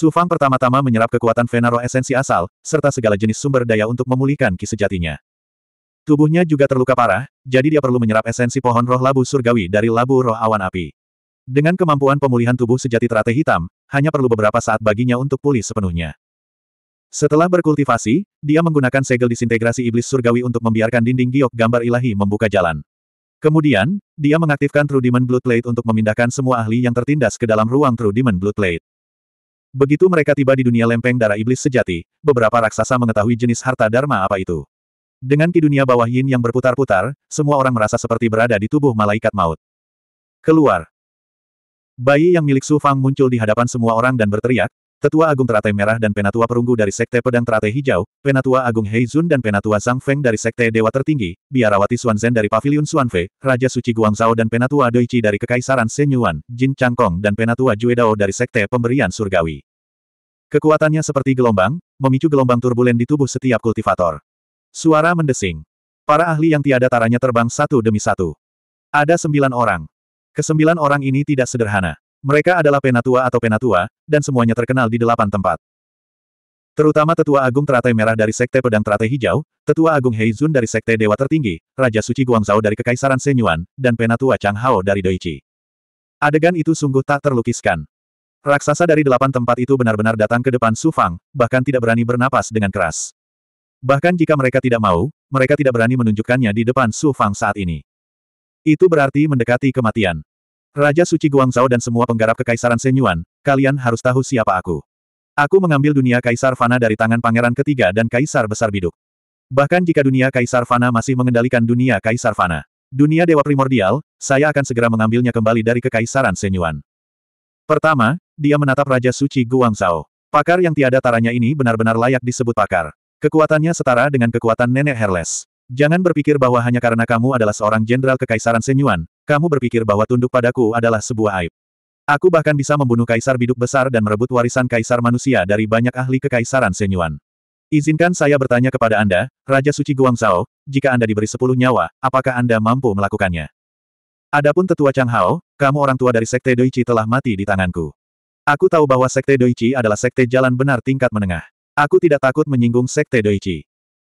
Su Fang pertama-tama menyerap kekuatan Venaro esensi asal, serta segala jenis sumber daya untuk memulihkan ki sejatinya. Tubuhnya juga terluka parah, jadi dia perlu menyerap esensi pohon roh labu surgawi dari labu roh awan api. Dengan kemampuan pemulihan tubuh sejati teratai hitam, hanya perlu beberapa saat baginya untuk pulih sepenuhnya. Setelah berkultivasi, dia menggunakan segel disintegrasi iblis surgawi untuk membiarkan dinding giok gambar ilahi membuka jalan. Kemudian, dia mengaktifkan True Demon Blood Plate untuk memindahkan semua ahli yang tertindas ke dalam ruang True Demon Blood Plate. Begitu mereka tiba di dunia lempeng darah iblis sejati, beberapa raksasa mengetahui jenis harta dharma apa itu. Dengan ki dunia bawah yin yang berputar-putar, semua orang merasa seperti berada di tubuh malaikat maut. Keluar. Bayi yang milik Su Fang muncul di hadapan semua orang dan berteriak, Tetua Agung Teratai Merah dan Penatua Perunggu dari Sekte Pedang Teratai Hijau, Penatua Agung Heizun dan Penatua Zhang Feng dari Sekte Dewa Tertinggi, Biarawati Xuanzhen dari Pavilion Xuanfei, Raja Suci Guangzhou dan Penatua Doichi dari Kekaisaran Senyuan, Jin Changkong dan Penatua Juedao dari Sekte Pemberian Surgawi. Kekuatannya seperti gelombang, memicu gelombang turbulen di tubuh setiap kultivator. Suara mendesing. Para ahli yang tiada taranya terbang satu demi satu. Ada sembilan orang. Kesembilan orang ini tidak sederhana. Mereka adalah penatua atau penatua, dan semuanya terkenal di delapan tempat. Terutama Tetua Agung Teratai Merah dari Sekte Pedang Teratai Hijau, Tetua Agung Heizun dari Sekte Dewa Tertinggi, Raja Suci Guangzhou dari Kekaisaran Senyuan, dan Penatua Chang Hao dari Doichi. Adegan itu sungguh tak terlukiskan. Raksasa dari delapan tempat itu benar-benar datang ke depan Su Fang, bahkan tidak berani bernapas dengan keras. Bahkan jika mereka tidak mau, mereka tidak berani menunjukkannya di depan Su Fang saat ini. Itu berarti mendekati kematian. Raja Suci Guangzhou dan semua penggarap kekaisaran Senyuan, kalian harus tahu siapa aku. Aku mengambil dunia Kaisar Fana dari tangan Pangeran Ketiga dan Kaisar Besar Biduk. Bahkan jika dunia Kaisar Fana masih mengendalikan dunia Kaisar Fana, dunia Dewa Primordial, saya akan segera mengambilnya kembali dari Kekaisaran Senyuan. Pertama, dia menatap Raja Suci Guangzhou. Pakar yang tiada taranya ini benar-benar layak disebut pakar. Kekuatannya setara dengan kekuatan Nenek Herles. Jangan berpikir bahwa hanya karena kamu adalah seorang jenderal kekaisaran Senyuan, kamu berpikir bahwa tunduk padaku adalah sebuah aib. Aku bahkan bisa membunuh kaisar biduk besar dan merebut warisan kaisar manusia dari banyak ahli kekaisaran Senyuan. Izinkan saya bertanya kepada Anda, Raja Suci Guangzhou, jika Anda diberi sepuluh nyawa, apakah Anda mampu melakukannya? Adapun tetua Chang Hao, kamu orang tua dari Sekte Doichi telah mati di tanganku. Aku tahu bahwa Sekte Doichi adalah sekte jalan benar tingkat menengah. Aku tidak takut menyinggung Sekte Doichi.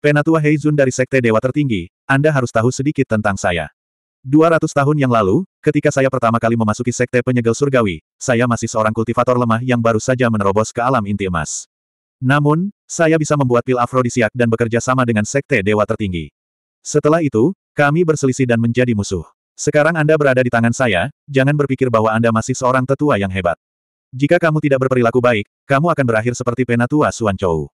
Penatua Heizun dari Sekte Dewa Tertinggi, Anda harus tahu sedikit tentang saya. 200 tahun yang lalu, ketika saya pertama kali memasuki Sekte Penyegel Surgawi, saya masih seorang kultivator lemah yang baru saja menerobos ke alam inti emas. Namun, saya bisa membuat pil afrodisiak dan bekerja sama dengan Sekte Dewa Tertinggi. Setelah itu, kami berselisih dan menjadi musuh. Sekarang Anda berada di tangan saya, jangan berpikir bahwa Anda masih seorang tetua yang hebat. Jika kamu tidak berperilaku baik, kamu akan berakhir seperti penatua Suan Chou.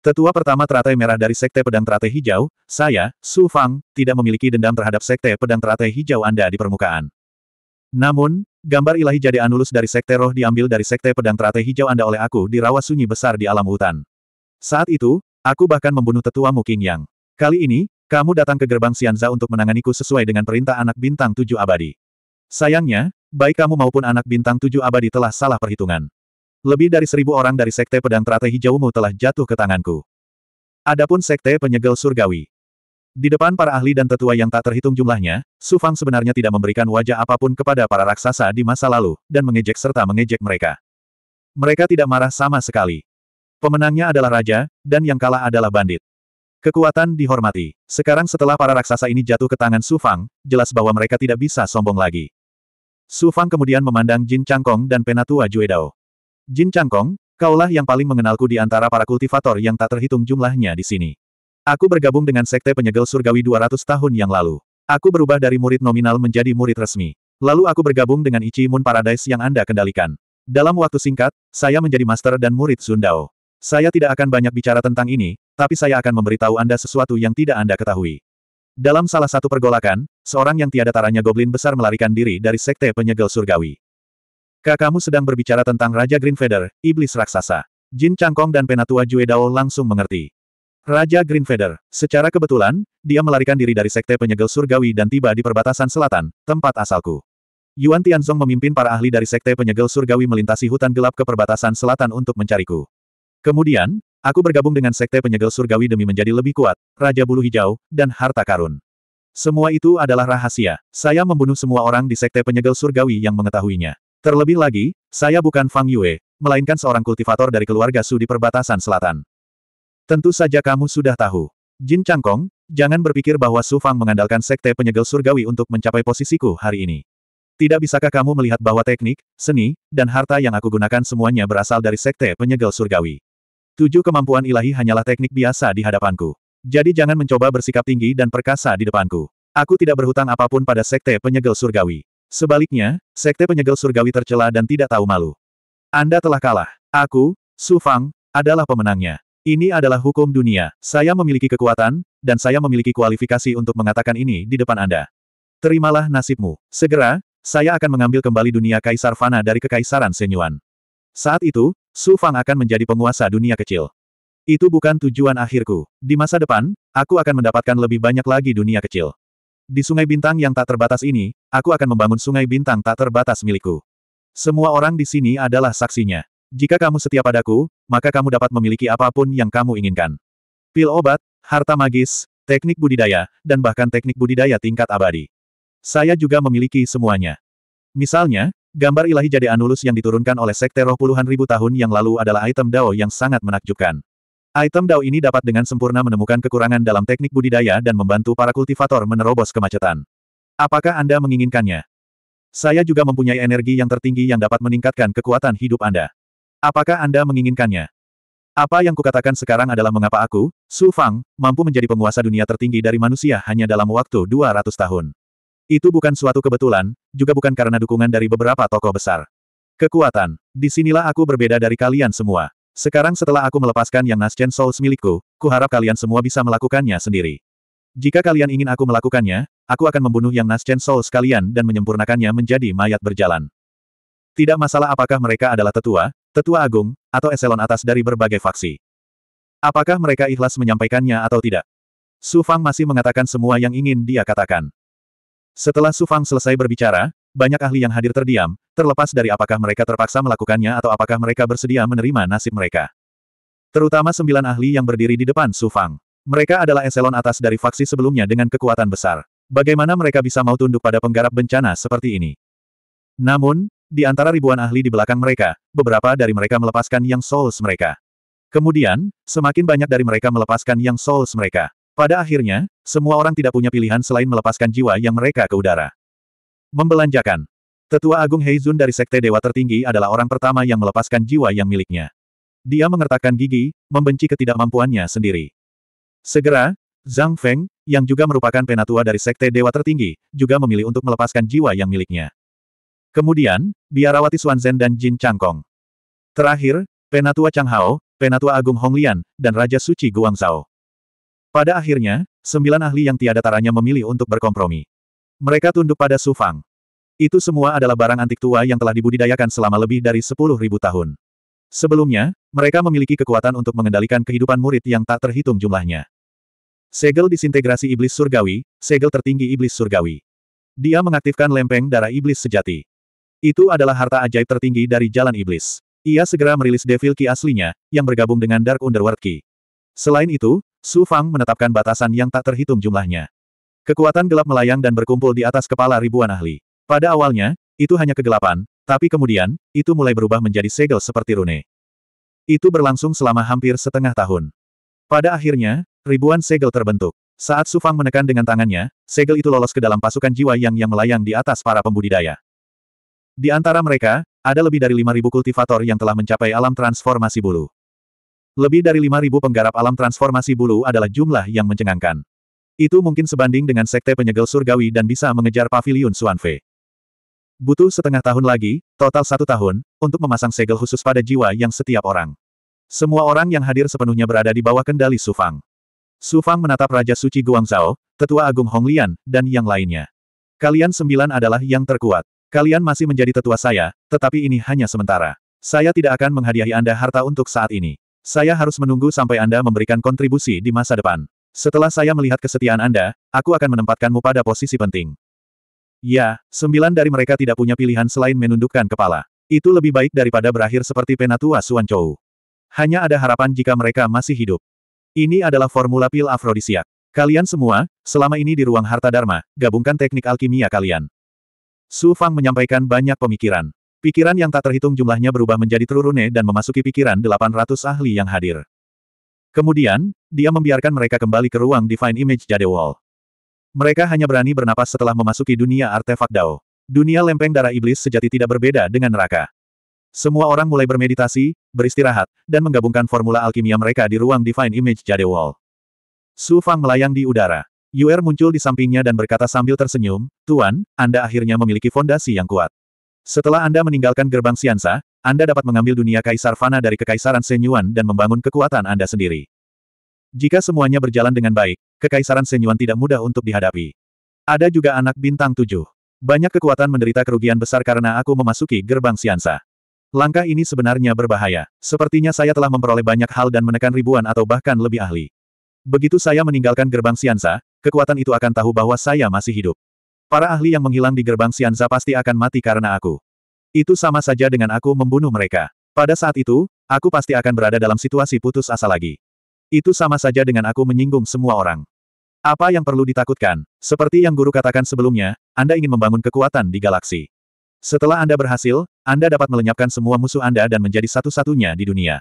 Tetua pertama teratai merah dari Sekte Pedang Teratai Hijau, saya, Su Fang, tidak memiliki dendam terhadap Sekte Pedang Teratai Hijau Anda di permukaan. Namun, gambar ilahi jadi anulus dari Sekte Roh diambil dari Sekte Pedang Teratai Hijau Anda oleh aku di rawa sunyi besar di alam hutan. Saat itu, aku bahkan membunuh tetua muking Yang. Kali ini, kamu datang ke gerbang Sianza untuk menanganiku sesuai dengan perintah anak bintang tujuh abadi. Sayangnya, baik kamu maupun anak bintang tujuh abadi telah salah perhitungan. Lebih dari seribu orang dari Sekte Pedang Teratai Hijaumu telah jatuh ke tanganku. Adapun Sekte Penyegel Surgawi. Di depan para ahli dan tetua yang tak terhitung jumlahnya, Su Fang sebenarnya tidak memberikan wajah apapun kepada para raksasa di masa lalu, dan mengejek serta mengejek mereka. Mereka tidak marah sama sekali. Pemenangnya adalah raja, dan yang kalah adalah bandit. Kekuatan dihormati. Sekarang setelah para raksasa ini jatuh ke tangan Su Fang, jelas bahwa mereka tidak bisa sombong lagi. Su Fang kemudian memandang Jin Changkong dan Penatua Juedao. Jin Changkong, kaulah yang paling mengenalku di antara para kultivator yang tak terhitung jumlahnya di sini. Aku bergabung dengan Sekte Penyegel Surgawi 200 tahun yang lalu. Aku berubah dari murid nominal menjadi murid resmi. Lalu aku bergabung dengan Ichi Moon Paradise yang Anda kendalikan. Dalam waktu singkat, saya menjadi master dan murid Sundao. Saya tidak akan banyak bicara tentang ini, tapi saya akan memberitahu Anda sesuatu yang tidak Anda ketahui. Dalam salah satu pergolakan, seorang yang tiada taranya goblin besar melarikan diri dari Sekte Penyegel Surgawi. Kakakmu sedang berbicara tentang Raja Green Feather, Iblis Raksasa. Jin Changkong dan Penatua Jue Dao langsung mengerti. Raja Green Feather, secara kebetulan, dia melarikan diri dari Sekte Penyegel Surgawi dan tiba di perbatasan selatan, tempat asalku. Yuan Tianzong memimpin para ahli dari Sekte Penyegel Surgawi melintasi hutan gelap ke perbatasan selatan untuk mencariku. Kemudian, Aku bergabung dengan Sekte Penyegel Surgawi demi menjadi lebih kuat, Raja Bulu Hijau, dan Harta Karun. Semua itu adalah rahasia. Saya membunuh semua orang di Sekte Penyegel Surgawi yang mengetahuinya. Terlebih lagi, saya bukan Fang Yue, melainkan seorang kultivator dari keluarga Su di perbatasan selatan. Tentu saja kamu sudah tahu. Jin Changkong, jangan berpikir bahwa Su Fang mengandalkan sekte penyegel surgawi untuk mencapai posisiku hari ini. Tidak bisakah kamu melihat bahwa teknik, seni, dan harta yang aku gunakan semuanya berasal dari sekte penyegel surgawi. Tujuh kemampuan ilahi hanyalah teknik biasa di hadapanku. Jadi jangan mencoba bersikap tinggi dan perkasa di depanku. Aku tidak berhutang apapun pada sekte penyegel surgawi. Sebaliknya, sekte penyegel surgawi tercela dan tidak tahu malu. Anda telah kalah. Aku, Su Fang, adalah pemenangnya. Ini adalah hukum dunia. Saya memiliki kekuatan, dan saya memiliki kualifikasi untuk mengatakan ini di depan Anda. Terimalah nasibmu. Segera, saya akan mengambil kembali dunia Kaisar Fana dari Kekaisaran Senyuan. Saat itu, Su Fang akan menjadi penguasa dunia kecil. Itu bukan tujuan akhirku. Di masa depan, aku akan mendapatkan lebih banyak lagi dunia kecil. Di sungai bintang yang tak terbatas ini, aku akan membangun sungai bintang tak terbatas milikku. Semua orang di sini adalah saksinya. Jika kamu setia padaku, maka kamu dapat memiliki apapun yang kamu inginkan. Pil obat, harta magis, teknik budidaya, dan bahkan teknik budidaya tingkat abadi. Saya juga memiliki semuanya. Misalnya, gambar ilahi jadi Anulus yang diturunkan oleh sekte roh puluhan ribu tahun yang lalu adalah item Dao yang sangat menakjubkan. Item Dao ini dapat dengan sempurna menemukan kekurangan dalam teknik budidaya dan membantu para kultivator menerobos kemacetan. Apakah Anda menginginkannya? Saya juga mempunyai energi yang tertinggi yang dapat meningkatkan kekuatan hidup Anda. Apakah Anda menginginkannya? Apa yang kukatakan sekarang adalah mengapa aku, Su Fang, mampu menjadi penguasa dunia tertinggi dari manusia hanya dalam waktu 200 tahun. Itu bukan suatu kebetulan, juga bukan karena dukungan dari beberapa tokoh besar. Kekuatan. Disinilah aku berbeda dari kalian semua. Sekarang setelah aku melepaskan yang Nascent Souls milikku, kuharap kalian semua bisa melakukannya sendiri. Jika kalian ingin aku melakukannya, aku akan membunuh yang Nascent Souls kalian dan menyempurnakannya menjadi mayat berjalan. Tidak masalah apakah mereka adalah tetua, tetua agung, atau eselon atas dari berbagai faksi. Apakah mereka ikhlas menyampaikannya atau tidak? Su Fang masih mengatakan semua yang ingin dia katakan. Setelah Su Fang selesai berbicara, banyak ahli yang hadir terdiam, terlepas dari apakah mereka terpaksa melakukannya atau apakah mereka bersedia menerima nasib mereka. Terutama sembilan ahli yang berdiri di depan Su Fang. Mereka adalah eselon atas dari faksi sebelumnya dengan kekuatan besar. Bagaimana mereka bisa mau tunduk pada penggarap bencana seperti ini? Namun, di antara ribuan ahli di belakang mereka, beberapa dari mereka melepaskan yang souls mereka. Kemudian, semakin banyak dari mereka melepaskan yang souls mereka. Pada akhirnya, semua orang tidak punya pilihan selain melepaskan jiwa yang mereka ke udara. Membelanjakan. Tetua Agung Heizun dari Sekte Dewa Tertinggi adalah orang pertama yang melepaskan jiwa yang miliknya. Dia mengertakkan gigi, membenci ketidakmampuannya sendiri. Segera, Zhang Feng, yang juga merupakan penatua dari Sekte Dewa Tertinggi, juga memilih untuk melepaskan jiwa yang miliknya. Kemudian, biarawati Xuanzhen dan Jin Changkong. Terakhir, penatua Chang Hao, penatua Agung Honglian, dan Raja Suci Guangzhou. Pada akhirnya, sembilan ahli yang tiada taranya memilih untuk berkompromi. Mereka tunduk pada Sufang. Itu semua adalah barang antik tua yang telah dibudidayakan selama lebih dari sepuluh ribu tahun. Sebelumnya, mereka memiliki kekuatan untuk mengendalikan kehidupan murid yang tak terhitung jumlahnya. Segel disintegrasi iblis surgawi, segel tertinggi iblis surgawi. Dia mengaktifkan lempeng darah iblis sejati. Itu adalah harta ajaib tertinggi dari jalan iblis. Ia segera merilis Devil Key aslinya, yang bergabung dengan Dark Underworld Key. Selain itu, Su Fang menetapkan batasan yang tak terhitung jumlahnya. Kekuatan gelap melayang dan berkumpul di atas kepala ribuan ahli. Pada awalnya, itu hanya kegelapan, tapi kemudian, itu mulai berubah menjadi segel seperti rune. Itu berlangsung selama hampir setengah tahun. Pada akhirnya, ribuan segel terbentuk. Saat Sufang menekan dengan tangannya, segel itu lolos ke dalam pasukan jiwa yang yang melayang di atas para pembudidaya. Di antara mereka, ada lebih dari 5.000 kultivator yang telah mencapai alam transformasi bulu. Lebih dari 5.000 penggarap alam transformasi bulu adalah jumlah yang mencengangkan. Itu mungkin sebanding dengan sekte penyegel surgawi dan bisa mengejar pavilion Suanfe. Butuh setengah tahun lagi, total satu tahun, untuk memasang segel khusus pada jiwa yang setiap orang. Semua orang yang hadir sepenuhnya berada di bawah kendali Sufang. Sufang menatap Raja Suci Guangzhou, Tetua Agung Honglian, dan yang lainnya. Kalian sembilan adalah yang terkuat. Kalian masih menjadi tetua saya, tetapi ini hanya sementara. Saya tidak akan menghadiahi Anda harta untuk saat ini. Saya harus menunggu sampai Anda memberikan kontribusi di masa depan. Setelah saya melihat kesetiaan Anda, aku akan menempatkanmu pada posisi penting. Ya, sembilan dari mereka tidak punya pilihan selain menundukkan kepala. Itu lebih baik daripada berakhir seperti penatua Suan Chou. Hanya ada harapan jika mereka masih hidup. Ini adalah formula pil afrodisiak. Kalian semua, selama ini di ruang harta dharma, gabungkan teknik alkimia kalian. Su Fang menyampaikan banyak pemikiran. Pikiran yang tak terhitung jumlahnya berubah menjadi trurune dan memasuki pikiran 800 ahli yang hadir. Kemudian, dia membiarkan mereka kembali ke ruang Divine Image Jade Wall. Mereka hanya berani bernapas setelah memasuki dunia artefak Dao. Dunia lempeng darah iblis sejati tidak berbeda dengan neraka. Semua orang mulai bermeditasi, beristirahat, dan menggabungkan formula alkimia mereka di ruang Divine Image Jade Wall. Su Fang melayang di udara. Yuer muncul di sampingnya dan berkata sambil tersenyum, Tuan, Anda akhirnya memiliki fondasi yang kuat. Setelah Anda meninggalkan gerbang Siansa, anda dapat mengambil dunia Kaisar Fana dari Kekaisaran Senyuan dan membangun kekuatan Anda sendiri. Jika semuanya berjalan dengan baik, Kekaisaran Senyuan tidak mudah untuk dihadapi. Ada juga anak bintang tujuh. Banyak kekuatan menderita kerugian besar karena aku memasuki gerbang Siansa. Langkah ini sebenarnya berbahaya. Sepertinya saya telah memperoleh banyak hal dan menekan ribuan atau bahkan lebih ahli. Begitu saya meninggalkan gerbang Siansa, kekuatan itu akan tahu bahwa saya masih hidup. Para ahli yang menghilang di gerbang Sianza pasti akan mati karena aku. Itu sama saja dengan aku membunuh mereka. Pada saat itu, aku pasti akan berada dalam situasi putus asa lagi. Itu sama saja dengan aku menyinggung semua orang. Apa yang perlu ditakutkan? Seperti yang guru katakan sebelumnya, Anda ingin membangun kekuatan di galaksi. Setelah Anda berhasil, Anda dapat melenyapkan semua musuh Anda dan menjadi satu-satunya di dunia.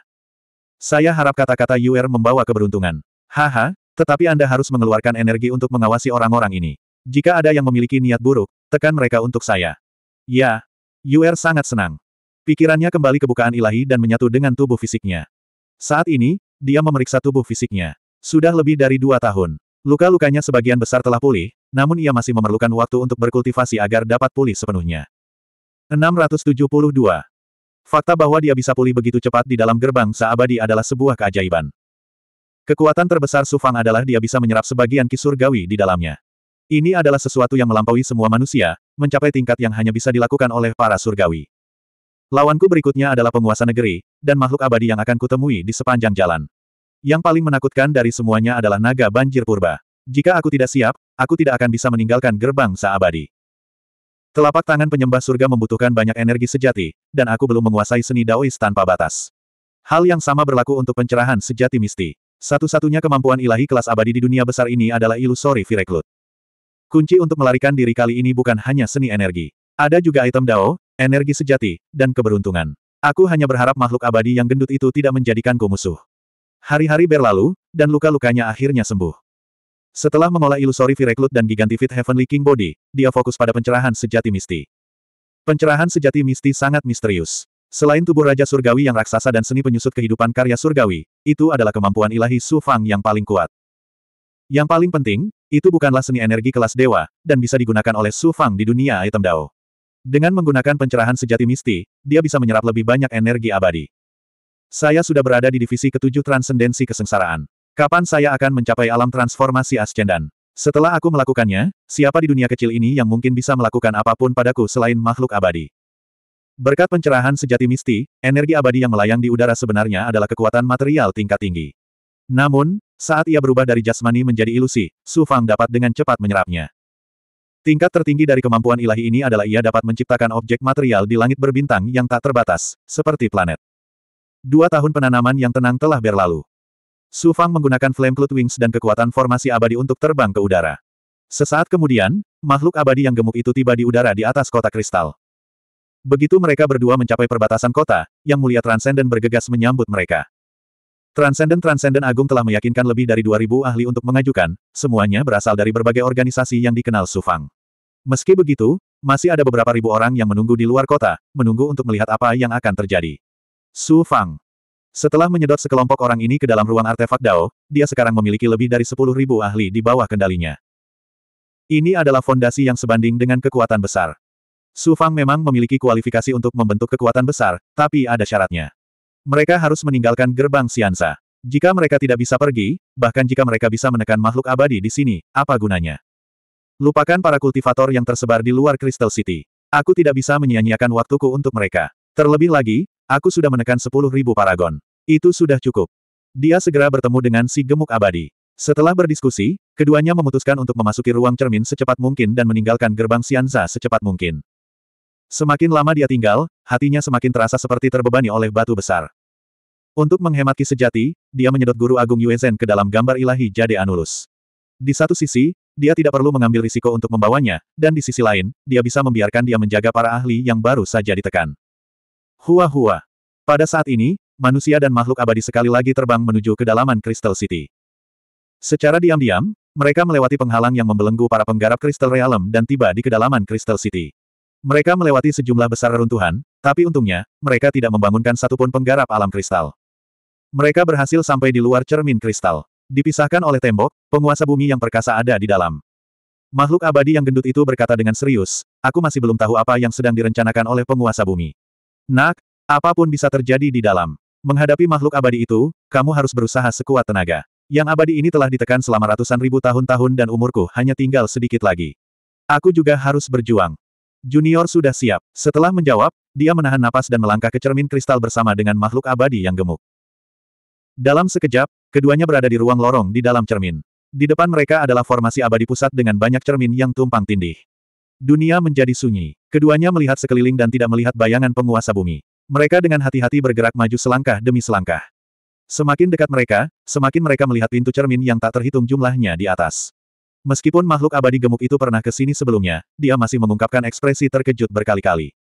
Saya harap kata-kata Yuer membawa keberuntungan. Haha, tetapi Anda harus mengeluarkan energi untuk mengawasi orang-orang ini. Jika ada yang memiliki niat buruk, tekan mereka untuk saya. Ya, Yuer sangat senang. Pikirannya kembali ke bukaan ilahi dan menyatu dengan tubuh fisiknya. Saat ini, dia memeriksa tubuh fisiknya. Sudah lebih dari dua tahun. Luka-lukanya sebagian besar telah pulih, namun ia masih memerlukan waktu untuk berkultivasi agar dapat pulih sepenuhnya. 672. Fakta bahwa dia bisa pulih begitu cepat di dalam gerbang seabadi adalah sebuah keajaiban. Kekuatan terbesar Sufang adalah dia bisa menyerap sebagian kisur gawi di dalamnya. Ini adalah sesuatu yang melampaui semua manusia, mencapai tingkat yang hanya bisa dilakukan oleh para surgawi. Lawanku berikutnya adalah penguasa negeri, dan makhluk abadi yang akan kutemui di sepanjang jalan. Yang paling menakutkan dari semuanya adalah naga banjir purba. Jika aku tidak siap, aku tidak akan bisa meninggalkan gerbang seabadi. Telapak tangan penyembah surga membutuhkan banyak energi sejati, dan aku belum menguasai seni Daois tanpa batas. Hal yang sama berlaku untuk pencerahan sejati misti. Satu-satunya kemampuan ilahi kelas abadi di dunia besar ini adalah ilusori Vireklut. Kunci untuk melarikan diri kali ini bukan hanya seni energi. Ada juga item Dao, energi sejati, dan keberuntungan. Aku hanya berharap makhluk abadi yang gendut itu tidak menjadikanku musuh. Hari-hari berlalu, dan luka-lukanya akhirnya sembuh. Setelah mengolah ilusori Reclut dan Gigantivit Heavenly King Body, dia fokus pada pencerahan sejati misti. Pencerahan sejati misti sangat misterius. Selain tubuh Raja Surgawi yang raksasa dan seni penyusut kehidupan karya Surgawi, itu adalah kemampuan ilahi Su Fang yang paling kuat. Yang paling penting, itu bukanlah seni energi kelas dewa, dan bisa digunakan oleh Su Fang di dunia item Dao. Dengan menggunakan pencerahan sejati misti, dia bisa menyerap lebih banyak energi abadi. Saya sudah berada di divisi ketujuh transendensi kesengsaraan. Kapan saya akan mencapai alam transformasi ascendan? Setelah aku melakukannya, siapa di dunia kecil ini yang mungkin bisa melakukan apapun padaku selain makhluk abadi? Berkat pencerahan sejati misti, energi abadi yang melayang di udara sebenarnya adalah kekuatan material tingkat tinggi. Namun, saat ia berubah dari jasmani menjadi ilusi, Su Fang dapat dengan cepat menyerapnya. Tingkat tertinggi dari kemampuan ilahi ini adalah ia dapat menciptakan objek material di langit berbintang yang tak terbatas, seperti planet. Dua tahun penanaman yang tenang telah berlalu. Su Fang menggunakan Flame Cloud Wings dan kekuatan formasi abadi untuk terbang ke udara. Sesaat kemudian, makhluk abadi yang gemuk itu tiba di udara di atas kota kristal. Begitu mereka berdua mencapai perbatasan kota, Yang Mulia Transenden bergegas menyambut mereka. Transcendent-Transcendent Agung telah meyakinkan lebih dari 2.000 ahli untuk mengajukan, semuanya berasal dari berbagai organisasi yang dikenal Sufang. Meski begitu, masih ada beberapa ribu orang yang menunggu di luar kota, menunggu untuk melihat apa yang akan terjadi. Su Fang. Setelah menyedot sekelompok orang ini ke dalam ruang artefak Dao, dia sekarang memiliki lebih dari 10.000 ahli di bawah kendalinya. Ini adalah fondasi yang sebanding dengan kekuatan besar. Su Fang memang memiliki kualifikasi untuk membentuk kekuatan besar, tapi ada syaratnya. Mereka harus meninggalkan gerbang Siansa. Jika mereka tidak bisa pergi, bahkan jika mereka bisa menekan makhluk abadi di sini, apa gunanya? Lupakan para kultivator yang tersebar di luar Crystal City. Aku tidak bisa menyia-nyiakan waktuku untuk mereka. Terlebih lagi, aku sudah menekan sepuluh ribu paragon. Itu sudah cukup. Dia segera bertemu dengan si gemuk abadi. Setelah berdiskusi, keduanya memutuskan untuk memasuki ruang cermin secepat mungkin dan meninggalkan gerbang Sianza secepat mungkin. Semakin lama dia tinggal, hatinya semakin terasa seperti terbebani oleh batu besar. Untuk menghemat ki sejati, dia menyedot guru agung Yuezen ke dalam gambar ilahi Jade Anulus. Di satu sisi, dia tidak perlu mengambil risiko untuk membawanya, dan di sisi lain, dia bisa membiarkan dia menjaga para ahli yang baru saja ditekan. Hua-hua. Pada saat ini, manusia dan makhluk abadi sekali lagi terbang menuju kedalaman Crystal City. Secara diam-diam, mereka melewati penghalang yang membelenggu para penggarap Crystal Realm dan tiba di kedalaman Crystal City. Mereka melewati sejumlah besar reruntuhan, tapi untungnya, mereka tidak membangunkan satupun penggarap alam kristal. Mereka berhasil sampai di luar cermin kristal. Dipisahkan oleh tembok, penguasa bumi yang perkasa ada di dalam. Makhluk abadi yang gendut itu berkata dengan serius, aku masih belum tahu apa yang sedang direncanakan oleh penguasa bumi. Nak, apapun bisa terjadi di dalam. Menghadapi makhluk abadi itu, kamu harus berusaha sekuat tenaga. Yang abadi ini telah ditekan selama ratusan ribu tahun-tahun dan umurku hanya tinggal sedikit lagi. Aku juga harus berjuang. Junior sudah siap. Setelah menjawab, dia menahan napas dan melangkah ke cermin kristal bersama dengan makhluk abadi yang gemuk. Dalam sekejap, keduanya berada di ruang lorong di dalam cermin. Di depan mereka adalah formasi abadi pusat dengan banyak cermin yang tumpang tindih. Dunia menjadi sunyi. Keduanya melihat sekeliling dan tidak melihat bayangan penguasa bumi. Mereka dengan hati-hati bergerak maju selangkah demi selangkah. Semakin dekat mereka, semakin mereka melihat pintu cermin yang tak terhitung jumlahnya di atas. Meskipun makhluk abadi gemuk itu pernah ke sini sebelumnya, dia masih mengungkapkan ekspresi terkejut berkali-kali.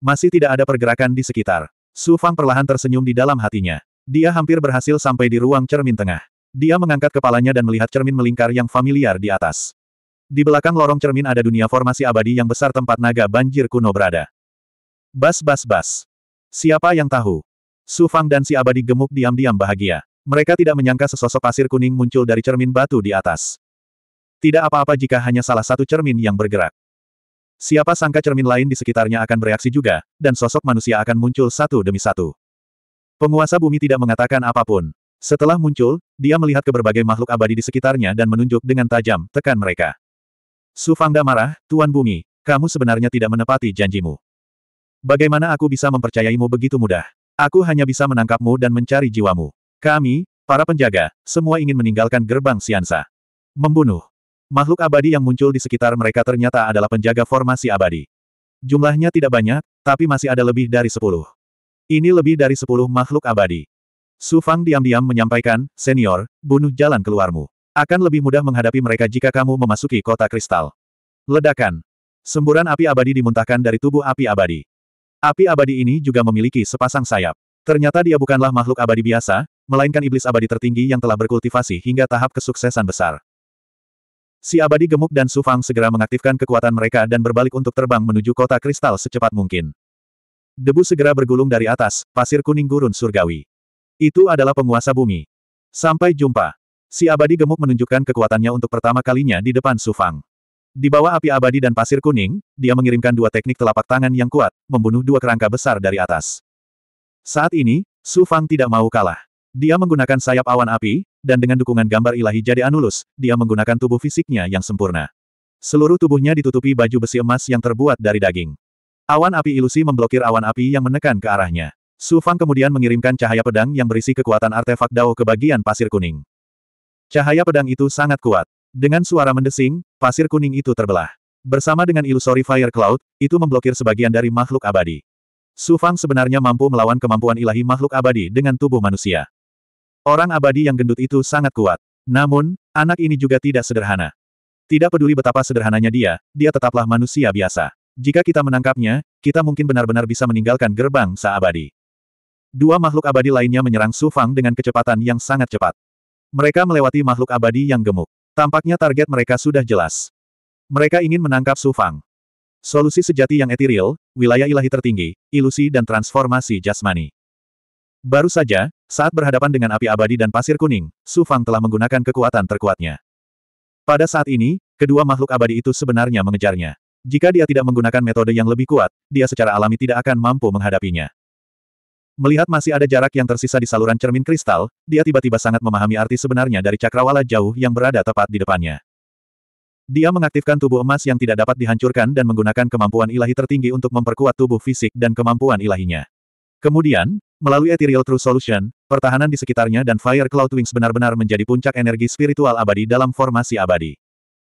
Masih tidak ada pergerakan di sekitar. Su Fang perlahan tersenyum di dalam hatinya. Dia hampir berhasil sampai di ruang cermin tengah. Dia mengangkat kepalanya dan melihat cermin melingkar yang familiar di atas. Di belakang lorong cermin ada dunia formasi abadi yang besar tempat naga banjir kuno berada. Bas bas bas. Siapa yang tahu? Su Fang dan si abadi gemuk diam-diam bahagia. Mereka tidak menyangka sesosok pasir kuning muncul dari cermin batu di atas. Tidak apa-apa jika hanya salah satu cermin yang bergerak. Siapa sangka cermin lain di sekitarnya akan bereaksi juga, dan sosok manusia akan muncul satu demi satu. Penguasa bumi tidak mengatakan apapun. Setelah muncul, dia melihat ke berbagai makhluk abadi di sekitarnya dan menunjuk dengan tajam, tekan mereka. Sufangda marah, Tuan Bumi, kamu sebenarnya tidak menepati janjimu. Bagaimana aku bisa mempercayaimu begitu mudah? Aku hanya bisa menangkapmu dan mencari jiwamu. Kami, para penjaga, semua ingin meninggalkan gerbang Siansa. Membunuh. Makhluk abadi yang muncul di sekitar mereka ternyata adalah penjaga formasi abadi. Jumlahnya tidak banyak, tapi masih ada lebih dari sepuluh. Ini lebih dari sepuluh makhluk abadi. Su Fang diam-diam menyampaikan, Senior, bunuh jalan keluarmu. Akan lebih mudah menghadapi mereka jika kamu memasuki kota kristal. Ledakan. Semburan api abadi dimuntahkan dari tubuh api abadi. Api abadi ini juga memiliki sepasang sayap. Ternyata dia bukanlah makhluk abadi biasa, melainkan iblis abadi tertinggi yang telah berkultivasi hingga tahap kesuksesan besar. Si abadi gemuk dan Sufang segera mengaktifkan kekuatan mereka dan berbalik untuk terbang menuju kota kristal secepat mungkin. Debu segera bergulung dari atas, pasir kuning gurun surgawi. Itu adalah penguasa bumi. Sampai jumpa. Si abadi gemuk menunjukkan kekuatannya untuk pertama kalinya di depan Sufang. Di bawah api abadi dan pasir kuning, dia mengirimkan dua teknik telapak tangan yang kuat, membunuh dua kerangka besar dari atas. Saat ini, Su Fang tidak mau kalah. Dia menggunakan sayap awan api, dan dengan dukungan gambar ilahi jadi Anulus, dia menggunakan tubuh fisiknya yang sempurna. Seluruh tubuhnya ditutupi baju besi emas yang terbuat dari daging. Awan api ilusi memblokir awan api yang menekan ke arahnya. Su Fang kemudian mengirimkan cahaya pedang yang berisi kekuatan artefak Dao ke bagian pasir kuning. Cahaya pedang itu sangat kuat. Dengan suara mendesing, pasir kuning itu terbelah. Bersama dengan ilusori fire cloud, itu memblokir sebagian dari makhluk abadi. Su Fang sebenarnya mampu melawan kemampuan ilahi makhluk abadi dengan tubuh manusia. Orang abadi yang gendut itu sangat kuat. Namun, anak ini juga tidak sederhana. Tidak peduli betapa sederhananya dia, dia tetaplah manusia biasa. Jika kita menangkapnya, kita mungkin benar-benar bisa meninggalkan gerbang seabadi. Dua makhluk abadi lainnya menyerang Su Fang dengan kecepatan yang sangat cepat. Mereka melewati makhluk abadi yang gemuk. Tampaknya target mereka sudah jelas. Mereka ingin menangkap Su Fang. Solusi sejati yang etiril, wilayah ilahi tertinggi, ilusi dan transformasi jasmani. Baru saja, saat berhadapan dengan api abadi dan pasir kuning, Su Fang telah menggunakan kekuatan terkuatnya. Pada saat ini, kedua makhluk abadi itu sebenarnya mengejarnya. Jika dia tidak menggunakan metode yang lebih kuat, dia secara alami tidak akan mampu menghadapinya. Melihat masih ada jarak yang tersisa di saluran cermin kristal, dia tiba-tiba sangat memahami arti sebenarnya dari cakrawala jauh yang berada tepat di depannya. Dia mengaktifkan tubuh emas yang tidak dapat dihancurkan dan menggunakan kemampuan ilahi tertinggi untuk memperkuat tubuh fisik dan kemampuan ilahinya. Kemudian, Melalui Ethereal True Solution, pertahanan di sekitarnya dan Fire Cloud Wings benar-benar menjadi puncak energi spiritual abadi dalam formasi abadi.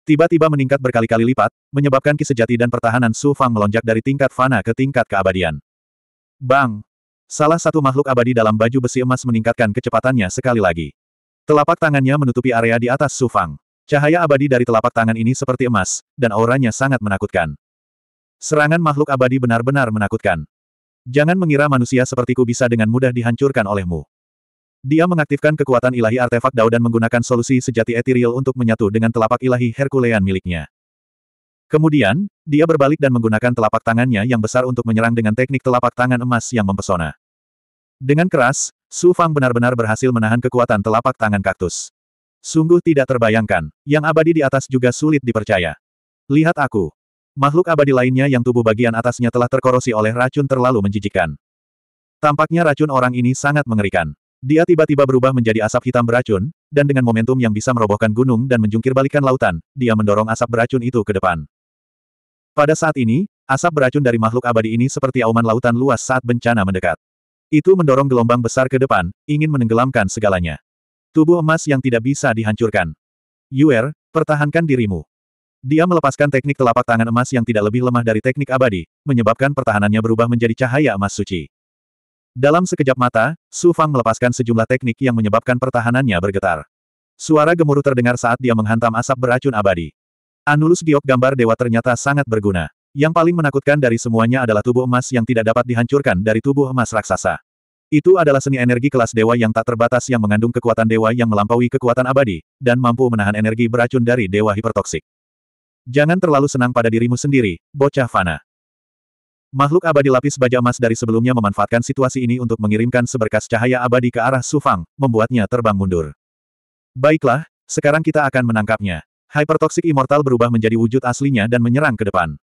Tiba-tiba meningkat berkali-kali lipat, menyebabkan ki sejati dan pertahanan Su Fang melonjak dari tingkat fana ke tingkat keabadian. Bang! Salah satu makhluk abadi dalam baju besi emas meningkatkan kecepatannya sekali lagi. Telapak tangannya menutupi area di atas Su Fang. Cahaya abadi dari telapak tangan ini seperti emas, dan auranya sangat menakutkan. Serangan makhluk abadi benar-benar menakutkan. Jangan mengira manusia sepertiku bisa dengan mudah dihancurkan olehmu. Dia mengaktifkan kekuatan ilahi artefak Dao dan menggunakan solusi sejati etiril untuk menyatu dengan telapak ilahi Herculean miliknya. Kemudian, dia berbalik dan menggunakan telapak tangannya yang besar untuk menyerang dengan teknik telapak tangan emas yang mempesona. Dengan keras, Su Fang benar-benar berhasil menahan kekuatan telapak tangan kaktus. Sungguh tidak terbayangkan, yang abadi di atas juga sulit dipercaya. Lihat aku, Makhluk abadi lainnya yang tubuh bagian atasnya telah terkorosi oleh racun terlalu menjijikan. Tampaknya racun orang ini sangat mengerikan. Dia tiba-tiba berubah menjadi asap hitam beracun, dan dengan momentum yang bisa merobohkan gunung dan menjungkirbalikkan lautan, dia mendorong asap beracun itu ke depan. Pada saat ini, asap beracun dari makhluk abadi ini seperti auman lautan luas saat bencana mendekat. Itu mendorong gelombang besar ke depan, ingin menenggelamkan segalanya. Tubuh emas yang tidak bisa dihancurkan. Yuer, pertahankan dirimu. Dia melepaskan teknik telapak tangan emas yang tidak lebih lemah dari teknik abadi, menyebabkan pertahanannya berubah menjadi cahaya emas suci. Dalam sekejap mata, Su Fang melepaskan sejumlah teknik yang menyebabkan pertahanannya bergetar. Suara gemuruh terdengar saat dia menghantam asap beracun abadi. Anulus giok gambar dewa ternyata sangat berguna. Yang paling menakutkan dari semuanya adalah tubuh emas yang tidak dapat dihancurkan dari tubuh emas raksasa. Itu adalah seni energi kelas dewa yang tak terbatas yang mengandung kekuatan dewa yang melampaui kekuatan abadi, dan mampu menahan energi beracun dari dewa hipertoksik. Jangan terlalu senang pada dirimu sendiri, bocah fana. Makhluk abadi lapis baja emas dari sebelumnya memanfaatkan situasi ini untuk mengirimkan seberkas cahaya abadi ke arah Sufang, membuatnya terbang mundur. Baiklah, sekarang kita akan menangkapnya. Hypertoxic Immortal berubah menjadi wujud aslinya dan menyerang ke depan.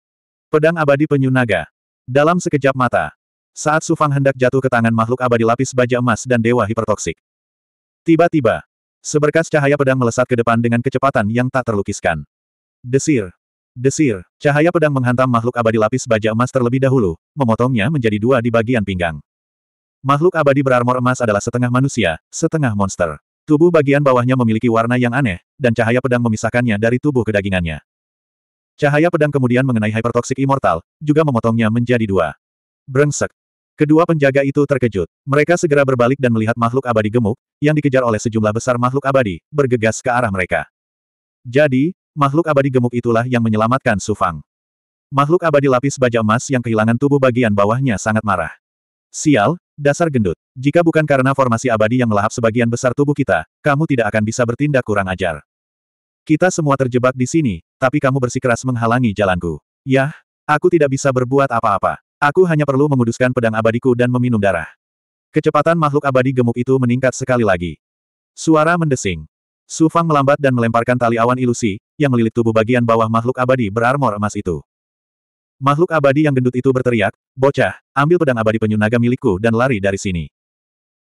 Pedang abadi penyu naga. Dalam sekejap mata. Saat Sufang hendak jatuh ke tangan makhluk abadi lapis baja emas dan dewa hipertoksik. Tiba-tiba, seberkas cahaya pedang melesat ke depan dengan kecepatan yang tak terlukiskan. Desir. Desir. Cahaya pedang menghantam makhluk abadi lapis baja emas terlebih dahulu, memotongnya menjadi dua di bagian pinggang. Makhluk abadi berarmor emas adalah setengah manusia, setengah monster. Tubuh bagian bawahnya memiliki warna yang aneh, dan cahaya pedang memisahkannya dari tubuh kedagingannya. Cahaya pedang kemudian mengenai hypertoxic immortal, juga memotongnya menjadi dua. Brengsek. Kedua penjaga itu terkejut. Mereka segera berbalik dan melihat makhluk abadi gemuk, yang dikejar oleh sejumlah besar makhluk abadi, bergegas ke arah mereka. Jadi, Makhluk abadi gemuk itulah yang menyelamatkan Sufang. Makhluk abadi lapis baja emas yang kehilangan tubuh bagian bawahnya sangat marah. Sial, dasar gendut. Jika bukan karena formasi abadi yang melahap sebagian besar tubuh kita, kamu tidak akan bisa bertindak kurang ajar. Kita semua terjebak di sini, tapi kamu bersikeras menghalangi jalanku. Yah, aku tidak bisa berbuat apa-apa. Aku hanya perlu menguduskan pedang abadiku dan meminum darah. Kecepatan makhluk abadi gemuk itu meningkat sekali lagi. Suara mendesing. Sufang melambat dan melemparkan tali awan ilusi, yang melilit tubuh bagian bawah makhluk abadi berarmor emas itu. Makhluk abadi yang gendut itu berteriak, Bocah, ambil pedang abadi penyunaga milikku dan lari dari sini.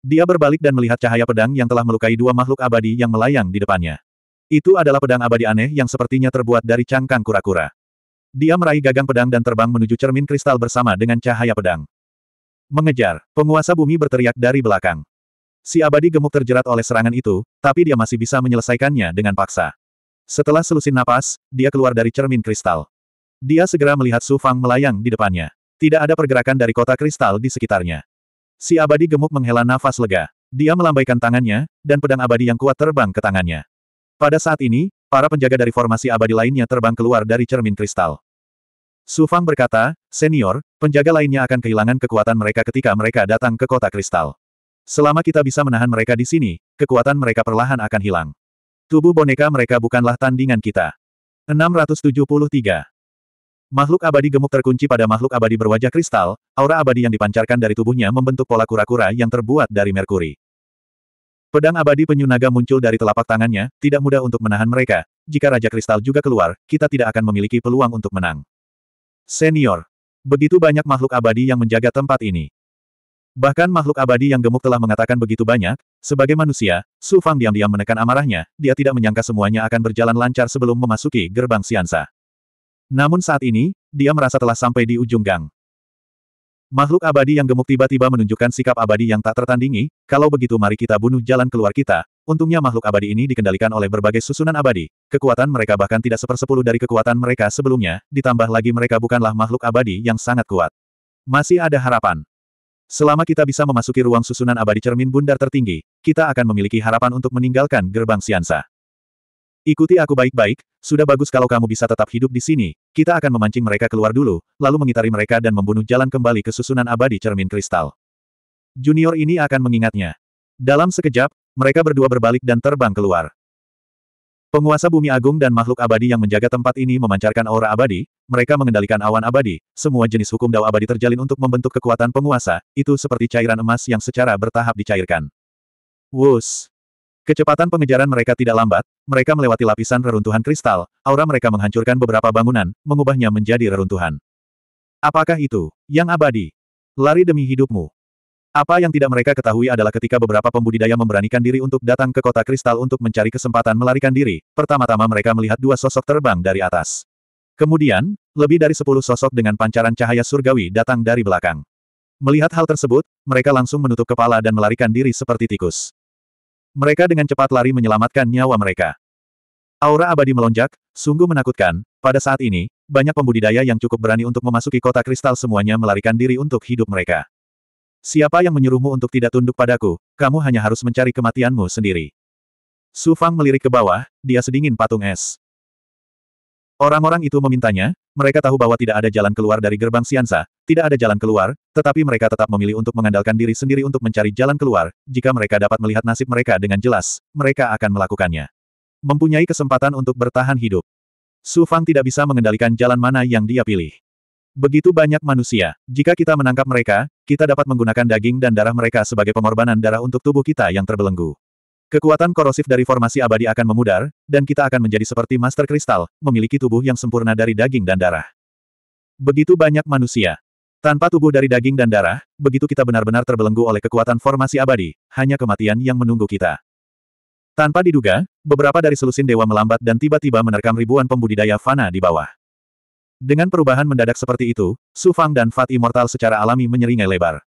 Dia berbalik dan melihat cahaya pedang yang telah melukai dua makhluk abadi yang melayang di depannya. Itu adalah pedang abadi aneh yang sepertinya terbuat dari cangkang kura-kura. Dia meraih gagang pedang dan terbang menuju cermin kristal bersama dengan cahaya pedang. Mengejar, penguasa bumi berteriak dari belakang. Si abadi gemuk terjerat oleh serangan itu, tapi dia masih bisa menyelesaikannya dengan paksa. Setelah selusin napas, dia keluar dari cermin kristal. Dia segera melihat Su Fang melayang di depannya. Tidak ada pergerakan dari kota kristal di sekitarnya. Si abadi gemuk menghela nafas lega. Dia melambaikan tangannya, dan pedang abadi yang kuat terbang ke tangannya. Pada saat ini, para penjaga dari formasi abadi lainnya terbang keluar dari cermin kristal. Su Fang berkata, Senior, penjaga lainnya akan kehilangan kekuatan mereka ketika mereka datang ke kota kristal. Selama kita bisa menahan mereka di sini, kekuatan mereka perlahan akan hilang. Tubuh boneka mereka bukanlah tandingan kita. 673. Makhluk abadi gemuk terkunci pada makhluk abadi berwajah kristal, aura abadi yang dipancarkan dari tubuhnya membentuk pola kura-kura yang terbuat dari merkuri. Pedang abadi penyunaga muncul dari telapak tangannya, tidak mudah untuk menahan mereka. Jika Raja Kristal juga keluar, kita tidak akan memiliki peluang untuk menang. Senior. Begitu banyak makhluk abadi yang menjaga tempat ini. Bahkan makhluk abadi yang gemuk telah mengatakan begitu banyak, sebagai manusia, Su Fang diam-diam menekan amarahnya, dia tidak menyangka semuanya akan berjalan lancar sebelum memasuki gerbang Siansa. Namun saat ini, dia merasa telah sampai di ujung gang. Makhluk abadi yang gemuk tiba-tiba menunjukkan sikap abadi yang tak tertandingi, kalau begitu mari kita bunuh jalan keluar kita, untungnya makhluk abadi ini dikendalikan oleh berbagai susunan abadi, kekuatan mereka bahkan tidak sepersepuluh dari kekuatan mereka sebelumnya, ditambah lagi mereka bukanlah makhluk abadi yang sangat kuat. Masih ada harapan. Selama kita bisa memasuki ruang susunan abadi cermin bundar tertinggi, kita akan memiliki harapan untuk meninggalkan gerbang Siansa. Ikuti aku baik-baik, sudah bagus kalau kamu bisa tetap hidup di sini, kita akan memancing mereka keluar dulu, lalu mengitari mereka dan membunuh jalan kembali ke susunan abadi cermin kristal. Junior ini akan mengingatnya. Dalam sekejap, mereka berdua berbalik dan terbang keluar. Penguasa bumi agung dan makhluk abadi yang menjaga tempat ini memancarkan aura abadi, mereka mengendalikan awan abadi, semua jenis hukum dao abadi terjalin untuk membentuk kekuatan penguasa, itu seperti cairan emas yang secara bertahap dicairkan. Wus! Kecepatan pengejaran mereka tidak lambat, mereka melewati lapisan reruntuhan kristal, aura mereka menghancurkan beberapa bangunan, mengubahnya menjadi reruntuhan. Apakah itu, yang abadi? Lari demi hidupmu. Apa yang tidak mereka ketahui adalah ketika beberapa pembudidaya memberanikan diri untuk datang ke kota kristal untuk mencari kesempatan melarikan diri, pertama-tama mereka melihat dua sosok terbang dari atas. Kemudian, lebih dari sepuluh sosok dengan pancaran cahaya surgawi datang dari belakang. Melihat hal tersebut, mereka langsung menutup kepala dan melarikan diri seperti tikus. Mereka dengan cepat lari menyelamatkan nyawa mereka. Aura abadi melonjak, sungguh menakutkan, pada saat ini, banyak pembudidaya yang cukup berani untuk memasuki kota kristal semuanya melarikan diri untuk hidup mereka siapa yang menyuruhmu untuk tidak tunduk padaku, kamu hanya harus mencari kematianmu sendiri. Su Fang melirik ke bawah, dia sedingin patung es. Orang-orang itu memintanya, mereka tahu bahwa tidak ada jalan keluar dari gerbang Siansa, tidak ada jalan keluar, tetapi mereka tetap memilih untuk mengandalkan diri sendiri untuk mencari jalan keluar, jika mereka dapat melihat nasib mereka dengan jelas, mereka akan melakukannya. Mempunyai kesempatan untuk bertahan hidup. Su Fang tidak bisa mengendalikan jalan mana yang dia pilih. Begitu banyak manusia. Jika kita menangkap mereka, kita dapat menggunakan daging dan darah mereka sebagai pengorbanan darah untuk tubuh kita yang terbelenggu. Kekuatan korosif dari formasi abadi akan memudar, dan kita akan menjadi seperti master kristal, memiliki tubuh yang sempurna dari daging dan darah. Begitu banyak manusia. Tanpa tubuh dari daging dan darah, begitu kita benar-benar terbelenggu oleh kekuatan formasi abadi, hanya kematian yang menunggu kita. Tanpa diduga, beberapa dari selusin dewa melambat dan tiba-tiba menerkam ribuan pembudidaya fana di bawah. Dengan perubahan mendadak seperti itu, Su Fang dan Fat Immortal secara alami menyeringai lebar.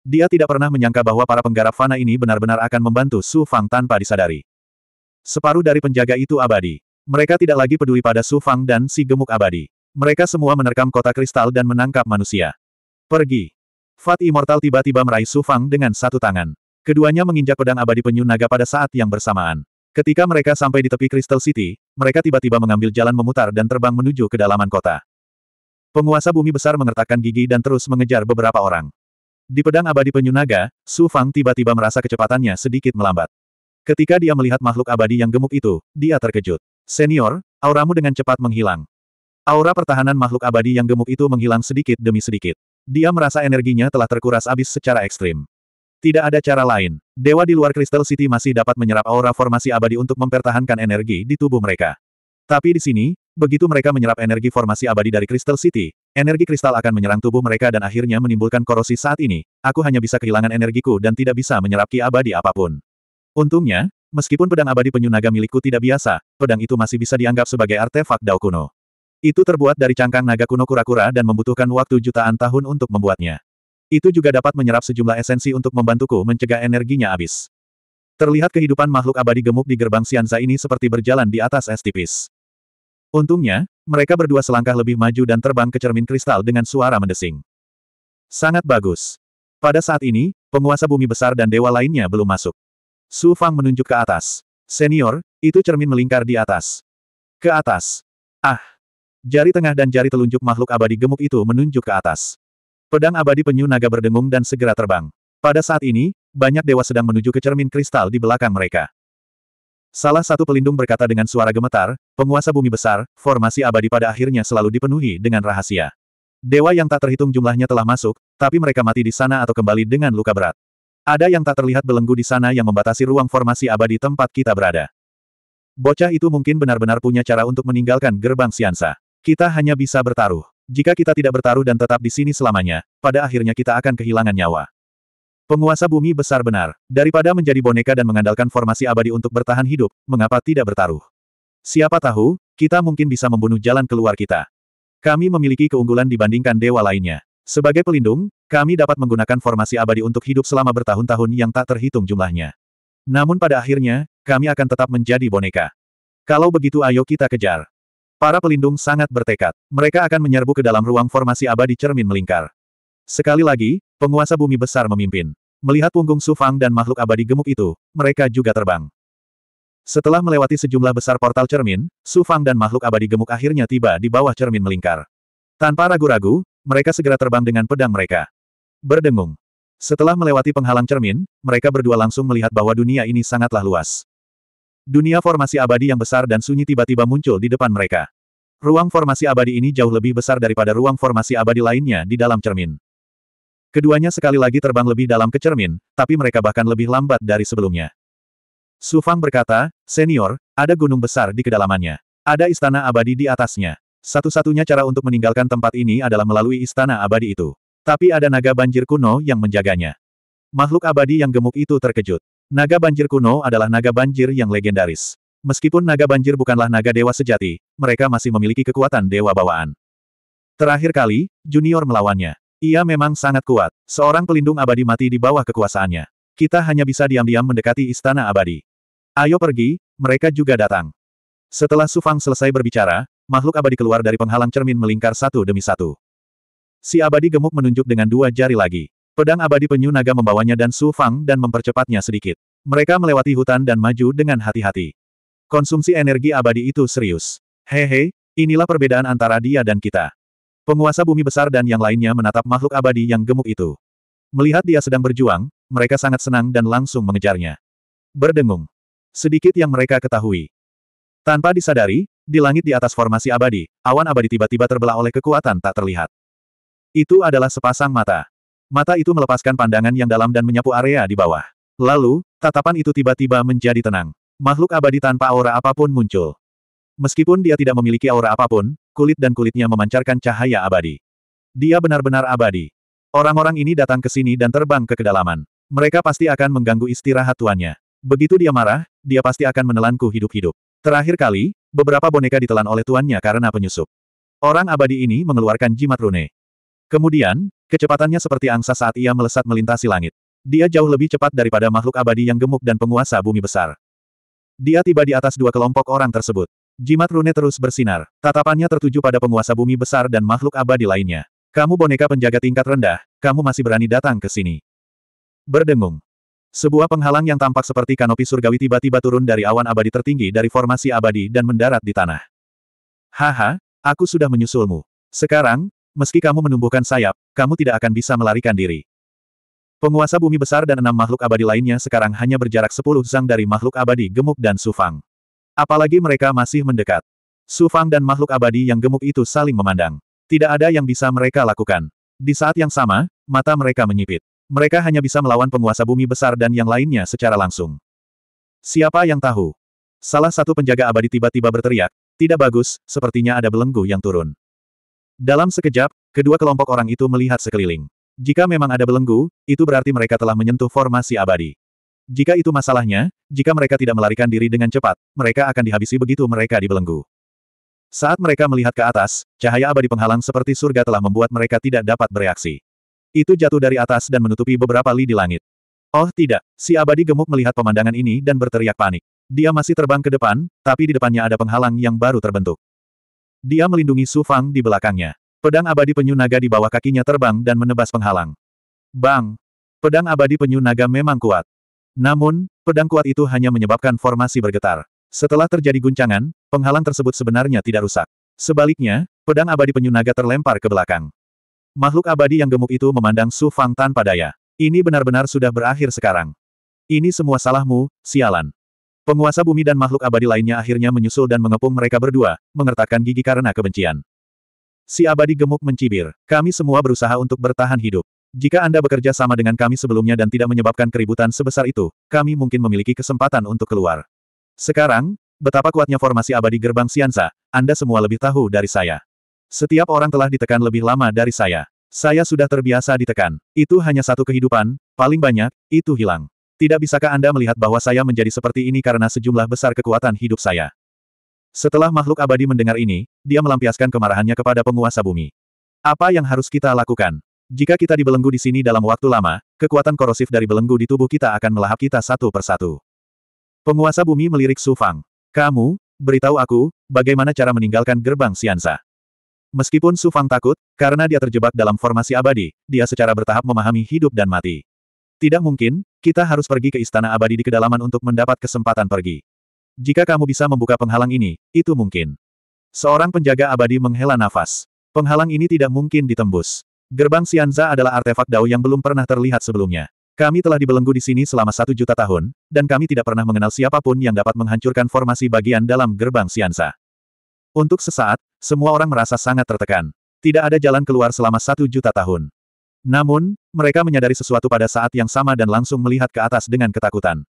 Dia tidak pernah menyangka bahwa para penggarap fana ini benar-benar akan membantu Su Fang tanpa disadari. Separuh dari penjaga itu abadi. Mereka tidak lagi peduli pada Su Fang dan si gemuk abadi. Mereka semua menerkam kota kristal dan menangkap manusia. Pergi. Fat Immortal tiba-tiba meraih Su Fang dengan satu tangan. Keduanya menginjak pedang abadi penyu naga pada saat yang bersamaan. Ketika mereka sampai di tepi Crystal City, mereka tiba-tiba mengambil jalan memutar dan terbang menuju kedalaman kota. Penguasa bumi besar mengertakkan gigi dan terus mengejar beberapa orang. Di pedang abadi penyunaga, Su Fang tiba-tiba merasa kecepatannya sedikit melambat. Ketika dia melihat makhluk abadi yang gemuk itu, dia terkejut. Senior, auramu dengan cepat menghilang. Aura pertahanan makhluk abadi yang gemuk itu menghilang sedikit demi sedikit. Dia merasa energinya telah terkuras habis secara ekstrim. Tidak ada cara lain. Dewa di luar Crystal City masih dapat menyerap aura formasi abadi untuk mempertahankan energi di tubuh mereka. Tapi di sini, begitu mereka menyerap energi formasi abadi dari Crystal City, energi kristal akan menyerang tubuh mereka dan akhirnya menimbulkan korosi saat ini, aku hanya bisa kehilangan energiku dan tidak bisa menyerap ki abadi apapun. Untungnya, meskipun pedang abadi penyunaga milikku tidak biasa, pedang itu masih bisa dianggap sebagai artefak dao kuno. Itu terbuat dari cangkang naga kuno kura-kura dan membutuhkan waktu jutaan tahun untuk membuatnya. Itu juga dapat menyerap sejumlah esensi untuk membantuku mencegah energinya habis. Terlihat kehidupan makhluk abadi gemuk di gerbang Sianza ini seperti berjalan di atas es tipis. Untungnya, mereka berdua selangkah lebih maju dan terbang ke cermin kristal dengan suara mendesing. Sangat bagus. Pada saat ini, penguasa bumi besar dan dewa lainnya belum masuk. Su Fang menunjuk ke atas. Senior, itu cermin melingkar di atas. Ke atas. Ah. Jari tengah dan jari telunjuk makhluk abadi gemuk itu menunjuk ke atas. Pedang abadi penyu naga berdengung dan segera terbang. Pada saat ini, banyak dewa sedang menuju ke cermin kristal di belakang mereka. Salah satu pelindung berkata dengan suara gemetar, penguasa bumi besar, formasi abadi pada akhirnya selalu dipenuhi dengan rahasia. Dewa yang tak terhitung jumlahnya telah masuk, tapi mereka mati di sana atau kembali dengan luka berat. Ada yang tak terlihat belenggu di sana yang membatasi ruang formasi abadi tempat kita berada. Bocah itu mungkin benar-benar punya cara untuk meninggalkan gerbang siansa. Kita hanya bisa bertaruh. Jika kita tidak bertaruh dan tetap di sini selamanya, pada akhirnya kita akan kehilangan nyawa. Penguasa bumi besar benar. Daripada menjadi boneka dan mengandalkan formasi abadi untuk bertahan hidup, mengapa tidak bertaruh? Siapa tahu, kita mungkin bisa membunuh jalan keluar kita. Kami memiliki keunggulan dibandingkan dewa lainnya. Sebagai pelindung, kami dapat menggunakan formasi abadi untuk hidup selama bertahun-tahun yang tak terhitung jumlahnya. Namun pada akhirnya, kami akan tetap menjadi boneka. Kalau begitu ayo kita kejar. Para pelindung sangat bertekad. Mereka akan menyerbu ke dalam ruang formasi abadi cermin melingkar. Sekali lagi, penguasa bumi besar memimpin. Melihat punggung Sufang dan makhluk abadi gemuk itu, mereka juga terbang. Setelah melewati sejumlah besar portal cermin, Sufang dan makhluk abadi gemuk akhirnya tiba di bawah cermin melingkar. Tanpa ragu-ragu, mereka segera terbang dengan pedang mereka. Berdengung. Setelah melewati penghalang cermin, mereka berdua langsung melihat bahwa dunia ini sangatlah luas. Dunia formasi abadi yang besar dan sunyi tiba-tiba muncul di depan mereka. Ruang formasi abadi ini jauh lebih besar daripada ruang formasi abadi lainnya di dalam cermin. Keduanya sekali lagi terbang lebih dalam ke cermin, tapi mereka bahkan lebih lambat dari sebelumnya. Su Fang berkata, Senior, ada gunung besar di kedalamannya. Ada istana abadi di atasnya. Satu-satunya cara untuk meninggalkan tempat ini adalah melalui istana abadi itu. Tapi ada naga banjir kuno yang menjaganya. Makhluk abadi yang gemuk itu terkejut. Naga banjir kuno adalah naga banjir yang legendaris. Meskipun naga banjir bukanlah naga dewa sejati, mereka masih memiliki kekuatan dewa bawaan. Terakhir kali, Junior melawannya. Ia memang sangat kuat, seorang pelindung abadi mati di bawah kekuasaannya. Kita hanya bisa diam-diam mendekati istana abadi. Ayo pergi, mereka juga datang. Setelah Sufang selesai berbicara, makhluk abadi keluar dari penghalang cermin melingkar satu demi satu. Si abadi gemuk menunjuk dengan dua jari lagi. Pedang abadi penyu naga membawanya dan Su Fang dan mempercepatnya sedikit. Mereka melewati hutan dan maju dengan hati-hati. Konsumsi energi abadi itu serius. Hehe, inilah perbedaan antara dia dan kita. Penguasa bumi besar dan yang lainnya menatap makhluk abadi yang gemuk itu. Melihat dia sedang berjuang, mereka sangat senang dan langsung mengejarnya. Berdengung. Sedikit yang mereka ketahui. Tanpa disadari, di langit di atas formasi abadi, awan abadi tiba-tiba terbelah oleh kekuatan tak terlihat. Itu adalah sepasang mata. Mata itu melepaskan pandangan yang dalam dan menyapu area di bawah. Lalu, tatapan itu tiba-tiba menjadi tenang. Makhluk abadi tanpa aura apapun muncul. Meskipun dia tidak memiliki aura apapun, kulit dan kulitnya memancarkan cahaya abadi. Dia benar-benar abadi. Orang-orang ini datang ke sini dan terbang ke kedalaman. Mereka pasti akan mengganggu istirahat tuannya. Begitu dia marah, dia pasti akan menelanku hidup-hidup. Terakhir kali, beberapa boneka ditelan oleh tuannya karena penyusup. Orang abadi ini mengeluarkan jimat rune. Kemudian, Kecepatannya seperti angsa saat ia melesat melintasi langit. Dia jauh lebih cepat daripada makhluk abadi yang gemuk dan penguasa bumi besar. Dia tiba di atas dua kelompok orang tersebut. Jimat rune terus bersinar. Tatapannya tertuju pada penguasa bumi besar dan makhluk abadi lainnya. Kamu boneka penjaga tingkat rendah, kamu masih berani datang ke sini. Berdengung. Sebuah penghalang yang tampak seperti kanopi surgawi tiba-tiba turun dari awan abadi tertinggi dari formasi abadi dan mendarat di tanah. Haha, aku sudah menyusulmu. Sekarang, Meski kamu menumbuhkan sayap, kamu tidak akan bisa melarikan diri. Penguasa bumi besar dan enam makhluk abadi lainnya sekarang hanya berjarak sepuluh zang dari makhluk abadi gemuk dan Sufang. Apalagi mereka masih mendekat. Sufang dan makhluk abadi yang gemuk itu saling memandang. Tidak ada yang bisa mereka lakukan. Di saat yang sama, mata mereka menyipit. Mereka hanya bisa melawan penguasa bumi besar dan yang lainnya secara langsung. Siapa yang tahu? Salah satu penjaga abadi tiba-tiba berteriak, tidak bagus, sepertinya ada belenggu yang turun. Dalam sekejap, kedua kelompok orang itu melihat sekeliling. Jika memang ada belenggu, itu berarti mereka telah menyentuh formasi abadi. Jika itu masalahnya, jika mereka tidak melarikan diri dengan cepat, mereka akan dihabisi begitu mereka dibelenggu. Saat mereka melihat ke atas, cahaya abadi penghalang seperti surga telah membuat mereka tidak dapat bereaksi. Itu jatuh dari atas dan menutupi beberapa li di langit. Oh tidak, si abadi gemuk melihat pemandangan ini dan berteriak panik. Dia masih terbang ke depan, tapi di depannya ada penghalang yang baru terbentuk. Dia melindungi Su Fang di belakangnya. Pedang abadi penyu naga di bawah kakinya terbang dan menebas penghalang. Bang! Pedang abadi penyu naga memang kuat. Namun, pedang kuat itu hanya menyebabkan formasi bergetar. Setelah terjadi guncangan, penghalang tersebut sebenarnya tidak rusak. Sebaliknya, pedang abadi penyu naga terlempar ke belakang. Makhluk abadi yang gemuk itu memandang Su Fang tanpa daya. Ini benar-benar sudah berakhir sekarang. Ini semua salahmu, sialan. Penguasa bumi dan makhluk abadi lainnya akhirnya menyusul dan mengepung mereka berdua, mengertakkan gigi karena kebencian. Si abadi gemuk mencibir, kami semua berusaha untuk bertahan hidup. Jika Anda bekerja sama dengan kami sebelumnya dan tidak menyebabkan keributan sebesar itu, kami mungkin memiliki kesempatan untuk keluar. Sekarang, betapa kuatnya formasi abadi gerbang Siansa, Anda semua lebih tahu dari saya. Setiap orang telah ditekan lebih lama dari saya. Saya sudah terbiasa ditekan. Itu hanya satu kehidupan, paling banyak, itu hilang. Tidak bisakah Anda melihat bahwa saya menjadi seperti ini karena sejumlah besar kekuatan hidup saya? Setelah makhluk abadi mendengar ini, dia melampiaskan kemarahannya kepada penguasa bumi. Apa yang harus kita lakukan? Jika kita dibelenggu di sini dalam waktu lama, kekuatan korosif dari belenggu di tubuh kita akan melahap kita satu persatu. Penguasa bumi melirik Su Fang. Kamu, beritahu aku, bagaimana cara meninggalkan gerbang Siansa. Meskipun Su Fang takut, karena dia terjebak dalam formasi abadi, dia secara bertahap memahami hidup dan mati. Tidak mungkin, kita harus pergi ke istana abadi di kedalaman untuk mendapat kesempatan pergi. Jika kamu bisa membuka penghalang ini, itu mungkin. Seorang penjaga abadi menghela nafas. Penghalang ini tidak mungkin ditembus. Gerbang Sianza adalah artefak Dao yang belum pernah terlihat sebelumnya. Kami telah dibelenggu di sini selama satu juta tahun, dan kami tidak pernah mengenal siapapun yang dapat menghancurkan formasi bagian dalam gerbang Sianza. Untuk sesaat, semua orang merasa sangat tertekan. Tidak ada jalan keluar selama satu juta tahun. Namun, mereka menyadari sesuatu pada saat yang sama dan langsung melihat ke atas dengan ketakutan.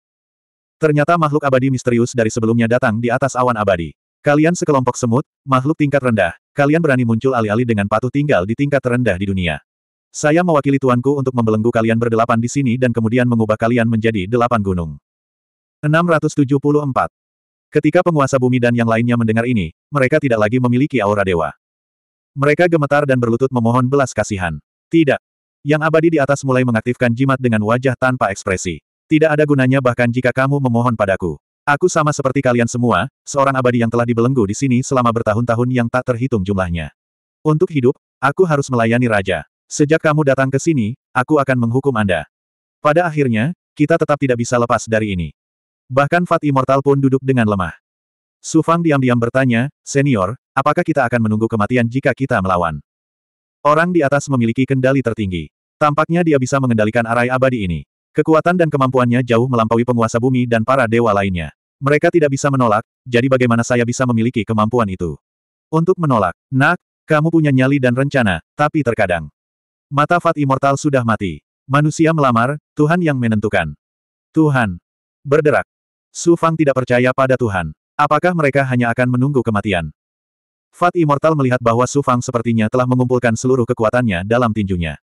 Ternyata makhluk abadi misterius dari sebelumnya datang di atas awan abadi. Kalian sekelompok semut, makhluk tingkat rendah, kalian berani muncul alih-alih dengan patuh tinggal di tingkat terendah di dunia. Saya mewakili tuanku untuk membelenggu kalian berdelapan di sini dan kemudian mengubah kalian menjadi delapan gunung. 674. Ketika penguasa bumi dan yang lainnya mendengar ini, mereka tidak lagi memiliki aura dewa. Mereka gemetar dan berlutut memohon belas kasihan. Tidak, yang abadi di atas mulai mengaktifkan jimat dengan wajah tanpa ekspresi. Tidak ada gunanya bahkan jika kamu memohon padaku. Aku sama seperti kalian semua, seorang abadi yang telah dibelenggu di sini selama bertahun-tahun yang tak terhitung jumlahnya. Untuk hidup, aku harus melayani raja. Sejak kamu datang ke sini, aku akan menghukum Anda. Pada akhirnya, kita tetap tidak bisa lepas dari ini. Bahkan Fat Immortal pun duduk dengan lemah. Sufang diam-diam bertanya, Senior, apakah kita akan menunggu kematian jika kita melawan? Orang di atas memiliki kendali tertinggi. Tampaknya dia bisa mengendalikan arai abadi ini. Kekuatan dan kemampuannya jauh melampaui penguasa bumi dan para dewa lainnya. Mereka tidak bisa menolak, jadi bagaimana saya bisa memiliki kemampuan itu? Untuk menolak, nak, kamu punya nyali dan rencana, tapi terkadang. Mata Fat Immortal sudah mati. Manusia melamar, Tuhan yang menentukan. Tuhan. Berderak. Su Fang tidak percaya pada Tuhan. Apakah mereka hanya akan menunggu kematian? Fat Immortal melihat bahwa Su Fang sepertinya telah mengumpulkan seluruh kekuatannya dalam tinjunya.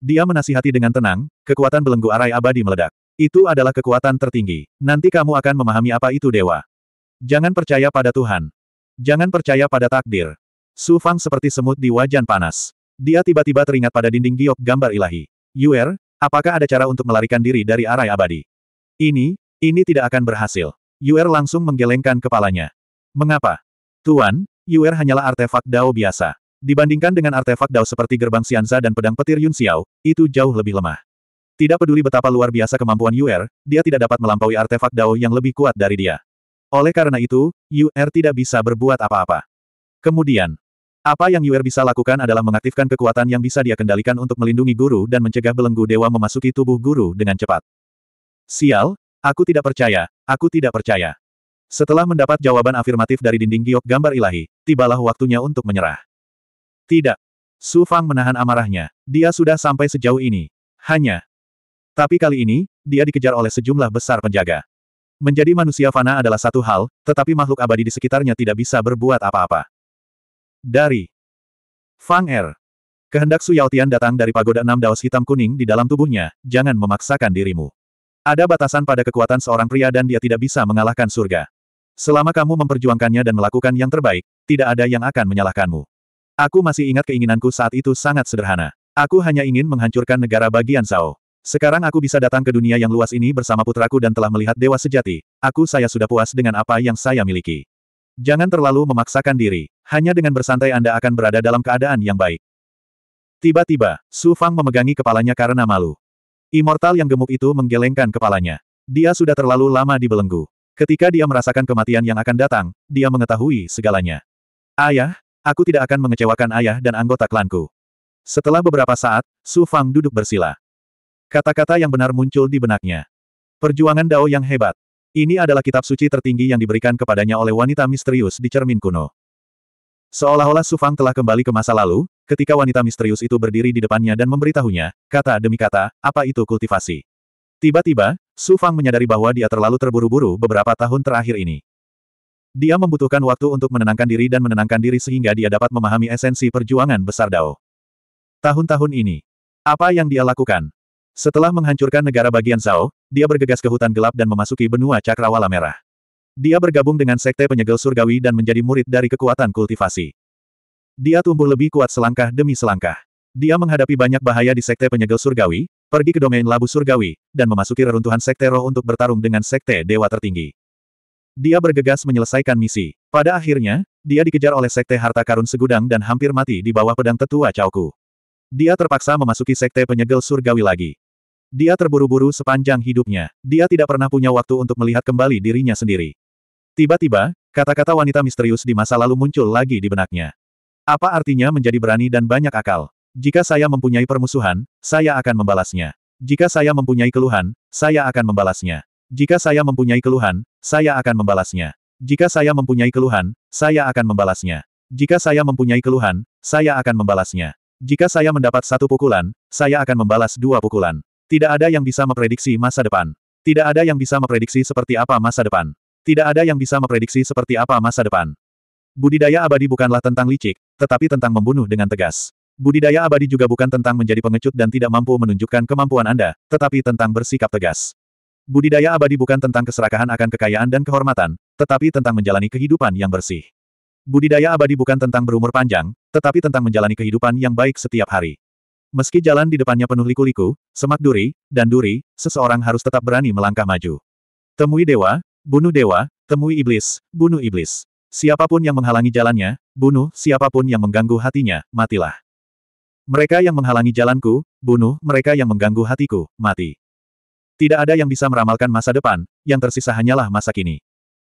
Dia menasihati dengan tenang, kekuatan belenggu arai abadi meledak. Itu adalah kekuatan tertinggi. Nanti kamu akan memahami apa itu dewa. Jangan percaya pada Tuhan. Jangan percaya pada takdir. Su Fang seperti semut di wajan panas. Dia tiba-tiba teringat pada dinding giok gambar ilahi. Yuer, apakah ada cara untuk melarikan diri dari arai abadi? Ini, ini tidak akan berhasil. Yuer langsung menggelengkan kepalanya. Mengapa? Tuan, Yuer hanyalah artefak Dao biasa. Dibandingkan dengan artefak Dao seperti gerbang Xianza dan pedang petir Yun Xiao, itu jauh lebih lemah. Tidak peduli betapa luar biasa kemampuan Yuer, dia tidak dapat melampaui artefak Dao yang lebih kuat dari dia. Oleh karena itu, Yuer tidak bisa berbuat apa-apa. Kemudian, apa yang Yuer bisa lakukan adalah mengaktifkan kekuatan yang bisa dia kendalikan untuk melindungi guru dan mencegah belenggu dewa memasuki tubuh guru dengan cepat. Sial, aku tidak percaya, aku tidak percaya. Setelah mendapat jawaban afirmatif dari dinding giok gambar ilahi, tibalah waktunya untuk menyerah. Tidak. Su Fang menahan amarahnya. Dia sudah sampai sejauh ini. Hanya. Tapi kali ini, dia dikejar oleh sejumlah besar penjaga. Menjadi manusia fana adalah satu hal, tetapi makhluk abadi di sekitarnya tidak bisa berbuat apa-apa. Dari Fang Er Kehendak Su Yaotian datang dari pagoda enam daos hitam kuning di dalam tubuhnya, jangan memaksakan dirimu. Ada batasan pada kekuatan seorang pria dan dia tidak bisa mengalahkan surga. Selama kamu memperjuangkannya dan melakukan yang terbaik, tidak ada yang akan menyalahkanmu. Aku masih ingat keinginanku saat itu sangat sederhana. Aku hanya ingin menghancurkan negara bagian Zhao. Sekarang aku bisa datang ke dunia yang luas ini bersama putraku dan telah melihat dewa sejati. Aku saya sudah puas dengan apa yang saya miliki. Jangan terlalu memaksakan diri. Hanya dengan bersantai Anda akan berada dalam keadaan yang baik. Tiba-tiba, Su Fang memegangi kepalanya karena malu. Immortal yang gemuk itu menggelengkan kepalanya. Dia sudah terlalu lama dibelenggu. Ketika dia merasakan kematian yang akan datang, dia mengetahui segalanya. Ayah, aku tidak akan mengecewakan ayah dan anggota klanku. Setelah beberapa saat, Su Fang duduk bersila. Kata-kata yang benar muncul di benaknya. Perjuangan Dao yang hebat. Ini adalah kitab suci tertinggi yang diberikan kepadanya oleh wanita misterius di cermin kuno. Seolah-olah Su Fang telah kembali ke masa lalu, ketika wanita misterius itu berdiri di depannya dan memberitahunya, kata demi kata, apa itu kultivasi. Tiba-tiba, Su Fang menyadari bahwa dia terlalu terburu-buru beberapa tahun terakhir ini. Dia membutuhkan waktu untuk menenangkan diri dan menenangkan diri sehingga dia dapat memahami esensi perjuangan besar Dao. Tahun-tahun ini, apa yang dia lakukan? Setelah menghancurkan negara bagian Zhao, dia bergegas ke hutan gelap dan memasuki benua cakrawala merah. Dia bergabung dengan sekte penyegel surgawi dan menjadi murid dari kekuatan kultivasi. Dia tumbuh lebih kuat selangkah demi selangkah. Dia menghadapi banyak bahaya di sekte penyegel surgawi, pergi ke domain labu surgawi, dan memasuki reruntuhan sekte roh untuk bertarung dengan sekte dewa tertinggi. Dia bergegas menyelesaikan misi. Pada akhirnya, dia dikejar oleh sekte harta karun segudang dan hampir mati di bawah pedang tetua Chaoku. Dia terpaksa memasuki sekte penyegel surgawi lagi. Dia terburu-buru sepanjang hidupnya. Dia tidak pernah punya waktu untuk melihat kembali dirinya sendiri. Tiba-tiba, kata-kata wanita misterius di masa lalu muncul lagi di benaknya. Apa artinya menjadi berani dan banyak akal? Jika saya mempunyai permusuhan, saya akan membalasnya. Jika saya mempunyai keluhan, saya akan membalasnya. Jika saya mempunyai keluhan, saya akan membalasnya. Jika saya mempunyai keluhan, saya akan membalasnya. Jika saya mempunyai keluhan, saya akan membalasnya. Jika saya mendapat satu pukulan, saya akan membalas dua pukulan. Tidak ada yang bisa memprediksi masa depan. Tidak ada yang bisa memprediksi seperti apa masa depan. Tidak ada yang bisa memprediksi seperti apa masa depan. Budidaya abadi bukanlah tentang licik, tetapi tentang membunuh dengan tegas. Budidaya abadi juga bukan tentang menjadi pengecut dan tidak mampu menunjukkan kemampuan Anda, tetapi tentang bersikap tegas. Budidaya abadi bukan tentang keserakahan akan kekayaan dan kehormatan, tetapi tentang menjalani kehidupan yang bersih. Budidaya abadi bukan tentang berumur panjang, tetapi tentang menjalani kehidupan yang baik setiap hari. Meski jalan di depannya penuh liku-liku, semak duri, dan duri, seseorang harus tetap berani melangkah maju. Temui dewa, bunuh dewa, temui iblis, bunuh iblis. Siapapun yang menghalangi jalannya, bunuh siapapun yang mengganggu hatinya, matilah. Mereka yang menghalangi jalanku, bunuh mereka yang mengganggu hatiku, mati. Tidak ada yang bisa meramalkan masa depan, yang tersisa hanyalah masa kini.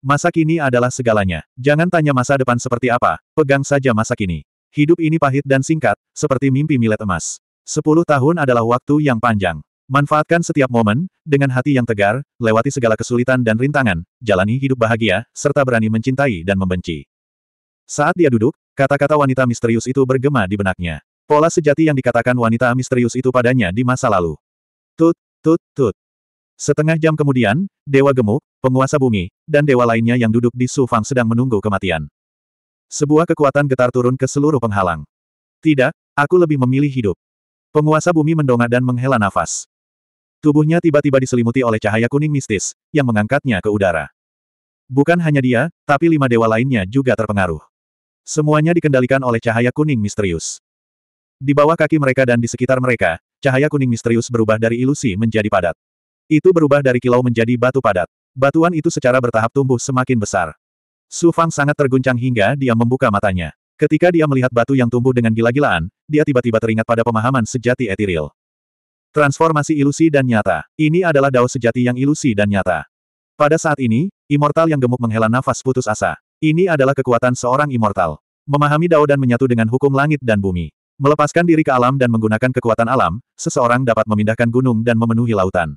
Masa kini adalah segalanya. Jangan tanya masa depan seperti apa, pegang saja masa kini. Hidup ini pahit dan singkat, seperti mimpi milet emas. Sepuluh tahun adalah waktu yang panjang. Manfaatkan setiap momen, dengan hati yang tegar, lewati segala kesulitan dan rintangan, jalani hidup bahagia, serta berani mencintai dan membenci. Saat dia duduk, kata-kata wanita misterius itu bergema di benaknya. Pola sejati yang dikatakan wanita misterius itu padanya di masa lalu. Tut, tut, tut. Setengah jam kemudian, Dewa Gemuk, penguasa bumi, dan dewa lainnya yang duduk di Su Fang sedang menunggu kematian. Sebuah kekuatan getar turun ke seluruh penghalang. Tidak, aku lebih memilih hidup. Penguasa bumi mendongak dan menghela nafas. Tubuhnya tiba-tiba diselimuti oleh cahaya kuning mistis, yang mengangkatnya ke udara. Bukan hanya dia, tapi lima dewa lainnya juga terpengaruh. Semuanya dikendalikan oleh cahaya kuning misterius. Di bawah kaki mereka dan di sekitar mereka, cahaya kuning misterius berubah dari ilusi menjadi padat. Itu berubah dari kilau menjadi batu padat. Batuan itu secara bertahap tumbuh semakin besar. Su Fang sangat terguncang hingga dia membuka matanya. Ketika dia melihat batu yang tumbuh dengan gila-gilaan, dia tiba-tiba teringat pada pemahaman sejati etiril. Transformasi ilusi dan nyata. Ini adalah dao sejati yang ilusi dan nyata. Pada saat ini, immortal yang gemuk menghela nafas putus asa. Ini adalah kekuatan seorang immortal. Memahami dao dan menyatu dengan hukum langit dan bumi. Melepaskan diri ke alam dan menggunakan kekuatan alam, seseorang dapat memindahkan gunung dan memenuhi lautan.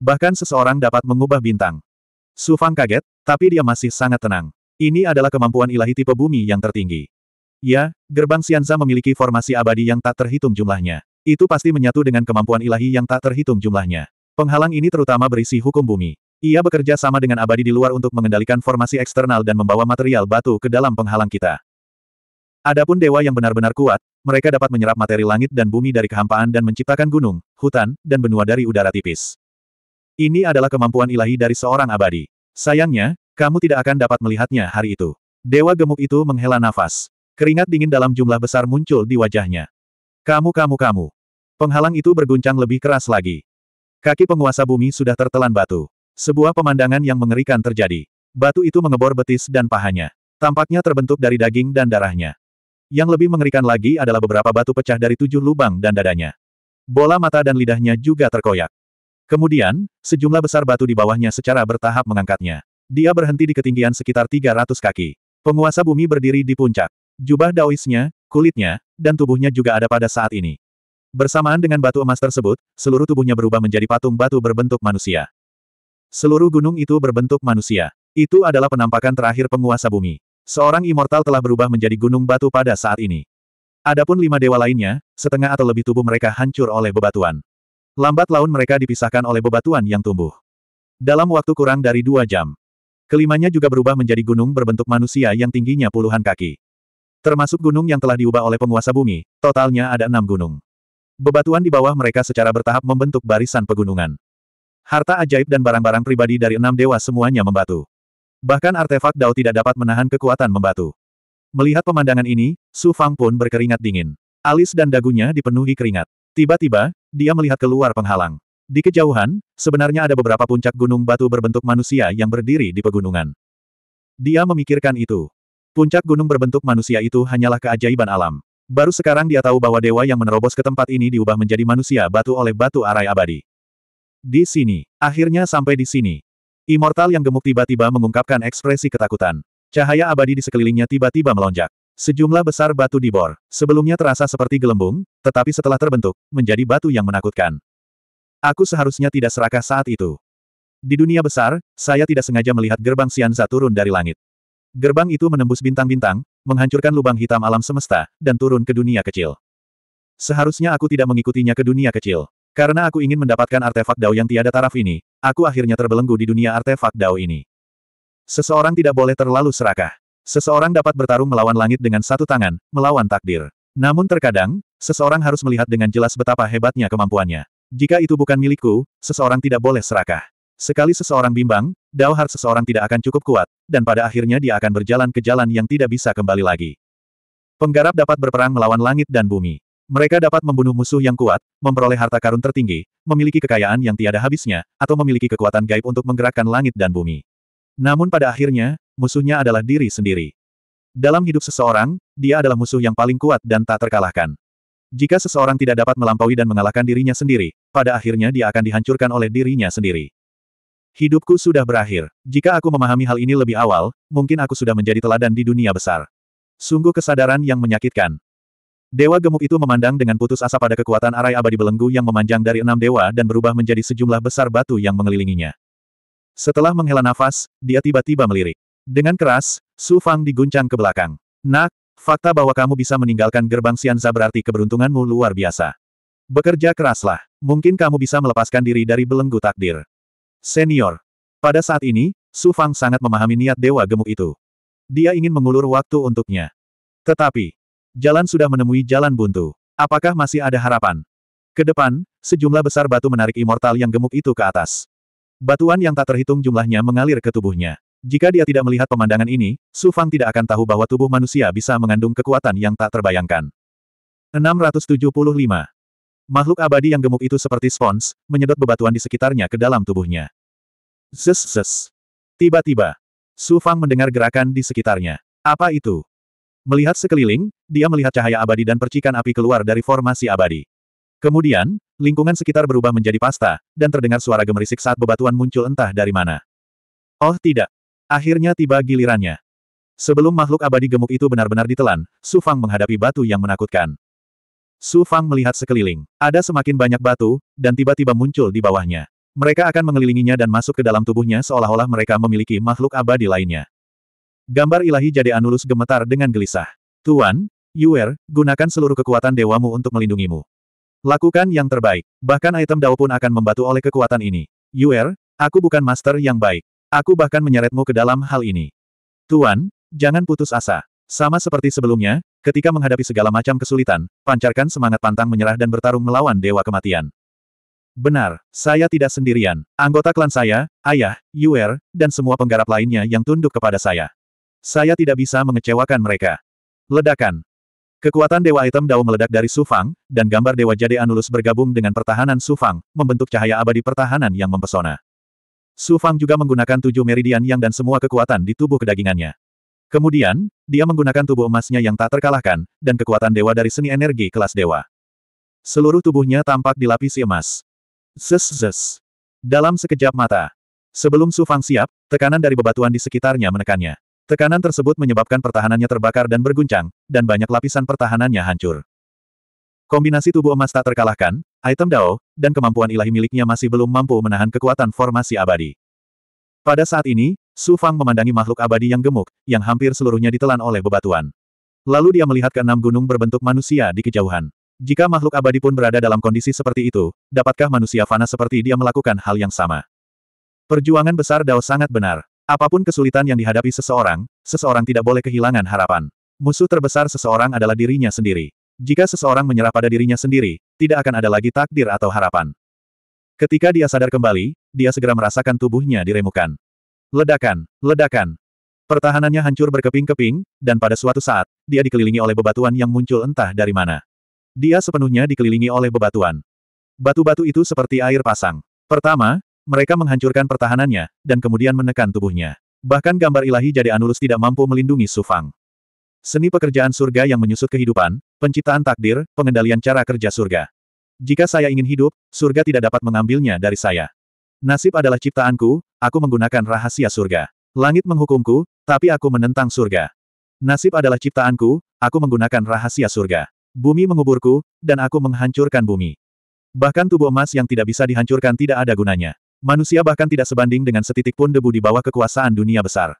Bahkan seseorang dapat mengubah bintang. Su Fang kaget, tapi dia masih sangat tenang. Ini adalah kemampuan ilahi tipe bumi yang tertinggi. Ya, gerbang Sianza memiliki formasi abadi yang tak terhitung jumlahnya. Itu pasti menyatu dengan kemampuan ilahi yang tak terhitung jumlahnya. Penghalang ini terutama berisi hukum bumi. Ia bekerja sama dengan abadi di luar untuk mengendalikan formasi eksternal dan membawa material batu ke dalam penghalang kita. Adapun dewa yang benar-benar kuat, mereka dapat menyerap materi langit dan bumi dari kehampaan dan menciptakan gunung, hutan, dan benua dari udara tipis. Ini adalah kemampuan ilahi dari seorang abadi. Sayangnya, kamu tidak akan dapat melihatnya hari itu. Dewa gemuk itu menghela nafas. Keringat dingin dalam jumlah besar muncul di wajahnya. Kamu kamu kamu. Penghalang itu berguncang lebih keras lagi. Kaki penguasa bumi sudah tertelan batu. Sebuah pemandangan yang mengerikan terjadi. Batu itu mengebor betis dan pahanya. Tampaknya terbentuk dari daging dan darahnya. Yang lebih mengerikan lagi adalah beberapa batu pecah dari tujuh lubang dan dadanya. Bola mata dan lidahnya juga terkoyak. Kemudian, sejumlah besar batu di bawahnya secara bertahap mengangkatnya. Dia berhenti di ketinggian sekitar 300 kaki. Penguasa bumi berdiri di puncak. Jubah daoisnya, kulitnya, dan tubuhnya juga ada pada saat ini. Bersamaan dengan batu emas tersebut, seluruh tubuhnya berubah menjadi patung batu berbentuk manusia. Seluruh gunung itu berbentuk manusia. Itu adalah penampakan terakhir penguasa bumi. Seorang immortal telah berubah menjadi gunung batu pada saat ini. Adapun lima dewa lainnya, setengah atau lebih tubuh mereka hancur oleh bebatuan. Lambat laun mereka dipisahkan oleh bebatuan yang tumbuh. Dalam waktu kurang dari dua jam, kelimanya juga berubah menjadi gunung berbentuk manusia yang tingginya puluhan kaki. Termasuk gunung yang telah diubah oleh penguasa bumi, totalnya ada enam gunung. Bebatuan di bawah mereka secara bertahap membentuk barisan pegunungan. Harta ajaib dan barang-barang pribadi dari enam dewa semuanya membatu. Bahkan artefak Dao tidak dapat menahan kekuatan membatu. Melihat pemandangan ini, Su Fang pun berkeringat dingin. Alis dan dagunya dipenuhi keringat. Tiba-tiba, dia melihat keluar penghalang. Di kejauhan, sebenarnya ada beberapa puncak gunung batu berbentuk manusia yang berdiri di pegunungan. Dia memikirkan itu. Puncak gunung berbentuk manusia itu hanyalah keajaiban alam. Baru sekarang dia tahu bahwa dewa yang menerobos ke tempat ini diubah menjadi manusia batu oleh batu arai abadi. Di sini, akhirnya sampai di sini, Immortal yang gemuk tiba-tiba mengungkapkan ekspresi ketakutan. Cahaya abadi di sekelilingnya tiba-tiba melonjak. Sejumlah besar batu dibor, sebelumnya terasa seperti gelembung, tetapi setelah terbentuk, menjadi batu yang menakutkan. Aku seharusnya tidak serakah saat itu. Di dunia besar, saya tidak sengaja melihat gerbang Sianza turun dari langit. Gerbang itu menembus bintang-bintang, menghancurkan lubang hitam alam semesta, dan turun ke dunia kecil. Seharusnya aku tidak mengikutinya ke dunia kecil. Karena aku ingin mendapatkan artefak Dao yang tiada taraf ini, Aku akhirnya terbelenggu di dunia artefak Dao ini. Seseorang tidak boleh terlalu serakah. Seseorang dapat bertarung melawan langit dengan satu tangan, melawan takdir. Namun terkadang, seseorang harus melihat dengan jelas betapa hebatnya kemampuannya. Jika itu bukan milikku, seseorang tidak boleh serakah. Sekali seseorang bimbang, Dao Heart seseorang tidak akan cukup kuat, dan pada akhirnya dia akan berjalan ke jalan yang tidak bisa kembali lagi. Penggarap dapat berperang melawan langit dan bumi. Mereka dapat membunuh musuh yang kuat, memperoleh harta karun tertinggi, memiliki kekayaan yang tiada habisnya, atau memiliki kekuatan gaib untuk menggerakkan langit dan bumi. Namun pada akhirnya, musuhnya adalah diri sendiri. Dalam hidup seseorang, dia adalah musuh yang paling kuat dan tak terkalahkan. Jika seseorang tidak dapat melampaui dan mengalahkan dirinya sendiri, pada akhirnya dia akan dihancurkan oleh dirinya sendiri. Hidupku sudah berakhir. Jika aku memahami hal ini lebih awal, mungkin aku sudah menjadi teladan di dunia besar. Sungguh kesadaran yang menyakitkan. Dewa gemuk itu memandang dengan putus asa pada kekuatan arai abadi belenggu yang memanjang dari enam dewa dan berubah menjadi sejumlah besar batu yang mengelilinginya. Setelah menghela nafas, dia tiba-tiba melirik. Dengan keras, Su Fang diguncang ke belakang. Nak, fakta bahwa kamu bisa meninggalkan gerbang Sianza berarti keberuntunganmu luar biasa. Bekerja keraslah. Mungkin kamu bisa melepaskan diri dari belenggu takdir. Senior. Pada saat ini, Su Fang sangat memahami niat dewa gemuk itu. Dia ingin mengulur waktu untuknya. Tetapi, Jalan sudah menemui jalan buntu. Apakah masih ada harapan? Ke depan, sejumlah besar batu menarik immortal yang gemuk itu ke atas. Batuan yang tak terhitung jumlahnya mengalir ke tubuhnya. Jika dia tidak melihat pemandangan ini, Su Fang tidak akan tahu bahwa tubuh manusia bisa mengandung kekuatan yang tak terbayangkan. 675. Makhluk abadi yang gemuk itu seperti spons, menyedot bebatuan di sekitarnya ke dalam tubuhnya. Zes zes. Tiba-tiba, Su Fang mendengar gerakan di sekitarnya. Apa itu? Melihat sekeliling, dia melihat cahaya abadi dan percikan api keluar dari formasi abadi. Kemudian, lingkungan sekitar berubah menjadi pasta, dan terdengar suara gemerisik saat bebatuan muncul entah dari mana. Oh tidak! Akhirnya tiba gilirannya. Sebelum makhluk abadi gemuk itu benar-benar ditelan, Su Fang menghadapi batu yang menakutkan. Su Fang melihat sekeliling. Ada semakin banyak batu, dan tiba-tiba muncul di bawahnya. Mereka akan mengelilinginya dan masuk ke dalam tubuhnya seolah-olah mereka memiliki makhluk abadi lainnya. Gambar ilahi jadi Anulus gemetar dengan gelisah. Tuan, Yuer, gunakan seluruh kekuatan dewamu untuk melindungimu. Lakukan yang terbaik. Bahkan item Dao pun akan membantu oleh kekuatan ini. Yuer, aku bukan master yang baik. Aku bahkan menyeretmu ke dalam hal ini. Tuan, jangan putus asa. Sama seperti sebelumnya, ketika menghadapi segala macam kesulitan, pancarkan semangat pantang menyerah dan bertarung melawan Dewa Kematian. Benar, saya tidak sendirian. Anggota klan saya, ayah, Yuer, dan semua penggarap lainnya yang tunduk kepada saya. Saya tidak bisa mengecewakan mereka. Ledakan. Kekuatan Dewa Item Dao meledak dari Sufang, dan gambar Dewa Jade Anulus bergabung dengan pertahanan Sufang, membentuk cahaya abadi pertahanan yang mempesona. Sufang juga menggunakan tujuh meridian yang dan semua kekuatan di tubuh kedagingannya. Kemudian, dia menggunakan tubuh emasnya yang tak terkalahkan, dan kekuatan dewa dari seni energi kelas dewa. Seluruh tubuhnya tampak dilapisi emas. Zes-zes. Dalam sekejap mata. Sebelum Sufang siap, tekanan dari bebatuan di sekitarnya menekannya. Tekanan tersebut menyebabkan pertahanannya terbakar dan berguncang, dan banyak lapisan pertahanannya hancur. Kombinasi tubuh emas tak terkalahkan, item Dao, dan kemampuan ilahi miliknya masih belum mampu menahan kekuatan formasi abadi. Pada saat ini, Su Fang memandangi makhluk abadi yang gemuk, yang hampir seluruhnya ditelan oleh bebatuan. Lalu dia melihat keenam gunung berbentuk manusia di kejauhan. Jika makhluk abadi pun berada dalam kondisi seperti itu, dapatkah manusia fana seperti dia melakukan hal yang sama? Perjuangan besar Dao sangat benar. Apapun kesulitan yang dihadapi seseorang, seseorang tidak boleh kehilangan harapan. Musuh terbesar seseorang adalah dirinya sendiri. Jika seseorang menyerah pada dirinya sendiri, tidak akan ada lagi takdir atau harapan. Ketika dia sadar kembali, dia segera merasakan tubuhnya diremukan. Ledakan, ledakan. Pertahanannya hancur berkeping-keping, dan pada suatu saat, dia dikelilingi oleh bebatuan yang muncul entah dari mana. Dia sepenuhnya dikelilingi oleh bebatuan. Batu-batu itu seperti air pasang. Pertama, mereka menghancurkan pertahanannya, dan kemudian menekan tubuhnya. Bahkan gambar ilahi jadi Anulus tidak mampu melindungi Sufang. Seni pekerjaan surga yang menyusut kehidupan, penciptaan takdir, pengendalian cara kerja surga. Jika saya ingin hidup, surga tidak dapat mengambilnya dari saya. Nasib adalah ciptaanku, aku menggunakan rahasia surga. Langit menghukumku, tapi aku menentang surga. Nasib adalah ciptaanku, aku menggunakan rahasia surga. Bumi menguburku, dan aku menghancurkan bumi. Bahkan tubuh emas yang tidak bisa dihancurkan tidak ada gunanya. Manusia bahkan tidak sebanding dengan setitik pun debu di bawah kekuasaan dunia besar.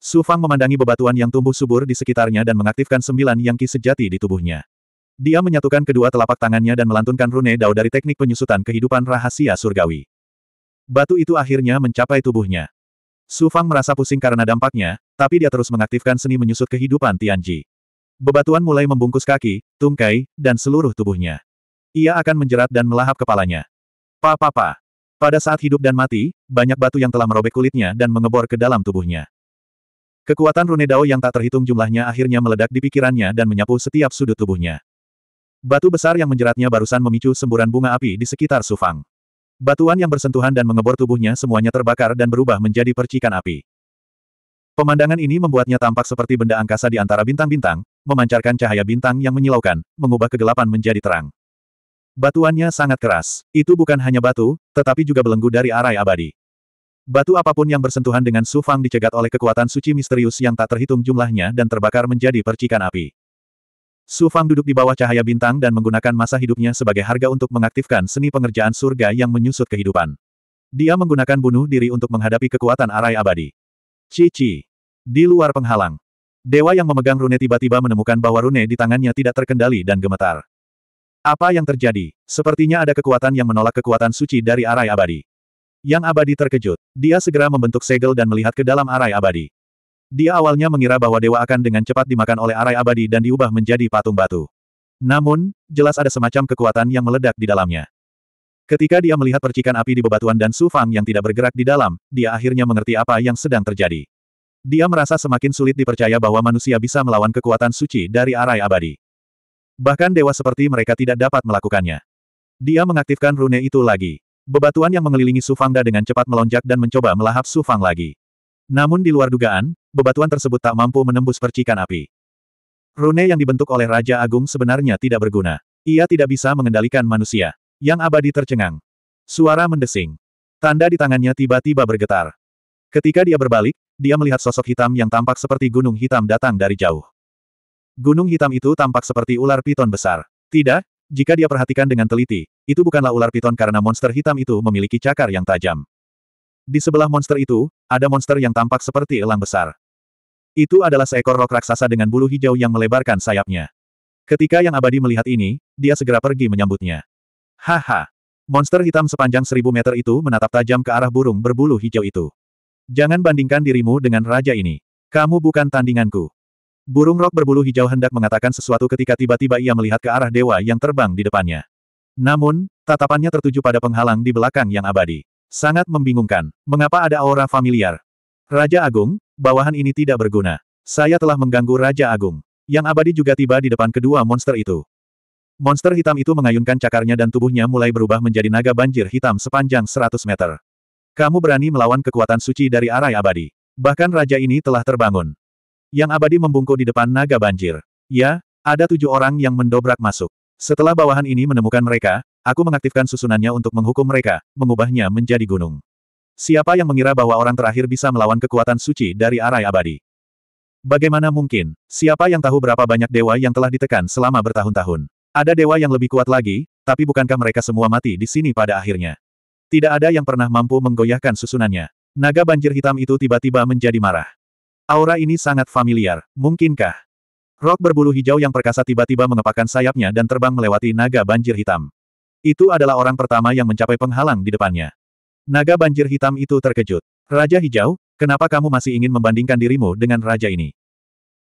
Su Fang memandangi bebatuan yang tumbuh subur di sekitarnya dan mengaktifkan sembilan yang ki sejati di tubuhnya. Dia menyatukan kedua telapak tangannya dan melantunkan rune dao dari teknik penyusutan kehidupan rahasia surgawi. Batu itu akhirnya mencapai tubuhnya. Su Fang merasa pusing karena dampaknya, tapi dia terus mengaktifkan seni menyusut kehidupan Tianji. Bebatuan mulai membungkus kaki, tungkai, dan seluruh tubuhnya. Ia akan menjerat dan melahap kepalanya. Pa-pa-pa. Pada saat hidup dan mati, banyak batu yang telah merobek kulitnya dan mengebor ke dalam tubuhnya. Kekuatan rune dao yang tak terhitung jumlahnya akhirnya meledak di pikirannya dan menyapu setiap sudut tubuhnya. Batu besar yang menjeratnya barusan memicu semburan bunga api di sekitar Sufang. Batuan yang bersentuhan dan mengebor tubuhnya semuanya terbakar dan berubah menjadi percikan api. Pemandangan ini membuatnya tampak seperti benda angkasa di antara bintang-bintang, memancarkan cahaya bintang yang menyilaukan, mengubah kegelapan menjadi terang. Batuannya sangat keras. Itu bukan hanya batu, tetapi juga belenggu dari arai abadi. Batu apapun yang bersentuhan dengan Su Fang dicegat oleh kekuatan suci misterius yang tak terhitung jumlahnya dan terbakar menjadi percikan api. Su Fang duduk di bawah cahaya bintang dan menggunakan masa hidupnya sebagai harga untuk mengaktifkan seni pengerjaan surga yang menyusut kehidupan. Dia menggunakan bunuh diri untuk menghadapi kekuatan arai abadi. Cici. Di luar penghalang. Dewa yang memegang rune tiba-tiba menemukan bahwa rune di tangannya tidak terkendali dan gemetar. Apa yang terjadi? Sepertinya ada kekuatan yang menolak kekuatan suci dari arai abadi. Yang abadi terkejut. Dia segera membentuk segel dan melihat ke dalam arai abadi. Dia awalnya mengira bahwa dewa akan dengan cepat dimakan oleh arai abadi dan diubah menjadi patung batu. Namun, jelas ada semacam kekuatan yang meledak di dalamnya. Ketika dia melihat percikan api di bebatuan dan Sufang yang tidak bergerak di dalam, dia akhirnya mengerti apa yang sedang terjadi. Dia merasa semakin sulit dipercaya bahwa manusia bisa melawan kekuatan suci dari arai abadi. Bahkan dewa seperti mereka tidak dapat melakukannya. Dia mengaktifkan rune itu lagi. Bebatuan yang mengelilingi Sufangda dengan cepat melonjak dan mencoba melahap Sufang lagi. Namun di luar dugaan, bebatuan tersebut tak mampu menembus percikan api. Rune yang dibentuk oleh Raja Agung sebenarnya tidak berguna. Ia tidak bisa mengendalikan manusia. Yang abadi tercengang. Suara mendesing. Tanda di tangannya tiba-tiba bergetar. Ketika dia berbalik, dia melihat sosok hitam yang tampak seperti gunung hitam datang dari jauh. Gunung hitam itu tampak seperti ular piton besar. Tidak, jika dia perhatikan dengan teliti, itu bukanlah ular piton karena monster hitam itu memiliki cakar yang tajam. Di sebelah monster itu, ada monster yang tampak seperti elang besar. Itu adalah seekor rok raksasa dengan bulu hijau yang melebarkan sayapnya. Ketika yang abadi melihat ini, dia segera pergi menyambutnya. Haha! Monster hitam sepanjang seribu meter itu menatap tajam ke arah burung berbulu hijau itu. Jangan bandingkan dirimu dengan raja ini. Kamu bukan tandinganku. Burung rok berbulu hijau hendak mengatakan sesuatu ketika tiba-tiba ia melihat ke arah dewa yang terbang di depannya. Namun, tatapannya tertuju pada penghalang di belakang yang abadi. Sangat membingungkan. Mengapa ada aura familiar? Raja Agung, bawahan ini tidak berguna. Saya telah mengganggu Raja Agung. Yang abadi juga tiba di depan kedua monster itu. Monster hitam itu mengayunkan cakarnya dan tubuhnya mulai berubah menjadi naga banjir hitam sepanjang 100 meter. Kamu berani melawan kekuatan suci dari arai abadi. Bahkan raja ini telah terbangun. Yang abadi membungkuk di depan naga banjir. Ya, ada tujuh orang yang mendobrak masuk. Setelah bawahan ini menemukan mereka, aku mengaktifkan susunannya untuk menghukum mereka, mengubahnya menjadi gunung. Siapa yang mengira bahwa orang terakhir bisa melawan kekuatan suci dari arai abadi? Bagaimana mungkin? Siapa yang tahu berapa banyak dewa yang telah ditekan selama bertahun-tahun? Ada dewa yang lebih kuat lagi, tapi bukankah mereka semua mati di sini pada akhirnya? Tidak ada yang pernah mampu menggoyahkan susunannya. Naga banjir hitam itu tiba-tiba menjadi marah. Aura ini sangat familiar, mungkinkah? Rok berbulu hijau yang perkasa tiba-tiba mengepakkan sayapnya dan terbang melewati naga banjir hitam. Itu adalah orang pertama yang mencapai penghalang di depannya. Naga banjir hitam itu terkejut. Raja Hijau, kenapa kamu masih ingin membandingkan dirimu dengan raja ini?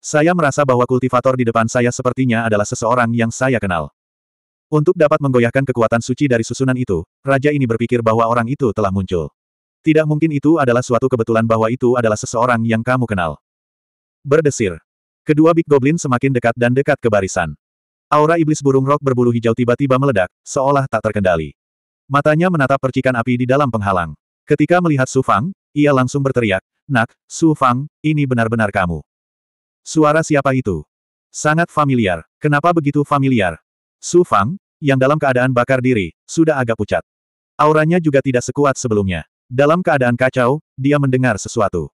Saya merasa bahwa kultivator di depan saya sepertinya adalah seseorang yang saya kenal. Untuk dapat menggoyahkan kekuatan suci dari susunan itu, raja ini berpikir bahwa orang itu telah muncul. Tidak mungkin itu adalah suatu kebetulan bahwa itu adalah seseorang yang kamu kenal. Berdesir. Kedua Big Goblin semakin dekat dan dekat ke barisan. Aura iblis burung rok berbulu hijau tiba-tiba meledak, seolah tak terkendali. Matanya menatap percikan api di dalam penghalang. Ketika melihat Su Fang, ia langsung berteriak, Nak, Su Fang, ini benar-benar kamu. Suara siapa itu? Sangat familiar. Kenapa begitu familiar? Su Fang, yang dalam keadaan bakar diri, sudah agak pucat. Auranya juga tidak sekuat sebelumnya. Dalam keadaan kacau, dia mendengar sesuatu.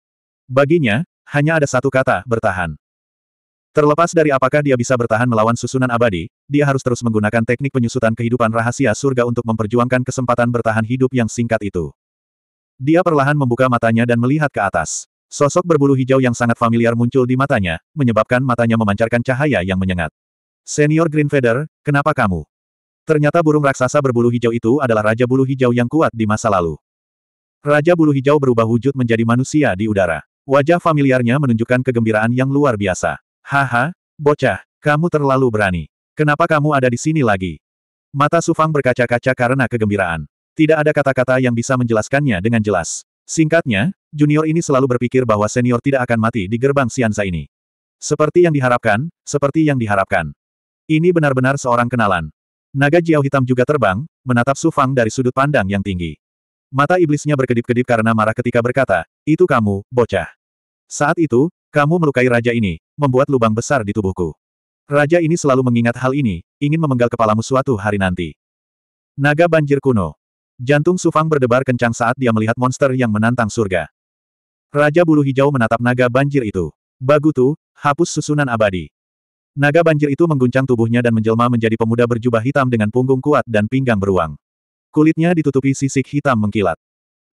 Baginya, hanya ada satu kata, bertahan. Terlepas dari apakah dia bisa bertahan melawan susunan abadi, dia harus terus menggunakan teknik penyusutan kehidupan rahasia surga untuk memperjuangkan kesempatan bertahan hidup yang singkat itu. Dia perlahan membuka matanya dan melihat ke atas. Sosok berbulu hijau yang sangat familiar muncul di matanya, menyebabkan matanya memancarkan cahaya yang menyengat. Senior Green Feather, kenapa kamu? Ternyata burung raksasa berbulu hijau itu adalah Raja Bulu Hijau yang kuat di masa lalu. Raja bulu hijau berubah wujud menjadi manusia di udara. Wajah familiarnya menunjukkan kegembiraan yang luar biasa. Haha, bocah, kamu terlalu berani. Kenapa kamu ada di sini lagi? Mata Sufang berkaca-kaca karena kegembiraan. Tidak ada kata-kata yang bisa menjelaskannya dengan jelas. Singkatnya, junior ini selalu berpikir bahwa senior tidak akan mati di gerbang Sianza ini. Seperti yang diharapkan, seperti yang diharapkan. Ini benar-benar seorang kenalan. Naga Jiao hitam juga terbang, menatap Sufang dari sudut pandang yang tinggi. Mata iblisnya berkedip-kedip karena marah ketika berkata, itu kamu, bocah. Saat itu, kamu melukai raja ini, membuat lubang besar di tubuhku. Raja ini selalu mengingat hal ini, ingin memenggal kepalamu suatu hari nanti. Naga banjir kuno. Jantung Sufang berdebar kencang saat dia melihat monster yang menantang surga. Raja bulu hijau menatap naga banjir itu. Bagutu, hapus susunan abadi. Naga banjir itu mengguncang tubuhnya dan menjelma menjadi pemuda berjubah hitam dengan punggung kuat dan pinggang beruang. Kulitnya ditutupi sisik hitam mengkilat.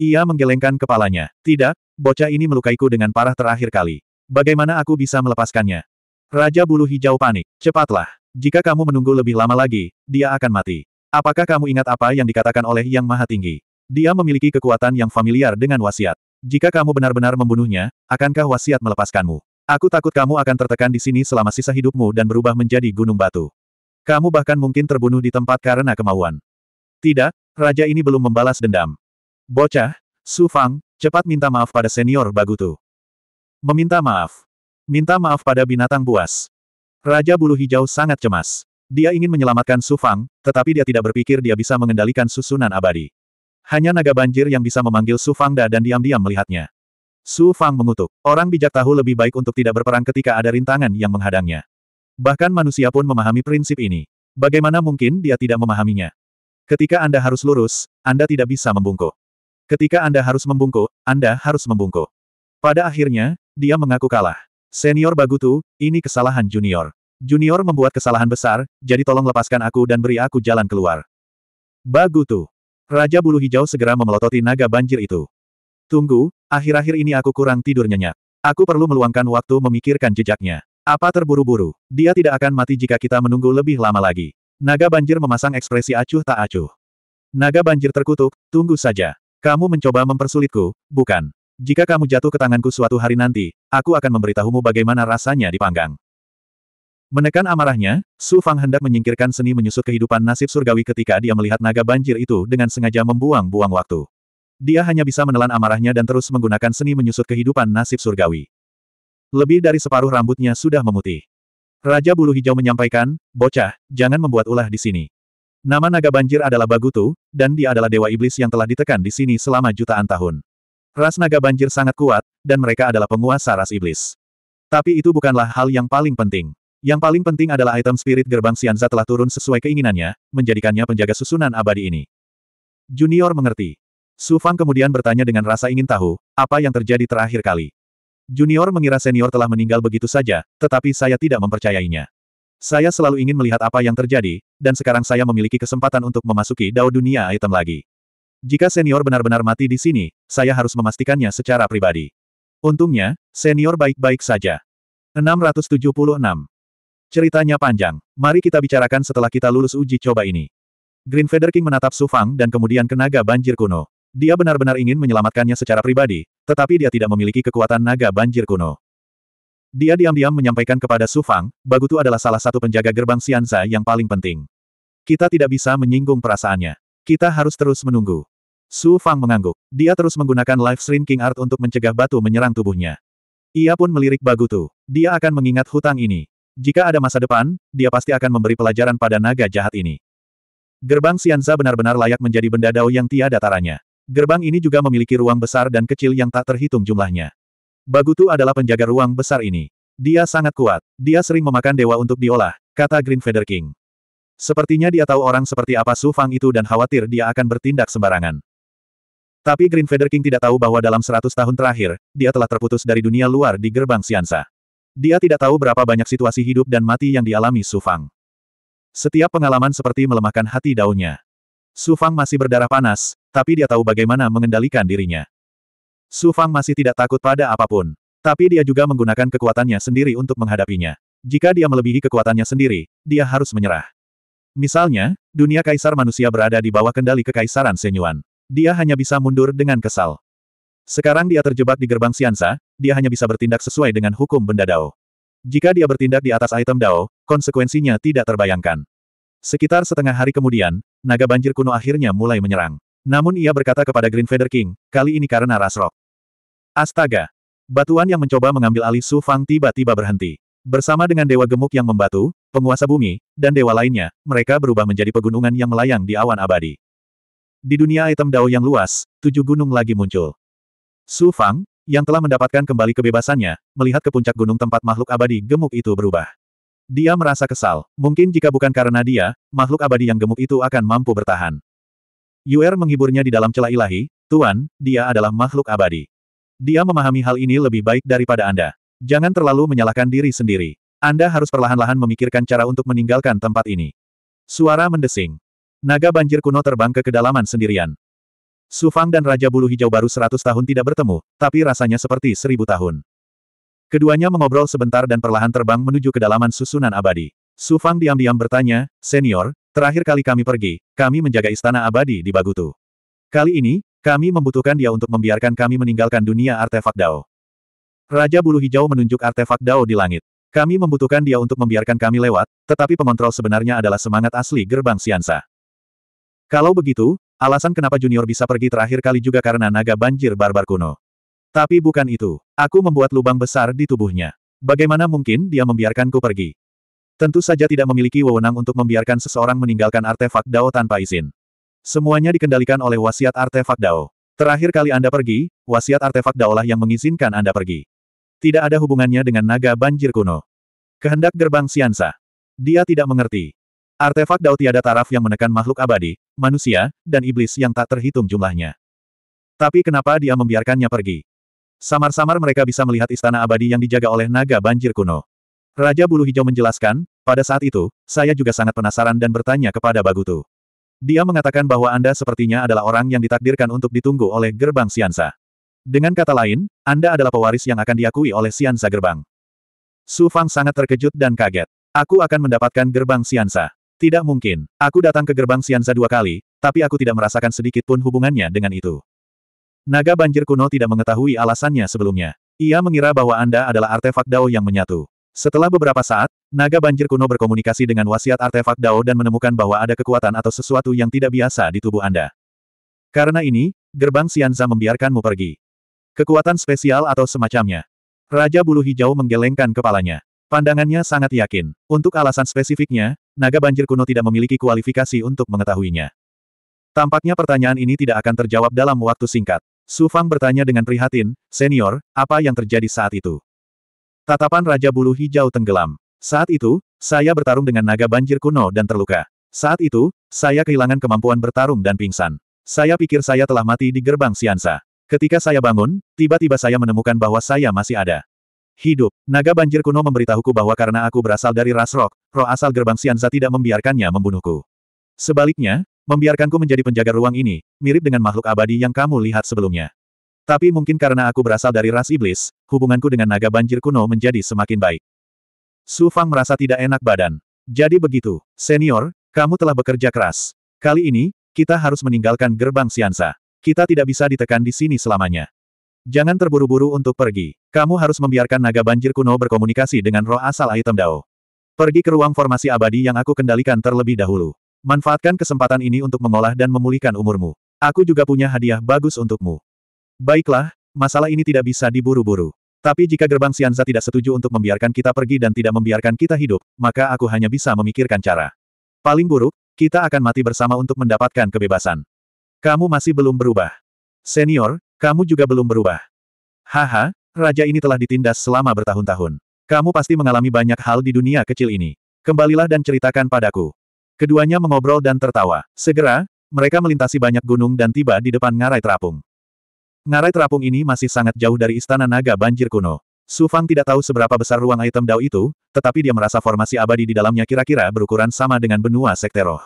Ia menggelengkan kepalanya. Tidak, bocah ini melukaiku dengan parah terakhir kali. Bagaimana aku bisa melepaskannya? Raja bulu hijau panik. Cepatlah. Jika kamu menunggu lebih lama lagi, dia akan mati. Apakah kamu ingat apa yang dikatakan oleh Yang Maha Tinggi? Dia memiliki kekuatan yang familiar dengan wasiat. Jika kamu benar-benar membunuhnya, akankah wasiat melepaskanmu? Aku takut kamu akan tertekan di sini selama sisa hidupmu dan berubah menjadi gunung batu. Kamu bahkan mungkin terbunuh di tempat karena kemauan. Tidak, Raja ini belum membalas dendam. Bocah, Su Fang, cepat minta maaf pada senior Bagutu. Meminta maaf. Minta maaf pada binatang buas. Raja bulu hijau sangat cemas. Dia ingin menyelamatkan Su Fang, tetapi dia tidak berpikir dia bisa mengendalikan susunan abadi. Hanya naga banjir yang bisa memanggil Su Fang Da dan diam-diam melihatnya. Su Fang mengutuk. Orang bijak tahu lebih baik untuk tidak berperang ketika ada rintangan yang menghadangnya. Bahkan manusia pun memahami prinsip ini. Bagaimana mungkin dia tidak memahaminya? Ketika Anda harus lurus, Anda tidak bisa membungkuk. Ketika Anda harus membungkuk, Anda harus membungkuk. Pada akhirnya, dia mengaku kalah. Senior Bagutu, ini kesalahan junior. Junior membuat kesalahan besar, jadi tolong lepaskan aku dan beri aku jalan keluar. Bagutu. Raja Bulu Hijau segera memelototi naga banjir itu. Tunggu, akhir-akhir ini aku kurang tidur nyenyak. Aku perlu meluangkan waktu memikirkan jejaknya. Apa terburu-buru? Dia tidak akan mati jika kita menunggu lebih lama lagi. Naga banjir memasang ekspresi acuh tak acuh. Naga banjir terkutuk, tunggu saja. Kamu mencoba mempersulitku, bukan? Jika kamu jatuh ke tanganku suatu hari nanti, aku akan memberitahumu bagaimana rasanya dipanggang. Menekan amarahnya, Su Fang hendak menyingkirkan seni menyusut kehidupan nasib surgawi ketika dia melihat naga banjir itu dengan sengaja membuang-buang waktu. Dia hanya bisa menelan amarahnya dan terus menggunakan seni menyusut kehidupan nasib surgawi. Lebih dari separuh rambutnya sudah memutih. Raja Bulu Hijau menyampaikan, bocah, jangan membuat ulah di sini. Nama naga banjir adalah Bagutu, dan dia adalah dewa iblis yang telah ditekan di sini selama jutaan tahun. Ras naga banjir sangat kuat, dan mereka adalah penguasa ras iblis. Tapi itu bukanlah hal yang paling penting. Yang paling penting adalah item spirit gerbang Sianza telah turun sesuai keinginannya, menjadikannya penjaga susunan abadi ini. Junior mengerti. Su Fang kemudian bertanya dengan rasa ingin tahu, apa yang terjadi terakhir kali. Junior mengira senior telah meninggal begitu saja, tetapi saya tidak mempercayainya. Saya selalu ingin melihat apa yang terjadi, dan sekarang saya memiliki kesempatan untuk memasuki dao dunia item lagi. Jika senior benar-benar mati di sini, saya harus memastikannya secara pribadi. Untungnya, senior baik-baik saja. 676. Ceritanya panjang. Mari kita bicarakan setelah kita lulus uji coba ini. Green Feather King menatap Sufang dan kemudian Kenaga banjir kuno. Dia benar-benar ingin menyelamatkannya secara pribadi, tetapi dia tidak memiliki kekuatan naga banjir kuno. Dia diam-diam menyampaikan kepada Su Fang, Bagutu adalah salah satu penjaga gerbang Xianza yang paling penting. Kita tidak bisa menyinggung perasaannya. Kita harus terus menunggu. Su Fang mengangguk. Dia terus menggunakan Life Shrinking Art untuk mencegah batu menyerang tubuhnya. Ia pun melirik Bagutu. Dia akan mengingat hutang ini. Jika ada masa depan, dia pasti akan memberi pelajaran pada naga jahat ini. Gerbang Sianza benar-benar layak menjadi benda dao yang tiada taranya. Gerbang ini juga memiliki ruang besar dan kecil yang tak terhitung jumlahnya. Bagutu adalah penjaga ruang besar ini. Dia sangat kuat. Dia sering memakan dewa untuk diolah, kata Green Feather King. Sepertinya dia tahu orang seperti apa Su Fang itu dan khawatir dia akan bertindak sembarangan. Tapi Green Feather King tidak tahu bahwa dalam 100 tahun terakhir, dia telah terputus dari dunia luar di gerbang Siansa. Dia tidak tahu berapa banyak situasi hidup dan mati yang dialami Su Fang. Setiap pengalaman seperti melemahkan hati daunnya. Su Fang masih berdarah panas, tapi dia tahu bagaimana mengendalikan dirinya. Su Fang masih tidak takut pada apapun. Tapi dia juga menggunakan kekuatannya sendiri untuk menghadapinya. Jika dia melebihi kekuatannya sendiri, dia harus menyerah. Misalnya, dunia kaisar manusia berada di bawah kendali kekaisaran Senyuan. Dia hanya bisa mundur dengan kesal. Sekarang dia terjebak di gerbang Siansa, dia hanya bisa bertindak sesuai dengan hukum benda Dao. Jika dia bertindak di atas item Dao, konsekuensinya tidak terbayangkan. Sekitar setengah hari kemudian, naga banjir kuno akhirnya mulai menyerang. Namun ia berkata kepada Green Feather King, kali ini karena Rasrock. Astaga! Batuan yang mencoba mengambil alih Su Fang tiba-tiba berhenti. Bersama dengan Dewa Gemuk yang membatu, penguasa bumi, dan dewa lainnya, mereka berubah menjadi pegunungan yang melayang di awan abadi. Di dunia item Dao yang luas, tujuh gunung lagi muncul. Su Fang, yang telah mendapatkan kembali kebebasannya, melihat ke puncak gunung tempat makhluk abadi gemuk itu berubah. Dia merasa kesal, mungkin jika bukan karena dia, makhluk abadi yang gemuk itu akan mampu bertahan. Yuer menghiburnya di dalam celah ilahi, Tuan, dia adalah makhluk abadi. Dia memahami hal ini lebih baik daripada Anda. Jangan terlalu menyalahkan diri sendiri. Anda harus perlahan-lahan memikirkan cara untuk meninggalkan tempat ini. Suara mendesing. Naga banjir kuno terbang ke kedalaman sendirian. Sufang dan Raja Bulu Hijau baru seratus tahun tidak bertemu, tapi rasanya seperti seribu tahun. Keduanya mengobrol sebentar dan perlahan terbang menuju kedalaman susunan abadi. Sufang diam-diam bertanya, Senior, Terakhir kali kami pergi, kami menjaga istana abadi di Bagutu. Kali ini, kami membutuhkan dia untuk membiarkan kami meninggalkan dunia artefak Dao. Raja Bulu Hijau menunjuk artefak Dao di langit. Kami membutuhkan dia untuk membiarkan kami lewat, tetapi pengontrol sebenarnya adalah semangat asli gerbang Siansa. Kalau begitu, alasan kenapa Junior bisa pergi terakhir kali juga karena naga banjir barbar kuno. Tapi bukan itu. Aku membuat lubang besar di tubuhnya. Bagaimana mungkin dia membiarkanku pergi? Tentu saja tidak memiliki wewenang untuk membiarkan seseorang meninggalkan artefak Dao tanpa izin. Semuanya dikendalikan oleh wasiat artefak Dao. Terakhir kali Anda pergi, wasiat artefak Dao lah yang mengizinkan Anda pergi. Tidak ada hubungannya dengan naga banjir kuno. Kehendak gerbang Siansa. Dia tidak mengerti. Artefak Dao tiada taraf yang menekan makhluk abadi, manusia, dan iblis yang tak terhitung jumlahnya. Tapi kenapa dia membiarkannya pergi? Samar-samar mereka bisa melihat istana abadi yang dijaga oleh naga banjir kuno. Raja Bulu Hijau menjelaskan, pada saat itu, saya juga sangat penasaran dan bertanya kepada Bagutu. Dia mengatakan bahwa Anda sepertinya adalah orang yang ditakdirkan untuk ditunggu oleh gerbang Siansa. Dengan kata lain, Anda adalah pewaris yang akan diakui oleh Siansa gerbang. Su Fang sangat terkejut dan kaget. Aku akan mendapatkan gerbang Siansa. Tidak mungkin. Aku datang ke gerbang Siansa dua kali, tapi aku tidak merasakan sedikit pun hubungannya dengan itu. Naga banjir kuno tidak mengetahui alasannya sebelumnya. Ia mengira bahwa Anda adalah artefak Dao yang menyatu. Setelah beberapa saat, naga banjir kuno berkomunikasi dengan wasiat artefak Dao dan menemukan bahwa ada kekuatan atau sesuatu yang tidak biasa di tubuh Anda. Karena ini, gerbang Sianza membiarkanmu pergi. Kekuatan spesial atau semacamnya. Raja bulu hijau menggelengkan kepalanya. Pandangannya sangat yakin. Untuk alasan spesifiknya, naga banjir kuno tidak memiliki kualifikasi untuk mengetahuinya. Tampaknya pertanyaan ini tidak akan terjawab dalam waktu singkat. Su Fang bertanya dengan prihatin, Senior, apa yang terjadi saat itu? Tatapan Raja Bulu Hijau tenggelam. Saat itu, saya bertarung dengan naga banjir kuno dan terluka. Saat itu, saya kehilangan kemampuan bertarung dan pingsan. Saya pikir saya telah mati di gerbang Siansa. Ketika saya bangun, tiba-tiba saya menemukan bahwa saya masih ada. Hidup, naga banjir kuno memberitahuku bahwa karena aku berasal dari ras rock, roh asal gerbang Siansa tidak membiarkannya membunuhku. Sebaliknya, membiarkanku menjadi penjaga ruang ini, mirip dengan makhluk abadi yang kamu lihat sebelumnya. Tapi mungkin karena aku berasal dari ras iblis, hubunganku dengan naga banjir kuno menjadi semakin baik. Su Fang merasa tidak enak badan. Jadi begitu, senior, kamu telah bekerja keras. Kali ini, kita harus meninggalkan gerbang Siansa. Kita tidak bisa ditekan di sini selamanya. Jangan terburu-buru untuk pergi. Kamu harus membiarkan naga banjir kuno berkomunikasi dengan roh asal item Dao. Pergi ke ruang formasi abadi yang aku kendalikan terlebih dahulu. Manfaatkan kesempatan ini untuk mengolah dan memulihkan umurmu. Aku juga punya hadiah bagus untukmu. Baiklah, masalah ini tidak bisa diburu-buru. Tapi jika gerbang Sianza tidak setuju untuk membiarkan kita pergi dan tidak membiarkan kita hidup, maka aku hanya bisa memikirkan cara. Paling buruk, kita akan mati bersama untuk mendapatkan kebebasan. Kamu masih belum berubah. Senior, kamu juga belum berubah. Haha, raja ini telah ditindas selama bertahun-tahun. Kamu pasti mengalami banyak hal di dunia kecil ini. Kembalilah dan ceritakan padaku. Keduanya mengobrol dan tertawa. Segera, mereka melintasi banyak gunung dan tiba di depan ngarai terapung. Ngarai terapung ini masih sangat jauh dari istana naga banjir kuno. Su Fang tidak tahu seberapa besar ruang item Dao itu, tetapi dia merasa formasi abadi di dalamnya kira-kira berukuran sama dengan benua Sekteroh.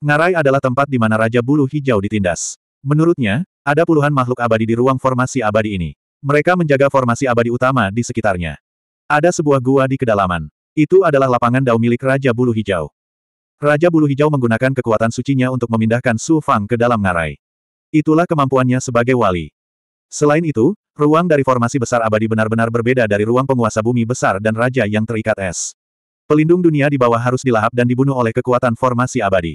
Ngarai adalah tempat di mana Raja Bulu Hijau ditindas. Menurutnya, ada puluhan makhluk abadi di ruang formasi abadi ini. Mereka menjaga formasi abadi utama di sekitarnya. Ada sebuah gua di kedalaman. Itu adalah lapangan Dao milik Raja Bulu Hijau. Raja Bulu Hijau menggunakan kekuatan sucinya untuk memindahkan Su Fang ke dalam ngarai. Itulah kemampuannya sebagai wali. Selain itu, ruang dari formasi besar abadi benar-benar berbeda dari ruang penguasa bumi besar dan raja yang terikat es. Pelindung dunia di bawah harus dilahap dan dibunuh oleh kekuatan formasi abadi.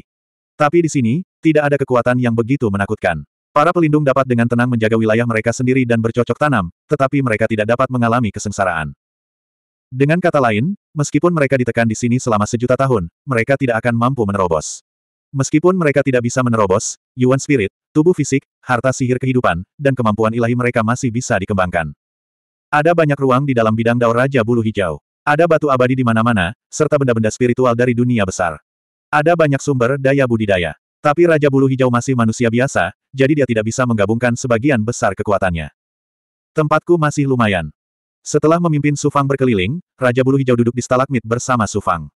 Tapi di sini, tidak ada kekuatan yang begitu menakutkan. Para pelindung dapat dengan tenang menjaga wilayah mereka sendiri dan bercocok tanam, tetapi mereka tidak dapat mengalami kesengsaraan. Dengan kata lain, meskipun mereka ditekan di sini selama sejuta tahun, mereka tidak akan mampu menerobos. Meskipun mereka tidak bisa menerobos, Yuan Spirit, tubuh fisik, harta sihir kehidupan, dan kemampuan ilahi mereka masih bisa dikembangkan. Ada banyak ruang di dalam bidang daur Raja Bulu Hijau. Ada batu abadi di mana-mana, serta benda-benda spiritual dari dunia besar. Ada banyak sumber daya budidaya. Tapi Raja Bulu Hijau masih manusia biasa, jadi dia tidak bisa menggabungkan sebagian besar kekuatannya. Tempatku masih lumayan. Setelah memimpin Sufang berkeliling, Raja Bulu Hijau duduk di stalagmit bersama Sufang.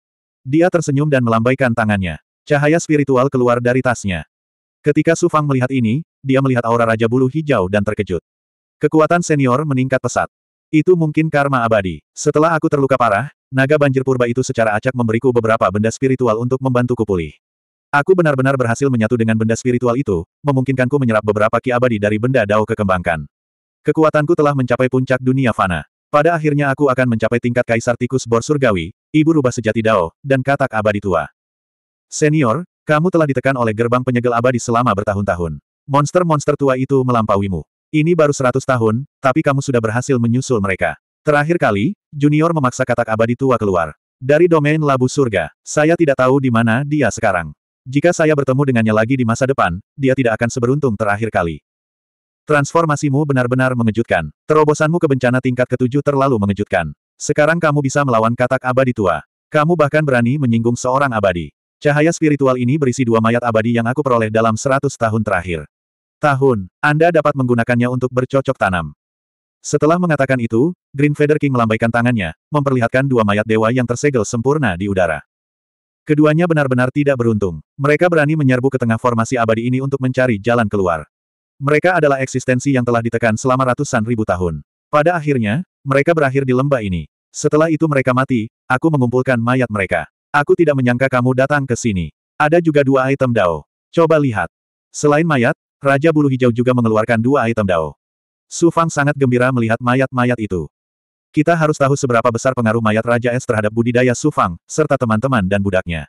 Dia tersenyum dan melambaikan tangannya. Cahaya spiritual keluar dari tasnya. Ketika Su Fang melihat ini, dia melihat aura Raja Bulu Hijau dan terkejut. Kekuatan senior meningkat pesat. Itu mungkin karma abadi. Setelah aku terluka parah, naga banjir purba itu secara acak memberiku beberapa benda spiritual untuk membantuku pulih. Aku benar-benar berhasil menyatu dengan benda spiritual itu, memungkinkanku menyerap beberapa ki abadi dari benda dao kekembangkan. Kekuatanku telah mencapai puncak dunia fana. Pada akhirnya aku akan mencapai tingkat kaisar tikus bor surgawi, ibu rubah sejati dao, dan katak abadi tua. Senior, kamu telah ditekan oleh gerbang penyegel abadi selama bertahun-tahun. Monster-monster tua itu melampauimu. Ini baru seratus tahun, tapi kamu sudah berhasil menyusul mereka. Terakhir kali, Junior memaksa katak abadi tua keluar. Dari domain labu surga, saya tidak tahu di mana dia sekarang. Jika saya bertemu dengannya lagi di masa depan, dia tidak akan seberuntung terakhir kali. Transformasimu benar-benar mengejutkan. Terobosanmu ke bencana tingkat ketujuh terlalu mengejutkan. Sekarang kamu bisa melawan katak abadi tua. Kamu bahkan berani menyinggung seorang abadi. Cahaya spiritual ini berisi dua mayat abadi yang aku peroleh dalam seratus tahun terakhir. Tahun, Anda dapat menggunakannya untuk bercocok tanam. Setelah mengatakan itu, Green Feather King melambaikan tangannya, memperlihatkan dua mayat dewa yang tersegel sempurna di udara. Keduanya benar-benar tidak beruntung. Mereka berani menyerbu ke tengah formasi abadi ini untuk mencari jalan keluar. Mereka adalah eksistensi yang telah ditekan selama ratusan ribu tahun. Pada akhirnya, mereka berakhir di lembah ini. Setelah itu mereka mati, aku mengumpulkan mayat mereka. Aku tidak menyangka kamu datang ke sini. Ada juga dua item Dao. Coba lihat. Selain mayat, Raja Bulu Hijau juga mengeluarkan dua item Dao. Su Fang sangat gembira melihat mayat-mayat itu. Kita harus tahu seberapa besar pengaruh mayat Raja Es terhadap budidaya Su Fang, serta teman-teman dan budaknya.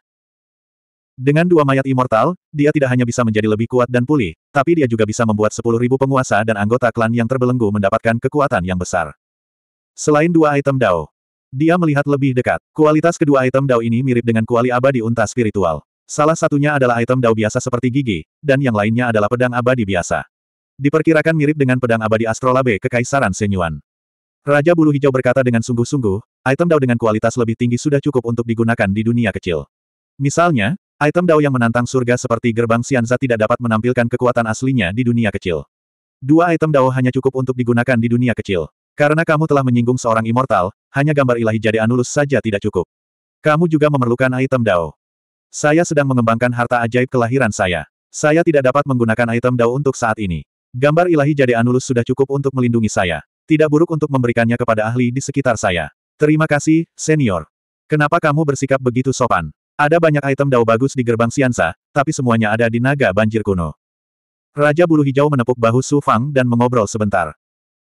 Dengan dua mayat immortal, dia tidak hanya bisa menjadi lebih kuat dan pulih, tapi dia juga bisa membuat sepuluh ribu penguasa dan anggota klan yang terbelenggu mendapatkan kekuatan yang besar. Selain dua item Dao, dia melihat lebih dekat. Kualitas kedua item Dao ini mirip dengan kuali abadi unta spiritual. Salah satunya adalah item Dao biasa seperti gigi, dan yang lainnya adalah pedang abadi biasa. Diperkirakan mirip dengan pedang abadi Astrolabe Kekaisaran Senyuan. Raja Bulu Hijau berkata dengan sungguh-sungguh, item Dao dengan kualitas lebih tinggi sudah cukup untuk digunakan di dunia kecil. Misalnya, item Dao yang menantang surga seperti gerbang Sianza tidak dapat menampilkan kekuatan aslinya di dunia kecil. Dua item Dao hanya cukup untuk digunakan di dunia kecil. Karena kamu telah menyinggung seorang immortal, hanya gambar ilahi jadi Anulus saja tidak cukup. Kamu juga memerlukan item Dao. Saya sedang mengembangkan harta ajaib kelahiran saya. Saya tidak dapat menggunakan item Dao untuk saat ini. Gambar ilahi jadi Anulus sudah cukup untuk melindungi saya. Tidak buruk untuk memberikannya kepada ahli di sekitar saya. Terima kasih, senior. Kenapa kamu bersikap begitu sopan? Ada banyak item Dao bagus di gerbang Siansa, tapi semuanya ada di naga banjir kuno. Raja bulu hijau menepuk bahu Su Fang dan mengobrol sebentar.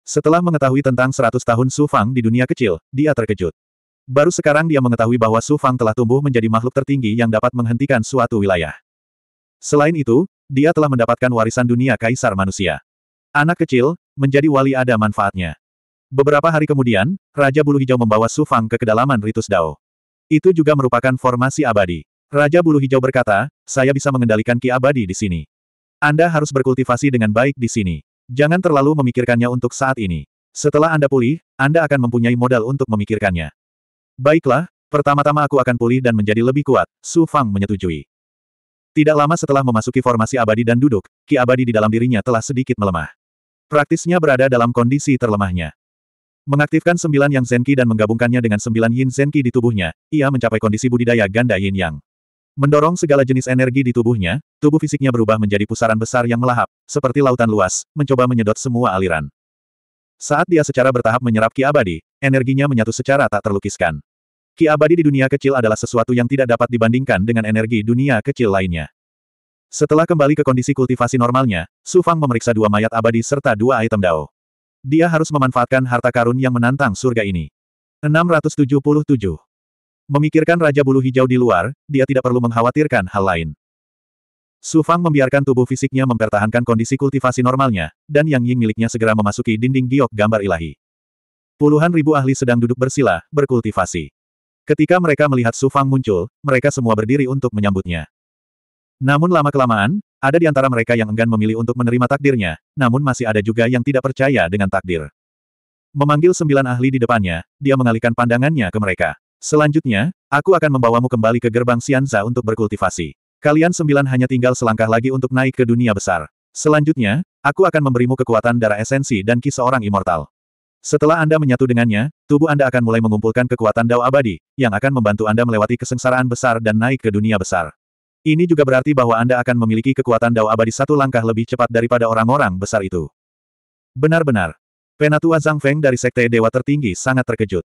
Setelah mengetahui tentang 100 tahun Su Fang di dunia kecil, dia terkejut. Baru sekarang dia mengetahui bahwa Su Fang telah tumbuh menjadi makhluk tertinggi yang dapat menghentikan suatu wilayah. Selain itu, dia telah mendapatkan warisan dunia kaisar manusia. Anak kecil, menjadi wali ada manfaatnya. Beberapa hari kemudian, Raja Bulu Hijau membawa Su Fang ke kedalaman Ritus Dao. Itu juga merupakan formasi abadi. Raja Bulu Hijau berkata, saya bisa mengendalikan ki abadi di sini. Anda harus berkultivasi dengan baik di sini. Jangan terlalu memikirkannya untuk saat ini. Setelah Anda pulih, Anda akan mempunyai modal untuk memikirkannya. Baiklah, pertama-tama aku akan pulih dan menjadi lebih kuat, Su Fang menyetujui. Tidak lama setelah memasuki formasi abadi dan duduk, ki abadi di dalam dirinya telah sedikit melemah. Praktisnya berada dalam kondisi terlemahnya. Mengaktifkan sembilan yang zenki dan menggabungkannya dengan sembilan yin zenki di tubuhnya, ia mencapai kondisi budidaya ganda yin yang. Mendorong segala jenis energi di tubuhnya, tubuh fisiknya berubah menjadi pusaran besar yang melahap, seperti lautan luas, mencoba menyedot semua aliran. Saat dia secara bertahap menyerap ki abadi, energinya menyatu secara tak terlukiskan. Ki abadi di dunia kecil adalah sesuatu yang tidak dapat dibandingkan dengan energi dunia kecil lainnya. Setelah kembali ke kondisi kultivasi normalnya, Su Fang memeriksa dua mayat abadi serta dua item dao. Dia harus memanfaatkan harta karun yang menantang surga ini. 677 Memikirkan Raja Bulu Hijau di luar, dia tidak perlu mengkhawatirkan hal lain. Su Fang membiarkan tubuh fisiknya mempertahankan kondisi kultivasi normalnya, dan Yang Ying miliknya segera memasuki dinding giok gambar ilahi. Puluhan ribu ahli sedang duduk bersila, berkultivasi. Ketika mereka melihat Su Fang muncul, mereka semua berdiri untuk menyambutnya. Namun lama-kelamaan, ada di antara mereka yang enggan memilih untuk menerima takdirnya, namun masih ada juga yang tidak percaya dengan takdir. Memanggil sembilan ahli di depannya, dia mengalihkan pandangannya ke mereka. Selanjutnya, aku akan membawamu kembali ke gerbang Sianza untuk berkultivasi. Kalian sembilan hanya tinggal selangkah lagi untuk naik ke dunia besar. Selanjutnya, aku akan memberimu kekuatan darah esensi dan ki seorang immortal. Setelah Anda menyatu dengannya, tubuh Anda akan mulai mengumpulkan kekuatan dao abadi, yang akan membantu Anda melewati kesengsaraan besar dan naik ke dunia besar. Ini juga berarti bahwa Anda akan memiliki kekuatan dao abadi satu langkah lebih cepat daripada orang-orang besar itu. Benar-benar. Penatua Zhang Feng dari Sekte Dewa Tertinggi sangat terkejut.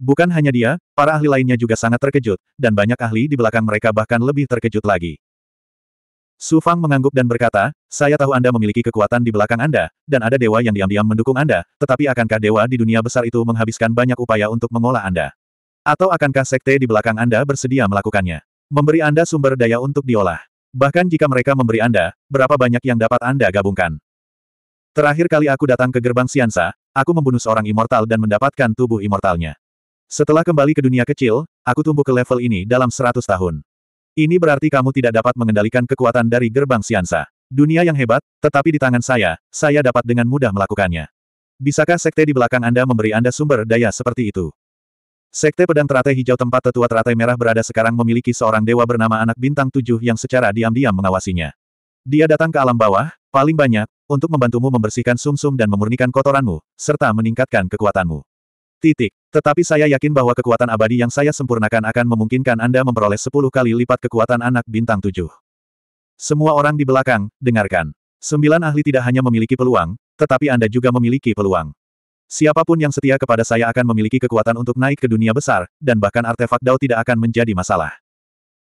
Bukan hanya dia, para ahli lainnya juga sangat terkejut, dan banyak ahli di belakang mereka bahkan lebih terkejut lagi. Su Fang mengangguk dan berkata, saya tahu Anda memiliki kekuatan di belakang Anda, dan ada dewa yang diam-diam mendukung Anda, tetapi akankah dewa di dunia besar itu menghabiskan banyak upaya untuk mengolah Anda? Atau akankah sekte di belakang Anda bersedia melakukannya? Memberi Anda sumber daya untuk diolah. Bahkan jika mereka memberi Anda, berapa banyak yang dapat Anda gabungkan? Terakhir kali aku datang ke gerbang Siansa, aku membunuh seorang immortal dan mendapatkan tubuh immortalnya. Setelah kembali ke dunia kecil, aku tumbuh ke level ini dalam seratus tahun. Ini berarti kamu tidak dapat mengendalikan kekuatan dari gerbang Siansa. Dunia yang hebat, tetapi di tangan saya, saya dapat dengan mudah melakukannya. Bisakah sekte di belakang Anda memberi Anda sumber daya seperti itu? Sekte Pedang Teratai Hijau tempat tetua teratai merah berada sekarang memiliki seorang dewa bernama Anak Bintang Tujuh yang secara diam-diam mengawasinya. Dia datang ke alam bawah, paling banyak, untuk membantumu membersihkan sumsum -sum dan memurnikan kotoranmu, serta meningkatkan kekuatanmu. Titik. Tetapi saya yakin bahwa kekuatan abadi yang saya sempurnakan akan memungkinkan Anda memperoleh sepuluh kali lipat kekuatan anak bintang tujuh. Semua orang di belakang, dengarkan. Sembilan ahli tidak hanya memiliki peluang, tetapi Anda juga memiliki peluang. Siapapun yang setia kepada saya akan memiliki kekuatan untuk naik ke dunia besar, dan bahkan artefak Dao tidak akan menjadi masalah.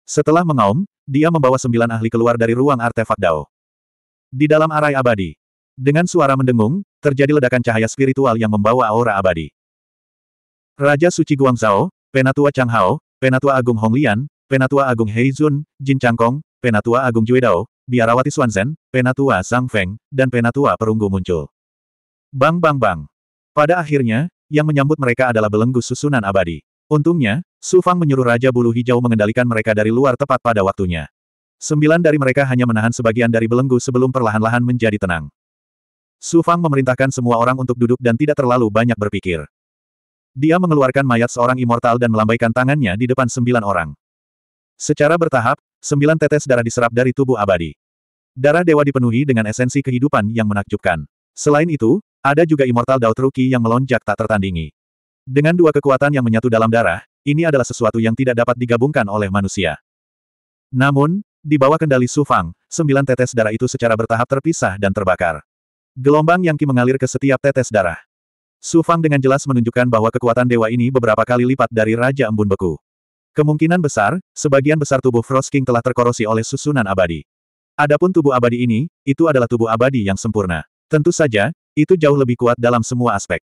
Setelah mengaum, dia membawa sembilan ahli keluar dari ruang artefak Dao. Di dalam arai abadi. Dengan suara mendengung, terjadi ledakan cahaya spiritual yang membawa aura abadi. Raja Suci Guangzhou, Penatua Chang Hao, Penatua Agung Honglian, Penatua Agung Heizun, Jin Chang Kong, Penatua Agung Juedao, Biarawati Xuanzhen, Penatua Zhang Feng, dan Penatua Perunggu muncul. Bang bang bang. Pada akhirnya, yang menyambut mereka adalah belenggu susunan abadi. Untungnya, Su Fang menyuruh Raja Bulu Hijau mengendalikan mereka dari luar tepat pada waktunya. Sembilan dari mereka hanya menahan sebagian dari belenggu sebelum perlahan-lahan menjadi tenang. Su Fang memerintahkan semua orang untuk duduk dan tidak terlalu banyak berpikir. Dia mengeluarkan mayat seorang immortal dan melambaikan tangannya di depan sembilan orang. Secara bertahap, sembilan tetes darah diserap dari tubuh abadi. Darah dewa dipenuhi dengan esensi kehidupan yang menakjubkan. Selain itu, ada juga immortal Dautruki yang melonjak tak tertandingi. Dengan dua kekuatan yang menyatu dalam darah, ini adalah sesuatu yang tidak dapat digabungkan oleh manusia. Namun, di bawah kendali Sufang, sembilan tetes darah itu secara bertahap terpisah dan terbakar. Gelombang yang ki mengalir ke setiap tetes darah. Su Fang dengan jelas menunjukkan bahwa kekuatan dewa ini beberapa kali lipat dari Raja Embun Beku. Kemungkinan besar, sebagian besar tubuh Frost King telah terkorosi oleh susunan abadi. Adapun tubuh abadi ini, itu adalah tubuh abadi yang sempurna. Tentu saja, itu jauh lebih kuat dalam semua aspek.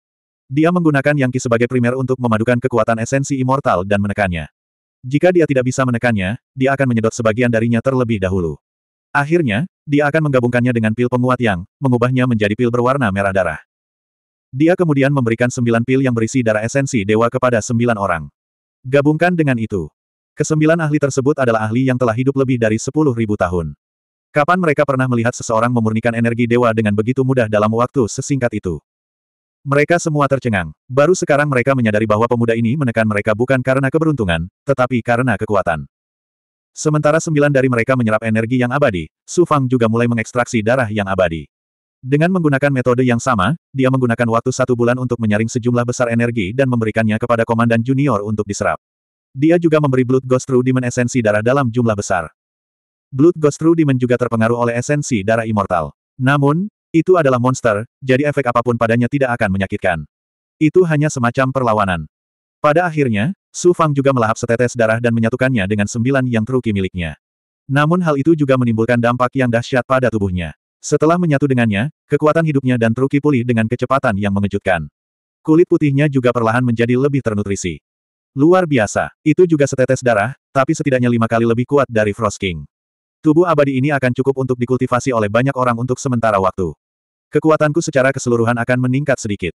Dia menggunakan Yangki sebagai primer untuk memadukan kekuatan esensi immortal dan menekannya. Jika dia tidak bisa menekannya, dia akan menyedot sebagian darinya terlebih dahulu. Akhirnya, dia akan menggabungkannya dengan pil penguat yang mengubahnya menjadi pil berwarna merah darah. Dia kemudian memberikan sembilan pil yang berisi darah esensi dewa kepada sembilan orang. Gabungkan dengan itu. Kesembilan ahli tersebut adalah ahli yang telah hidup lebih dari sepuluh ribu tahun. Kapan mereka pernah melihat seseorang memurnikan energi dewa dengan begitu mudah dalam waktu sesingkat itu? Mereka semua tercengang. Baru sekarang mereka menyadari bahwa pemuda ini menekan mereka bukan karena keberuntungan, tetapi karena kekuatan. Sementara sembilan dari mereka menyerap energi yang abadi, Su Fang juga mulai mengekstraksi darah yang abadi. Dengan menggunakan metode yang sama, dia menggunakan waktu satu bulan untuk menyaring sejumlah besar energi dan memberikannya kepada komandan junior untuk diserap. Dia juga memberi Blood Ghost True Demon esensi darah dalam jumlah besar. Blood Ghost True Demon juga terpengaruh oleh esensi darah immortal. Namun, itu adalah monster, jadi efek apapun padanya tidak akan menyakitkan. Itu hanya semacam perlawanan. Pada akhirnya, Su Fang juga melahap setetes darah dan menyatukannya dengan sembilan yang truki miliknya. Namun hal itu juga menimbulkan dampak yang dahsyat pada tubuhnya. Setelah menyatu dengannya, kekuatan hidupnya dan Truki pulih dengan kecepatan yang mengejutkan. Kulit putihnya juga perlahan menjadi lebih ternutrisi. Luar biasa, itu juga setetes darah, tapi setidaknya lima kali lebih kuat dari Frost King. Tubuh abadi ini akan cukup untuk dikultivasi oleh banyak orang untuk sementara waktu. Kekuatanku secara keseluruhan akan meningkat sedikit.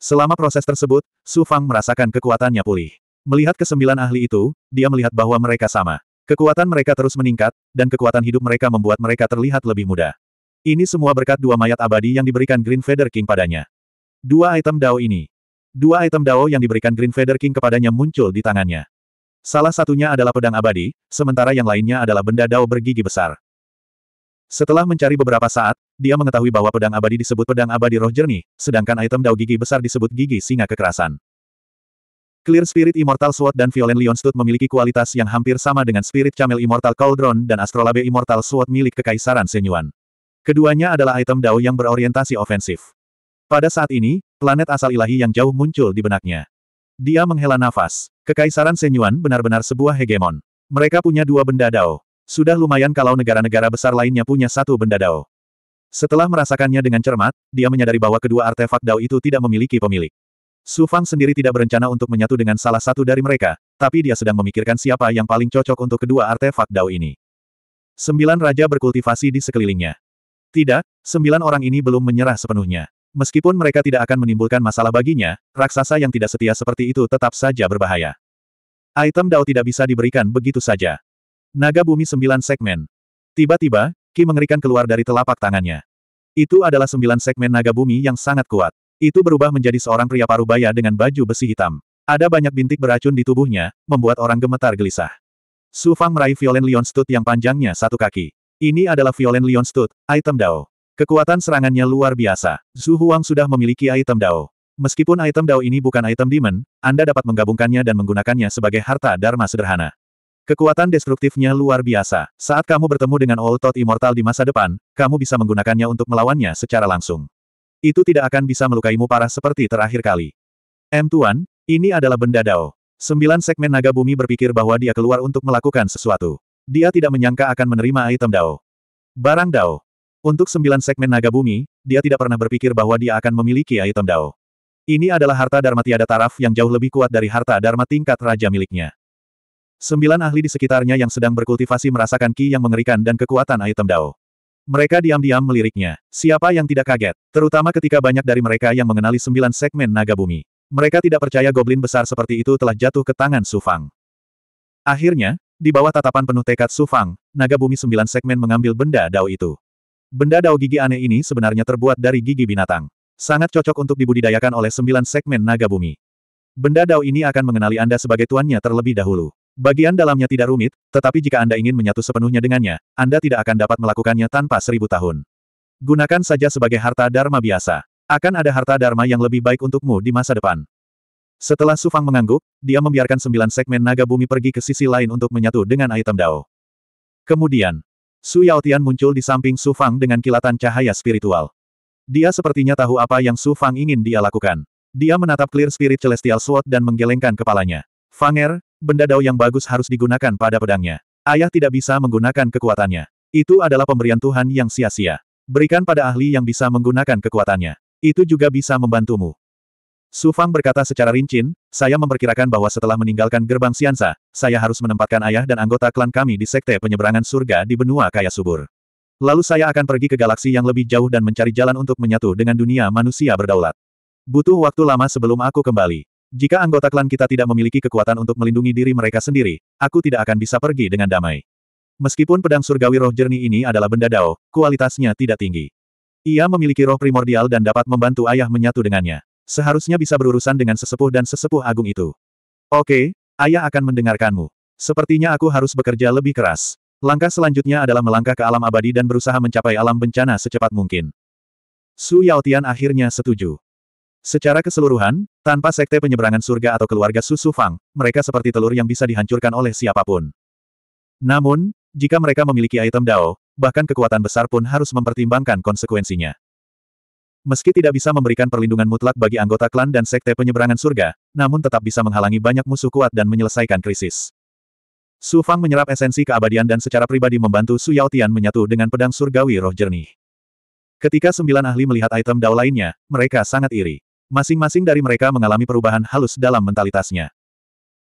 Selama proses tersebut, Su Fang merasakan kekuatannya pulih. Melihat kesembilan ahli itu, dia melihat bahwa mereka sama. Kekuatan mereka terus meningkat, dan kekuatan hidup mereka membuat mereka terlihat lebih muda. Ini semua berkat dua mayat abadi yang diberikan Green Feather King padanya. Dua item Dao ini. Dua item Dao yang diberikan Green Feather King kepadanya muncul di tangannya. Salah satunya adalah pedang abadi, sementara yang lainnya adalah benda Dao bergigi besar. Setelah mencari beberapa saat, dia mengetahui bahwa pedang abadi disebut pedang abadi roh jernih, sedangkan item Dao gigi besar disebut gigi singa kekerasan. Clear Spirit Immortal Sword dan Violent Leon Stud memiliki kualitas yang hampir sama dengan Spirit Camel Immortal Cauldron dan Astrolabe Immortal Sword milik Kekaisaran Senyuan. Keduanya adalah item Dao yang berorientasi ofensif. Pada saat ini, planet asal ilahi yang jauh muncul di benaknya. Dia menghela nafas. Kekaisaran Senyuan benar-benar sebuah hegemon. Mereka punya dua benda Dao. Sudah lumayan kalau negara-negara besar lainnya punya satu benda Dao. Setelah merasakannya dengan cermat, dia menyadari bahwa kedua artefak Dao itu tidak memiliki pemilik. Su Fang sendiri tidak berencana untuk menyatu dengan salah satu dari mereka, tapi dia sedang memikirkan siapa yang paling cocok untuk kedua artefak Dao ini. Sembilan raja berkultivasi di sekelilingnya. Tidak, sembilan orang ini belum menyerah sepenuhnya. Meskipun mereka tidak akan menimbulkan masalah baginya, raksasa yang tidak setia seperti itu tetap saja berbahaya. Item Dao tidak bisa diberikan begitu saja. Naga bumi sembilan segmen. Tiba-tiba, Ki mengerikan keluar dari telapak tangannya. Itu adalah sembilan segmen naga bumi yang sangat kuat. Itu berubah menjadi seorang pria parubaya dengan baju besi hitam. Ada banyak bintik beracun di tubuhnya, membuat orang gemetar gelisah. Su Fang meraih Violen Lion Stud yang panjangnya satu kaki. Ini adalah Violent Lion Stud, item Dao. Kekuatan serangannya luar biasa. Zhu Huang sudah memiliki item Dao. Meskipun item Dao ini bukan item demon, Anda dapat menggabungkannya dan menggunakannya sebagai harta dharma sederhana. Kekuatan destruktifnya luar biasa. Saat kamu bertemu dengan Old Tot Immortal di masa depan, kamu bisa menggunakannya untuk melawannya secara langsung. Itu tidak akan bisa melukaimu parah seperti terakhir kali. M Tuan, ini adalah benda Dao. Sembilan segmen naga bumi berpikir bahwa dia keluar untuk melakukan sesuatu. Dia tidak menyangka akan menerima item Dao. Barang Dao. Untuk sembilan segmen naga bumi, dia tidak pernah berpikir bahwa dia akan memiliki item Dao. Ini adalah harta Dharma tiada taraf yang jauh lebih kuat dari harta Dharma tingkat raja miliknya. Sembilan ahli di sekitarnya yang sedang berkultivasi merasakan ki yang mengerikan dan kekuatan item Dao. Mereka diam-diam meliriknya. Siapa yang tidak kaget? Terutama ketika banyak dari mereka yang mengenali sembilan segmen naga bumi. Mereka tidak percaya goblin besar seperti itu telah jatuh ke tangan Sufang. Akhirnya, di bawah tatapan penuh tekad Su Fang, naga bumi sembilan segmen mengambil benda dao itu. Benda dao gigi aneh ini sebenarnya terbuat dari gigi binatang. Sangat cocok untuk dibudidayakan oleh sembilan segmen naga bumi. Benda dao ini akan mengenali Anda sebagai tuannya terlebih dahulu. Bagian dalamnya tidak rumit, tetapi jika Anda ingin menyatu sepenuhnya dengannya, Anda tidak akan dapat melakukannya tanpa seribu tahun. Gunakan saja sebagai harta dharma biasa. Akan ada harta dharma yang lebih baik untukmu di masa depan. Setelah Sufang mengangguk, dia membiarkan sembilan segmen naga bumi pergi ke sisi lain untuk menyatu dengan item Dao. Kemudian, Su Yaotian muncul di samping Sufang dengan kilatan cahaya spiritual. Dia sepertinya tahu apa yang Sufang ingin dia lakukan. Dia menatap Clear Spirit Celestial Sword dan menggelengkan kepalanya. Fanger, benda Dao yang bagus harus digunakan pada pedangnya. Ayah tidak bisa menggunakan kekuatannya. Itu adalah pemberian Tuhan yang sia-sia. Berikan pada ahli yang bisa menggunakan kekuatannya. Itu juga bisa membantumu. Su Fang berkata secara rinci, saya memperkirakan bahwa setelah meninggalkan gerbang Siansa, saya harus menempatkan ayah dan anggota klan kami di sekte penyeberangan surga di benua kaya subur. Lalu saya akan pergi ke galaksi yang lebih jauh dan mencari jalan untuk menyatu dengan dunia manusia berdaulat. Butuh waktu lama sebelum aku kembali. Jika anggota klan kita tidak memiliki kekuatan untuk melindungi diri mereka sendiri, aku tidak akan bisa pergi dengan damai. Meskipun pedang surgawi roh jernih ini adalah benda dao, kualitasnya tidak tinggi. Ia memiliki roh primordial dan dapat membantu ayah menyatu dengannya seharusnya bisa berurusan dengan sesepuh dan sesepuh agung itu. Oke, ayah akan mendengarkanmu. Sepertinya aku harus bekerja lebih keras. Langkah selanjutnya adalah melangkah ke alam abadi dan berusaha mencapai alam bencana secepat mungkin. Su Yaotian akhirnya setuju. Secara keseluruhan, tanpa sekte penyeberangan surga atau keluarga Su Su Fang, mereka seperti telur yang bisa dihancurkan oleh siapapun. Namun, jika mereka memiliki item Dao, bahkan kekuatan besar pun harus mempertimbangkan konsekuensinya. Meski tidak bisa memberikan perlindungan mutlak bagi anggota klan dan sekte penyeberangan surga, namun tetap bisa menghalangi banyak musuh kuat dan menyelesaikan krisis. Su Fang menyerap esensi keabadian dan secara pribadi membantu Su Yao Tian menyatu dengan pedang surgawi roh jernih. Ketika sembilan ahli melihat item dao lainnya, mereka sangat iri. Masing-masing dari mereka mengalami perubahan halus dalam mentalitasnya.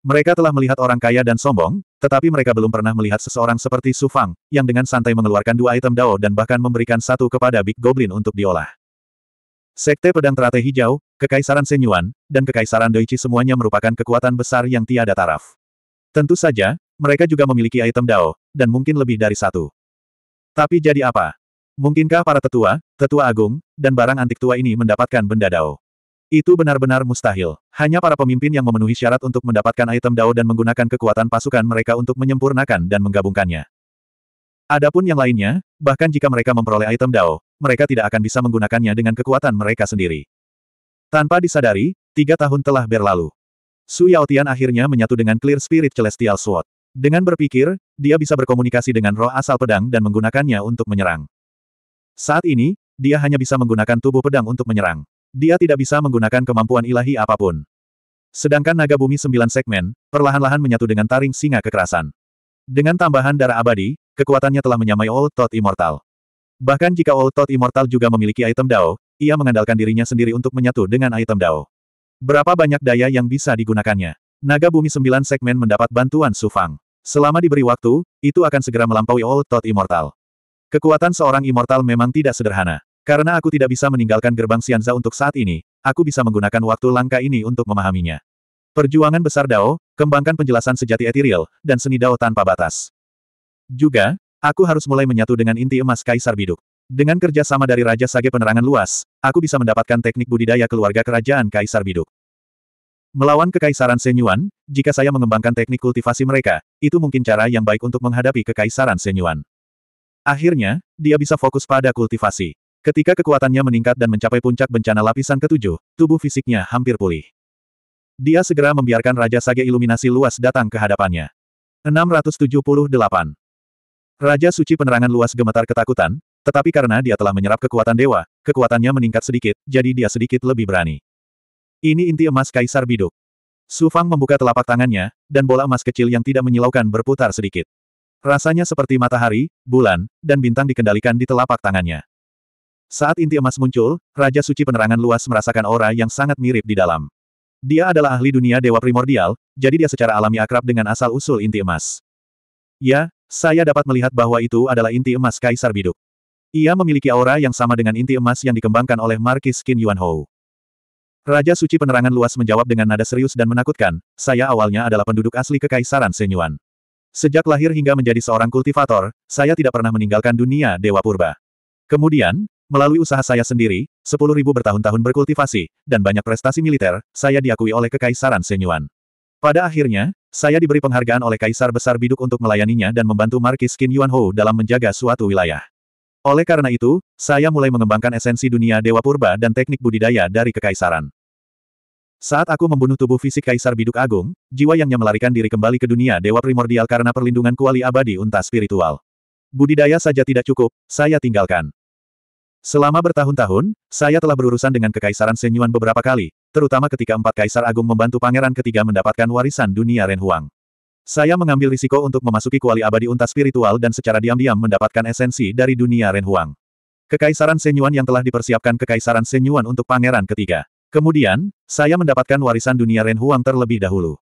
Mereka telah melihat orang kaya dan sombong, tetapi mereka belum pernah melihat seseorang seperti Su Fang, yang dengan santai mengeluarkan dua item dao dan bahkan memberikan satu kepada Big Goblin untuk diolah. Sekte Pedang Teratai Hijau, Kekaisaran Senyuan, dan Kekaisaran Doichi semuanya merupakan kekuatan besar yang tiada taraf. Tentu saja, mereka juga memiliki item Dao, dan mungkin lebih dari satu. Tapi jadi apa? Mungkinkah para tetua, tetua agung, dan barang antik tua ini mendapatkan benda Dao? Itu benar-benar mustahil. Hanya para pemimpin yang memenuhi syarat untuk mendapatkan item Dao dan menggunakan kekuatan pasukan mereka untuk menyempurnakan dan menggabungkannya. Adapun yang lainnya, bahkan jika mereka memperoleh item Dao, mereka tidak akan bisa menggunakannya dengan kekuatan mereka sendiri. Tanpa disadari, tiga tahun telah berlalu. Su Yaotian akhirnya menyatu dengan Clear Spirit Celestial Sword. Dengan berpikir, dia bisa berkomunikasi dengan roh asal pedang dan menggunakannya untuk menyerang. Saat ini, dia hanya bisa menggunakan tubuh pedang untuk menyerang. Dia tidak bisa menggunakan kemampuan ilahi apapun. Sedangkan naga bumi sembilan segmen, perlahan-lahan menyatu dengan taring singa kekerasan. Dengan tambahan darah abadi, kekuatannya telah menyamai Old Thought Immortal. Bahkan jika Old Thought Immortal juga memiliki item Dao, ia mengandalkan dirinya sendiri untuk menyatu dengan item Dao. Berapa banyak daya yang bisa digunakannya? Naga Bumi Sembilan segmen mendapat bantuan Sufang. Selama diberi waktu, itu akan segera melampaui Old Thought Immortal. Kekuatan seorang Immortal memang tidak sederhana. Karena aku tidak bisa meninggalkan gerbang Sianza untuk saat ini, aku bisa menggunakan waktu langka ini untuk memahaminya. Perjuangan besar Dao, kembangkan penjelasan sejati etiril, dan seni Dao tanpa batas. Juga, Aku harus mulai menyatu dengan inti emas Kaisar Biduk. Dengan kerja sama dari Raja Sage Penerangan Luas, aku bisa mendapatkan teknik budidaya keluarga kerajaan Kaisar Biduk. Melawan kekaisaran Senyuan, jika saya mengembangkan teknik kultivasi mereka, itu mungkin cara yang baik untuk menghadapi kekaisaran Senyuan. Akhirnya, dia bisa fokus pada kultivasi. Ketika kekuatannya meningkat dan mencapai puncak bencana lapisan ketujuh, tubuh fisiknya hampir pulih. Dia segera membiarkan Raja Sage Iluminasi Luas datang ke hadapannya. 678. Raja Suci penerangan luas gemetar ketakutan, tetapi karena dia telah menyerap kekuatan dewa, kekuatannya meningkat sedikit, jadi dia sedikit lebih berani. Ini inti emas Kaisar Biduk. Su Fang membuka telapak tangannya, dan bola emas kecil yang tidak menyilaukan berputar sedikit. Rasanya seperti matahari, bulan, dan bintang dikendalikan di telapak tangannya. Saat inti emas muncul, Raja Suci Penerangan Luas merasakan aura yang sangat mirip di dalam. Dia adalah ahli dunia dewa primordial, jadi dia secara alami akrab dengan asal-usul inti emas. Ya, saya dapat melihat bahwa itu adalah inti emas Kaisar Biduk. Ia memiliki aura yang sama dengan inti emas yang dikembangkan oleh Markis Qin Yuanhou. Raja Suci Penerangan Luas menjawab dengan nada serius dan menakutkan, saya awalnya adalah penduduk asli Kekaisaran Senyuan. Sejak lahir hingga menjadi seorang kultivator, saya tidak pernah meninggalkan dunia Dewa Purba. Kemudian, melalui usaha saya sendiri, 10.000 bertahun-tahun berkultivasi, dan banyak prestasi militer, saya diakui oleh Kekaisaran Senyuan. Pada akhirnya, saya diberi penghargaan oleh Kaisar Besar Biduk untuk melayaninya dan membantu Markis Qin Yuanho dalam menjaga suatu wilayah. Oleh karena itu, saya mulai mengembangkan esensi dunia Dewa Purba dan teknik budidaya dari kekaisaran. Saat aku membunuh tubuh fisik Kaisar Biduk Agung, jiwa yangnya melarikan diri kembali ke dunia Dewa Primordial karena perlindungan kuali abadi unta spiritual. Budidaya saja tidak cukup, saya tinggalkan. Selama bertahun-tahun, saya telah berurusan dengan Kekaisaran Senyuan beberapa kali, terutama ketika empat kaisar agung membantu pangeran ketiga mendapatkan warisan dunia Renhuang. Saya mengambil risiko untuk memasuki kuali abadi unta spiritual dan secara diam-diam mendapatkan esensi dari dunia Renhuang. Kekaisaran Senyuan yang telah dipersiapkan Kekaisaran Senyuan untuk pangeran ketiga. Kemudian, saya mendapatkan warisan dunia Renhuang terlebih dahulu.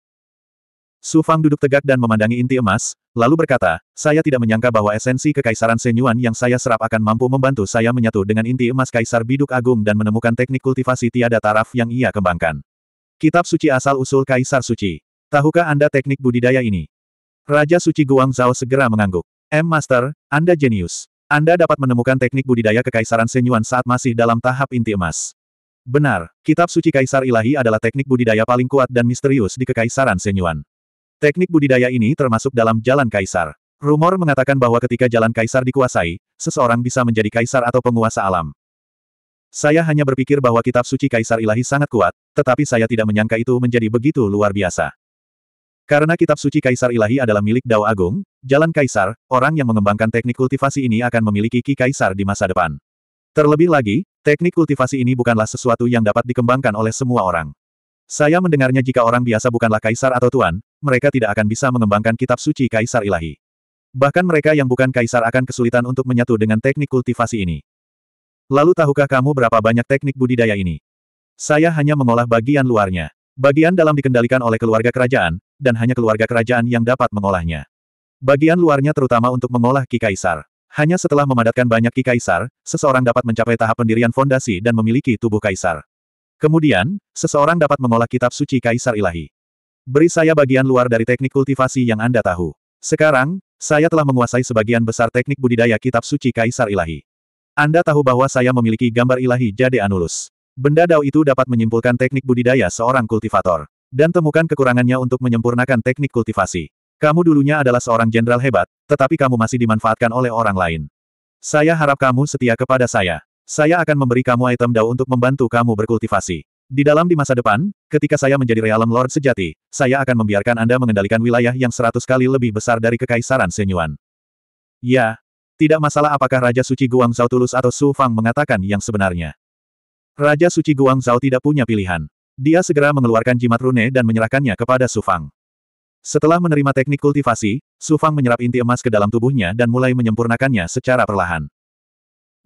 Su Fang duduk tegak dan memandangi inti emas, lalu berkata, saya tidak menyangka bahwa esensi kekaisaran Senyuan yang saya serap akan mampu membantu saya menyatu dengan inti emas Kaisar Biduk Agung dan menemukan teknik kultivasi tiada taraf yang ia kembangkan. Kitab suci asal-usul Kaisar Suci. Tahukah Anda teknik budidaya ini? Raja Suci Guang Zhao segera mengangguk. M. Master, Anda jenius. Anda dapat menemukan teknik budidaya Kekaisaran Senyuan saat masih dalam tahap inti emas. Benar, Kitab Suci Kaisar Ilahi adalah teknik budidaya paling kuat dan misterius di Kekaisaran Senyuan. Teknik budidaya ini termasuk dalam jalan kaisar. Rumor mengatakan bahwa ketika jalan kaisar dikuasai, seseorang bisa menjadi kaisar atau penguasa alam. Saya hanya berpikir bahwa kitab suci kaisar ilahi sangat kuat, tetapi saya tidak menyangka itu menjadi begitu luar biasa. Karena kitab suci kaisar ilahi adalah milik Dao Agung, jalan kaisar, orang yang mengembangkan teknik kultivasi ini akan memiliki ki kaisar di masa depan. Terlebih lagi, teknik kultivasi ini bukanlah sesuatu yang dapat dikembangkan oleh semua orang. Saya mendengarnya jika orang biasa bukanlah kaisar atau tuan, mereka tidak akan bisa mengembangkan kitab suci kaisar ilahi. Bahkan mereka yang bukan kaisar akan kesulitan untuk menyatu dengan teknik kultivasi ini. Lalu tahukah kamu berapa banyak teknik budidaya ini? Saya hanya mengolah bagian luarnya. Bagian dalam dikendalikan oleh keluarga kerajaan, dan hanya keluarga kerajaan yang dapat mengolahnya. Bagian luarnya terutama untuk mengolah Ki Kaisar. Hanya setelah memadatkan banyak Ki Kaisar, seseorang dapat mencapai tahap pendirian fondasi dan memiliki tubuh Kaisar. Kemudian, seseorang dapat mengolah kitab suci Kaisar Ilahi. Beri saya bagian luar dari teknik kultivasi yang Anda tahu. Sekarang, saya telah menguasai sebagian besar teknik budidaya kitab suci Kaisar Ilahi. Anda tahu bahwa saya memiliki gambar ilahi Jade Anulus. Benda dao itu dapat menyimpulkan teknik budidaya seorang kultivator. Dan temukan kekurangannya untuk menyempurnakan teknik kultivasi. Kamu dulunya adalah seorang jenderal hebat, tetapi kamu masih dimanfaatkan oleh orang lain. Saya harap kamu setia kepada saya. Saya akan memberi kamu item Dao untuk membantu kamu berkultivasi. Di dalam di masa depan, ketika saya menjadi Realm Lord sejati, saya akan membiarkan Anda mengendalikan wilayah yang seratus kali lebih besar dari Kekaisaran Senyuan. Ya, tidak masalah apakah Raja Suci Guangzhou tulus atau Su Fang mengatakan yang sebenarnya. Raja Suci Guangzhou tidak punya pilihan. Dia segera mengeluarkan jimat rune dan menyerahkannya kepada Su Fang. Setelah menerima teknik kultivasi, Su Fang menyerap inti emas ke dalam tubuhnya dan mulai menyempurnakannya secara perlahan.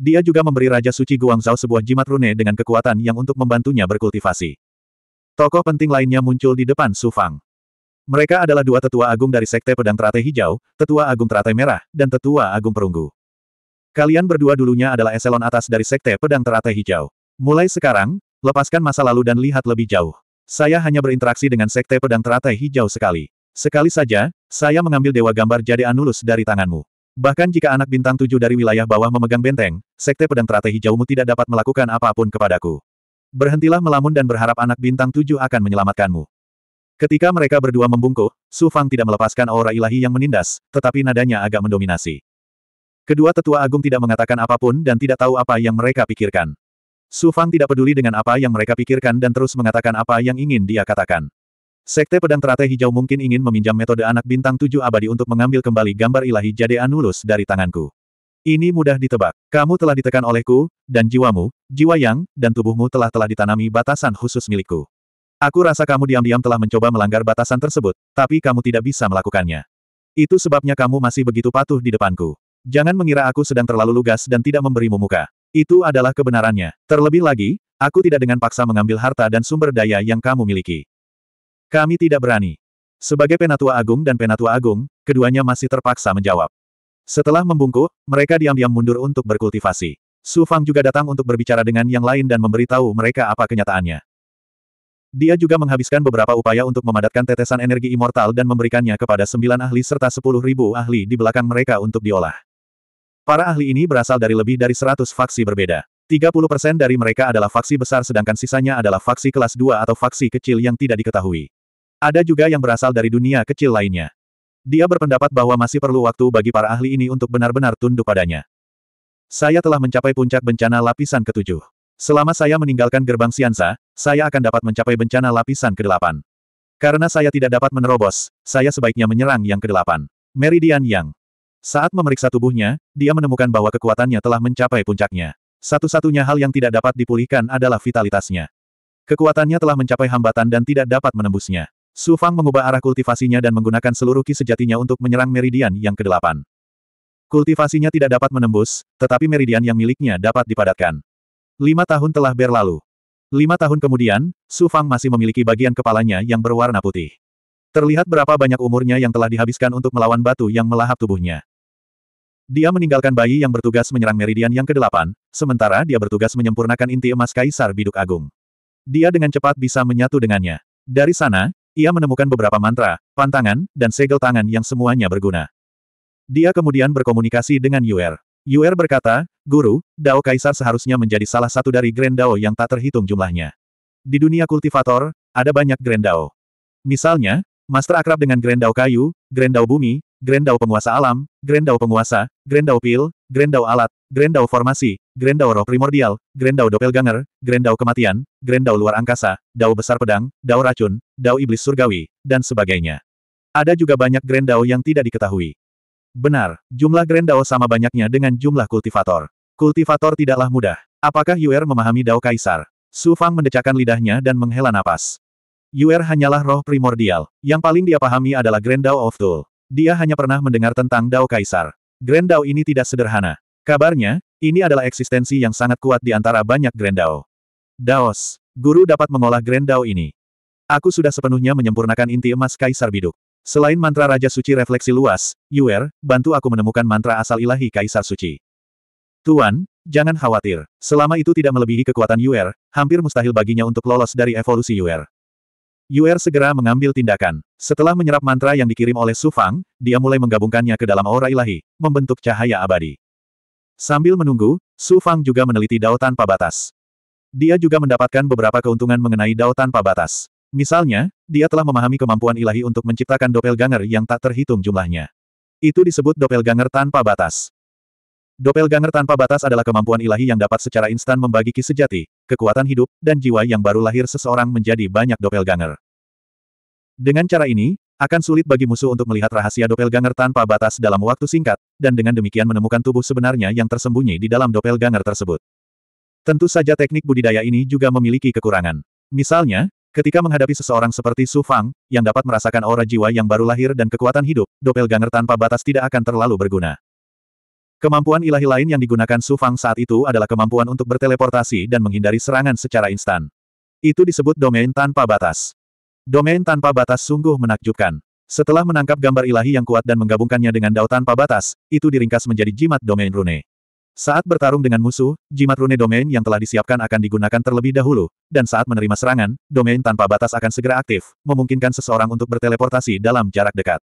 Dia juga memberi Raja Suci Guangzhou sebuah jimat rune dengan kekuatan yang untuk membantunya berkultivasi. Tokoh penting lainnya muncul di depan Su Fang. Mereka adalah dua tetua agung dari Sekte Pedang Teratai Hijau, Tetua Agung Teratai Merah, dan Tetua Agung Perunggu. Kalian berdua dulunya adalah eselon atas dari Sekte Pedang Teratai Hijau. Mulai sekarang, lepaskan masa lalu dan lihat lebih jauh. Saya hanya berinteraksi dengan Sekte Pedang Teratai Hijau sekali. Sekali saja, saya mengambil Dewa Gambar Jade Anulus dari tanganmu. Bahkan jika anak bintang tujuh dari wilayah bawah memegang benteng, Sekte Pedang Teratai Hijaumu tidak dapat melakukan apapun kepadaku. Berhentilah melamun dan berharap anak bintang tujuh akan menyelamatkanmu. Ketika mereka berdua membungkuk, Su Fang tidak melepaskan aura ilahi yang menindas, tetapi nadanya agak mendominasi. Kedua tetua agung tidak mengatakan apapun dan tidak tahu apa yang mereka pikirkan. Su Fang tidak peduli dengan apa yang mereka pikirkan dan terus mengatakan apa yang ingin dia katakan. Sekte Pedang terate Hijau mungkin ingin meminjam metode anak bintang tujuh abadi untuk mengambil kembali gambar ilahi Jade Anulus dari tanganku. Ini mudah ditebak. Kamu telah ditekan olehku, dan jiwamu, jiwa yang, dan tubuhmu telah telah ditanami batasan khusus milikku. Aku rasa kamu diam-diam telah mencoba melanggar batasan tersebut, tapi kamu tidak bisa melakukannya. Itu sebabnya kamu masih begitu patuh di depanku. Jangan mengira aku sedang terlalu lugas dan tidak memberimu muka. Itu adalah kebenarannya. Terlebih lagi, aku tidak dengan paksa mengambil harta dan sumber daya yang kamu miliki. Kami tidak berani. Sebagai Penatua Agung dan Penatua Agung, keduanya masih terpaksa menjawab. Setelah membungkuk, mereka diam-diam mundur untuk berkultivasi. Su Fang juga datang untuk berbicara dengan yang lain dan memberitahu mereka apa kenyataannya. Dia juga menghabiskan beberapa upaya untuk memadatkan tetesan energi immortal dan memberikannya kepada sembilan ahli serta sepuluh ribu ahli di belakang mereka untuk diolah. Para ahli ini berasal dari lebih dari seratus faksi berbeda. Tiga puluh persen dari mereka adalah faksi besar sedangkan sisanya adalah faksi kelas dua atau faksi kecil yang tidak diketahui. Ada juga yang berasal dari dunia kecil lainnya. Dia berpendapat bahwa masih perlu waktu bagi para ahli ini untuk benar-benar tunduk padanya. Saya telah mencapai puncak bencana lapisan ketujuh. Selama saya meninggalkan gerbang Siansa, saya akan dapat mencapai bencana lapisan kedelapan. Karena saya tidak dapat menerobos, saya sebaiknya menyerang yang kedelapan. Meridian Yang. Saat memeriksa tubuhnya, dia menemukan bahwa kekuatannya telah mencapai puncaknya. Satu-satunya hal yang tidak dapat dipulihkan adalah vitalitasnya. Kekuatannya telah mencapai hambatan dan tidak dapat menembusnya. Su Fang mengubah arah kultivasinya dan menggunakan seluruh ki sejatinya untuk menyerang meridian yang kedelapan. Kultivasinya tidak dapat menembus, tetapi meridian yang miliknya dapat dipadatkan. Lima tahun telah berlalu. Lima tahun kemudian, Su Fang masih memiliki bagian kepalanya yang berwarna putih. Terlihat berapa banyak umurnya yang telah dihabiskan untuk melawan batu yang melahap tubuhnya. Dia meninggalkan bayi yang bertugas menyerang meridian yang kedelapan, sementara dia bertugas menyempurnakan inti emas Kaisar Biduk Agung. Dia dengan cepat bisa menyatu dengannya. Dari sana, ia menemukan beberapa mantra, pantangan, dan segel tangan yang semuanya berguna. Dia kemudian berkomunikasi dengan Yuer. Yuer berkata, Guru, Dao Kaisar seharusnya menjadi salah satu dari Grand Dao yang tak terhitung jumlahnya. Di dunia kultivator, ada banyak Grand Dao. Misalnya, Master akrab dengan Grand Dao kayu, Grand Dao bumi, Grand Dao penguasa alam, Grand Dao penguasa, Grand Dao pil, Grand Dao alat, Grand Dao formasi, Grendau Roh Primordial, Grendau Doppelganger, Grendau Kematian, Grendau Luar Angkasa, Dao Besar Pedang, Dao Racun, Dao Iblis Surgawi, dan sebagainya. Ada juga banyak Grendau yang tidak diketahui. Benar, jumlah Grendau sama banyaknya dengan jumlah kultivator. Kultivator tidaklah mudah. Apakah Yuer memahami Dao Kaisar? Su Fang mendecakkan lidahnya dan menghela napas. Yuer hanyalah roh primordial. Yang paling dia pahami adalah Grand Dao of Tool. Dia hanya pernah mendengar tentang Dao Kaisar. Grand Dao ini tidak sederhana. Kabarnya, ini adalah eksistensi yang sangat kuat di antara banyak Grendao. Daos, guru dapat mengolah Grendao ini. Aku sudah sepenuhnya menyempurnakan inti emas Kaisar Biduk. Selain mantra Raja Suci refleksi luas, Yuer, bantu aku menemukan mantra asal ilahi Kaisar Suci. Tuan, jangan khawatir. Selama itu tidak melebihi kekuatan Yuer, hampir mustahil baginya untuk lolos dari evolusi Yuer. Yuer segera mengambil tindakan. Setelah menyerap mantra yang dikirim oleh Sufang, dia mulai menggabungkannya ke dalam aura ilahi, membentuk cahaya abadi. Sambil menunggu, Su Fang juga meneliti Dao tanpa batas. Dia juga mendapatkan beberapa keuntungan mengenai Dao tanpa batas. Misalnya, dia telah memahami kemampuan ilahi untuk menciptakan doppelganger yang tak terhitung jumlahnya. Itu disebut doppelganger tanpa batas. Doppelganger tanpa batas adalah kemampuan ilahi yang dapat secara instan membagi ki sejati, kekuatan hidup, dan jiwa yang baru lahir seseorang menjadi banyak doppelganger. Dengan cara ini, akan sulit bagi musuh untuk melihat rahasia doppelganger tanpa batas dalam waktu singkat, dan dengan demikian menemukan tubuh sebenarnya yang tersembunyi di dalam doppelganger tersebut. Tentu saja teknik budidaya ini juga memiliki kekurangan. Misalnya, ketika menghadapi seseorang seperti Su Fang, yang dapat merasakan aura jiwa yang baru lahir dan kekuatan hidup, doppelganger tanpa batas tidak akan terlalu berguna. Kemampuan ilahi lain yang digunakan Su Fang saat itu adalah kemampuan untuk berteleportasi dan menghindari serangan secara instan. Itu disebut domain tanpa batas. Domain tanpa batas sungguh menakjubkan. Setelah menangkap gambar ilahi yang kuat dan menggabungkannya dengan dao tanpa batas, itu diringkas menjadi jimat domain rune. Saat bertarung dengan musuh, jimat rune domain yang telah disiapkan akan digunakan terlebih dahulu, dan saat menerima serangan, domain tanpa batas akan segera aktif, memungkinkan seseorang untuk berteleportasi dalam jarak dekat.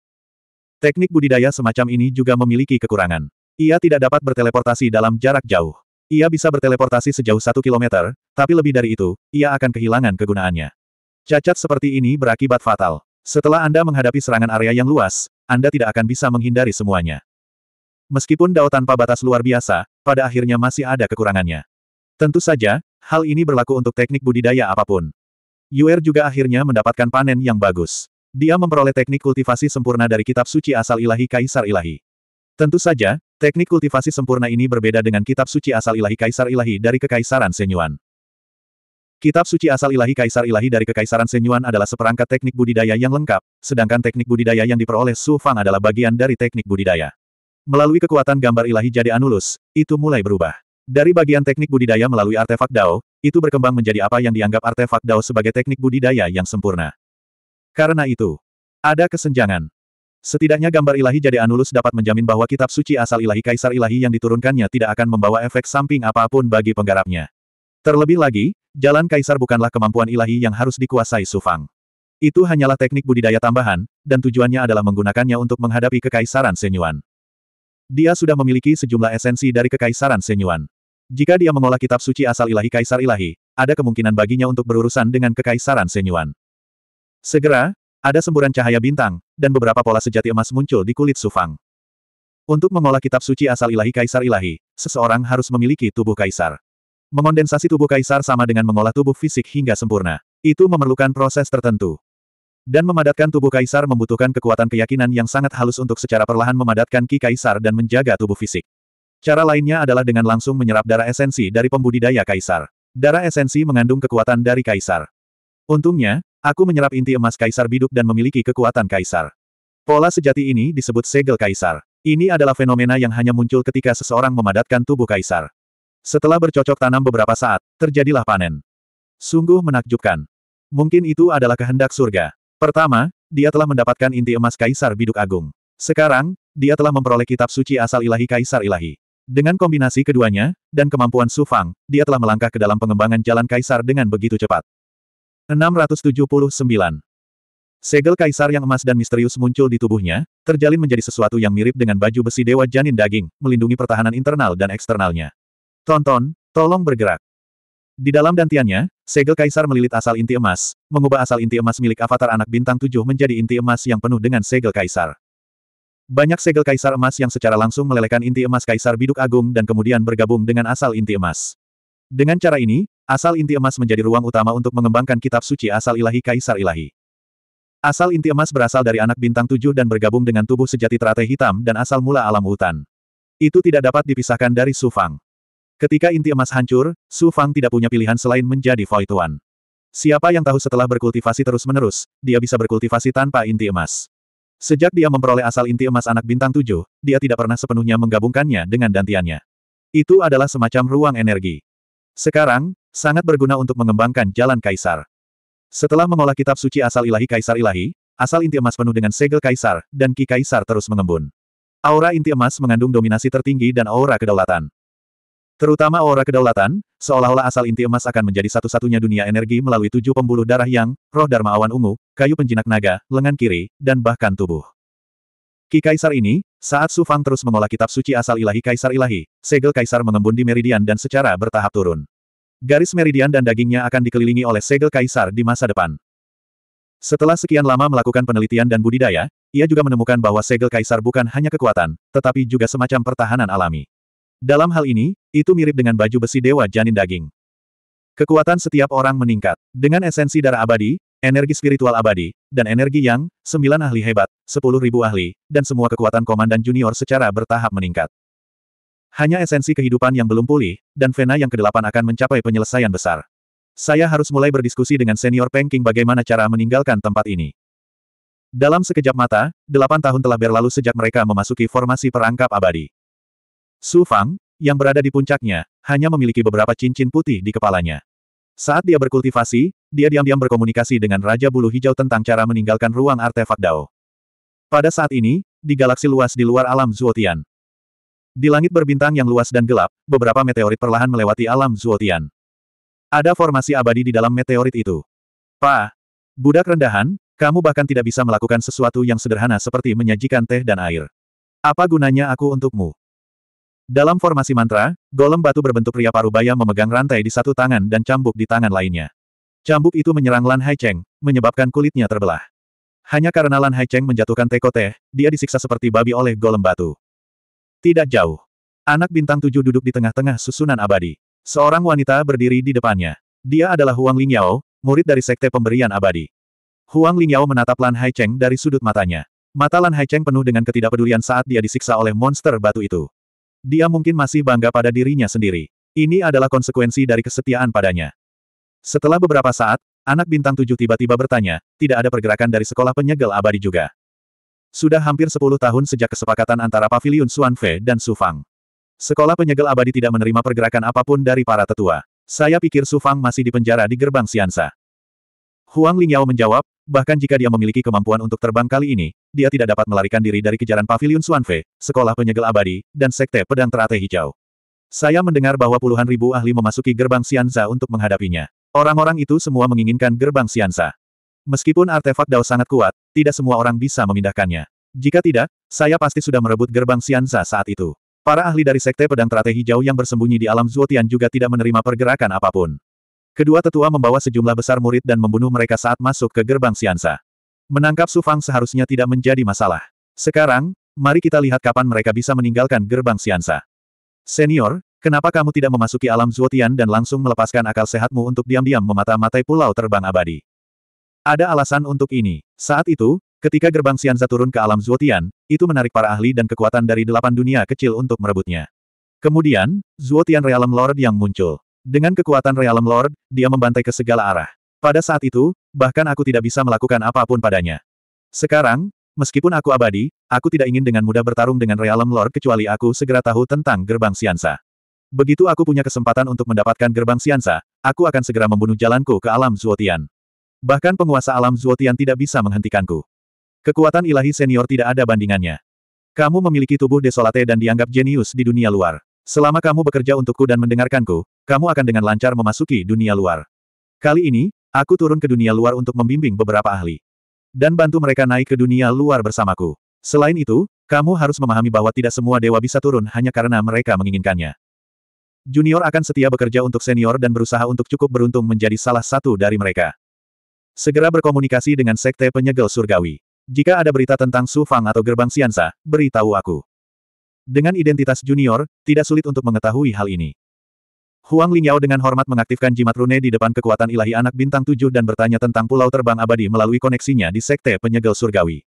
Teknik budidaya semacam ini juga memiliki kekurangan. Ia tidak dapat berteleportasi dalam jarak jauh. Ia bisa berteleportasi sejauh satu kilometer, tapi lebih dari itu, ia akan kehilangan kegunaannya. Cacat seperti ini berakibat fatal. Setelah Anda menghadapi serangan area yang luas, Anda tidak akan bisa menghindari semuanya. Meskipun Dao tanpa batas luar biasa, pada akhirnya masih ada kekurangannya. Tentu saja, hal ini berlaku untuk teknik budidaya apapun. Yuer juga akhirnya mendapatkan panen yang bagus. Dia memperoleh teknik kultivasi sempurna dari kitab suci asal ilahi Kaisar Ilahi. Tentu saja, teknik kultivasi sempurna ini berbeda dengan kitab suci asal ilahi Kaisar Ilahi dari Kekaisaran Senyuan. Kitab suci asal ilahi kaisar ilahi dari kekaisaran Senyuan adalah seperangkat teknik budidaya yang lengkap, sedangkan teknik budidaya yang diperoleh Su Fang adalah bagian dari teknik budidaya. Melalui kekuatan gambar ilahi jadi Anulus, itu mulai berubah. Dari bagian teknik budidaya melalui artefak Dao, itu berkembang menjadi apa yang dianggap artefak Dao sebagai teknik budidaya yang sempurna. Karena itu, ada kesenjangan. Setidaknya gambar ilahi jadi Anulus dapat menjamin bahwa kitab suci asal ilahi kaisar ilahi yang diturunkannya tidak akan membawa efek samping apapun bagi penggarapnya. Terlebih lagi, jalan kaisar bukanlah kemampuan ilahi yang harus dikuasai Sufang. Itu hanyalah teknik budidaya tambahan, dan tujuannya adalah menggunakannya untuk menghadapi kekaisaran Senyuan. Dia sudah memiliki sejumlah esensi dari kekaisaran Senyuan. Jika dia mengolah kitab suci asal ilahi kaisar ilahi, ada kemungkinan baginya untuk berurusan dengan kekaisaran Senyuan. Segera, ada semburan cahaya bintang, dan beberapa pola sejati emas muncul di kulit Sufang. Untuk mengolah kitab suci asal ilahi kaisar ilahi, seseorang harus memiliki tubuh kaisar. Mengondensasi tubuh kaisar sama dengan mengolah tubuh fisik hingga sempurna. Itu memerlukan proses tertentu. Dan memadatkan tubuh kaisar membutuhkan kekuatan keyakinan yang sangat halus untuk secara perlahan memadatkan ki kaisar dan menjaga tubuh fisik. Cara lainnya adalah dengan langsung menyerap darah esensi dari pembudidaya kaisar. Darah esensi mengandung kekuatan dari kaisar. Untungnya, aku menyerap inti emas kaisar biduk dan memiliki kekuatan kaisar. Pola sejati ini disebut segel kaisar. Ini adalah fenomena yang hanya muncul ketika seseorang memadatkan tubuh kaisar. Setelah bercocok tanam beberapa saat, terjadilah panen. Sungguh menakjubkan. Mungkin itu adalah kehendak surga. Pertama, dia telah mendapatkan inti emas Kaisar Biduk Agung. Sekarang, dia telah memperoleh kitab suci asal ilahi Kaisar Ilahi. Dengan kombinasi keduanya, dan kemampuan Sufang, dia telah melangkah ke dalam pengembangan jalan Kaisar dengan begitu cepat. 679. Segel Kaisar yang emas dan misterius muncul di tubuhnya, terjalin menjadi sesuatu yang mirip dengan baju besi Dewa Janin Daging, melindungi pertahanan internal dan eksternalnya. Tonton, tolong bergerak. Di dalam dantiannya, segel kaisar melilit asal inti emas, mengubah asal inti emas milik avatar anak bintang tujuh menjadi inti emas yang penuh dengan segel kaisar. Banyak segel kaisar emas yang secara langsung melelehkan inti emas kaisar biduk agung dan kemudian bergabung dengan asal inti emas. Dengan cara ini, asal inti emas menjadi ruang utama untuk mengembangkan kitab suci asal ilahi kaisar ilahi. Asal inti emas berasal dari anak bintang tujuh dan bergabung dengan tubuh sejati teratai hitam dan asal mula alam hutan. Itu tidak dapat dipisahkan dari Sufang. Ketika inti emas hancur, Su Fang tidak punya pilihan selain menjadi Void Tuan. Siapa yang tahu setelah berkultivasi terus-menerus, dia bisa berkultivasi tanpa inti emas. Sejak dia memperoleh asal inti emas anak bintang tujuh, dia tidak pernah sepenuhnya menggabungkannya dengan dantiannya. Itu adalah semacam ruang energi. Sekarang, sangat berguna untuk mengembangkan jalan kaisar. Setelah mengolah kitab suci asal ilahi kaisar ilahi, asal inti emas penuh dengan segel kaisar, dan ki kaisar terus mengembun. Aura inti emas mengandung dominasi tertinggi dan aura kedaulatan. Terutama aura kedaulatan, seolah-olah asal inti emas akan menjadi satu-satunya dunia energi melalui tujuh pembuluh darah yang, roh Dharma awan ungu, kayu penjinak naga, lengan kiri, dan bahkan tubuh. Ki Kaisar ini, saat Su Fang terus mengolah kitab suci asal ilahi Kaisar ilahi, segel Kaisar mengembun di meridian dan secara bertahap turun. Garis meridian dan dagingnya akan dikelilingi oleh segel Kaisar di masa depan. Setelah sekian lama melakukan penelitian dan budidaya, ia juga menemukan bahwa segel Kaisar bukan hanya kekuatan, tetapi juga semacam pertahanan alami. Dalam hal ini, itu mirip dengan baju besi dewa janin daging. Kekuatan setiap orang meningkat. Dengan esensi darah abadi, energi spiritual abadi, dan energi yang, sembilan ahli hebat, sepuluh ribu ahli, dan semua kekuatan komandan junior secara bertahap meningkat. Hanya esensi kehidupan yang belum pulih, dan Vena yang kedelapan akan mencapai penyelesaian besar. Saya harus mulai berdiskusi dengan senior Pengking bagaimana cara meninggalkan tempat ini. Dalam sekejap mata, delapan tahun telah berlalu sejak mereka memasuki formasi perangkap abadi. Su Fang, yang berada di puncaknya, hanya memiliki beberapa cincin putih di kepalanya. Saat dia berkultivasi, dia diam-diam berkomunikasi dengan Raja Bulu Hijau tentang cara meninggalkan ruang artefak Dao. Pada saat ini, di galaksi luas di luar alam Zuotian. Di langit berbintang yang luas dan gelap, beberapa meteorit perlahan melewati alam Zuotian. Ada formasi abadi di dalam meteorit itu. Pa, budak rendahan, kamu bahkan tidak bisa melakukan sesuatu yang sederhana seperti menyajikan teh dan air. Apa gunanya aku untukmu? Dalam formasi mantra, golem batu berbentuk pria parubaya memegang rantai di satu tangan dan cambuk di tangan lainnya. Cambuk itu menyerang Lan Haicheng, menyebabkan kulitnya terbelah. Hanya karena Lan Haicheng menjatuhkan teko teh, dia disiksa seperti babi oleh golem batu. Tidak jauh. Anak bintang tujuh duduk di tengah-tengah susunan abadi. Seorang wanita berdiri di depannya. Dia adalah Huang Lingyao, murid dari Sekte Pemberian Abadi. Huang Lingyao menatap Lan Haicheng dari sudut matanya. Mata Lan Haicheng penuh dengan ketidakpedulian saat dia disiksa oleh monster batu itu. Dia mungkin masih bangga pada dirinya sendiri. Ini adalah konsekuensi dari kesetiaan padanya. Setelah beberapa saat, anak bintang tujuh tiba-tiba bertanya, tidak ada pergerakan dari sekolah penyegel abadi juga. Sudah hampir sepuluh tahun sejak kesepakatan antara Paviliun Suanfe dan Su Fang. Sekolah penyegel abadi tidak menerima pergerakan apapun dari para tetua. Saya pikir Su Fang masih dipenjara di gerbang Siansa. Huang Lingyao menjawab, Bahkan jika dia memiliki kemampuan untuk terbang kali ini, dia tidak dapat melarikan diri dari kejaran pavilion Suanfe, sekolah penyegel abadi, dan sekte pedang Terate hijau. Saya mendengar bahwa puluhan ribu ahli memasuki gerbang Sianza untuk menghadapinya. Orang-orang itu semua menginginkan gerbang Sianza. Meskipun artefak Dao sangat kuat, tidak semua orang bisa memindahkannya. Jika tidak, saya pasti sudah merebut gerbang Sianza saat itu. Para ahli dari sekte pedang Terate hijau yang bersembunyi di alam Zuotian juga tidak menerima pergerakan apapun. Kedua tetua membawa sejumlah besar murid dan membunuh mereka saat masuk ke gerbang Siansa. Menangkap Sufang seharusnya tidak menjadi masalah. Sekarang, mari kita lihat kapan mereka bisa meninggalkan gerbang Siansa. Senior, kenapa kamu tidak memasuki alam Zuotian dan langsung melepaskan akal sehatmu untuk diam-diam memata-matai pulau terbang abadi? Ada alasan untuk ini. Saat itu, ketika gerbang Siansa turun ke alam Zuotian, itu menarik para ahli dan kekuatan dari delapan dunia kecil untuk merebutnya. Kemudian, Zuotian Realm Lord yang muncul. Dengan kekuatan Realm Lord, dia membantai ke segala arah. Pada saat itu, bahkan aku tidak bisa melakukan apapun padanya. Sekarang, meskipun aku abadi, aku tidak ingin dengan mudah bertarung dengan Realm Lord kecuali aku segera tahu tentang gerbang Siansa. Begitu aku punya kesempatan untuk mendapatkan gerbang Siansa, aku akan segera membunuh jalanku ke alam Zuotian. Bahkan penguasa alam Zuotian tidak bisa menghentikanku. Kekuatan ilahi senior tidak ada bandingannya. Kamu memiliki tubuh desolate dan dianggap jenius di dunia luar. Selama kamu bekerja untukku dan mendengarkanku, kamu akan dengan lancar memasuki dunia luar. Kali ini, aku turun ke dunia luar untuk membimbing beberapa ahli. Dan bantu mereka naik ke dunia luar bersamaku. Selain itu, kamu harus memahami bahwa tidak semua dewa bisa turun hanya karena mereka menginginkannya. Junior akan setia bekerja untuk senior dan berusaha untuk cukup beruntung menjadi salah satu dari mereka. Segera berkomunikasi dengan Sekte Penyegel Surgawi. Jika ada berita tentang Su Fang atau Gerbang Siansa, beritahu aku. Dengan identitas junior, tidak sulit untuk mengetahui hal ini. Huang Lingyao dengan hormat mengaktifkan jimat rune di depan kekuatan ilahi anak bintang tujuh dan bertanya tentang pulau terbang abadi melalui koneksinya di sekte penyegel surgawi.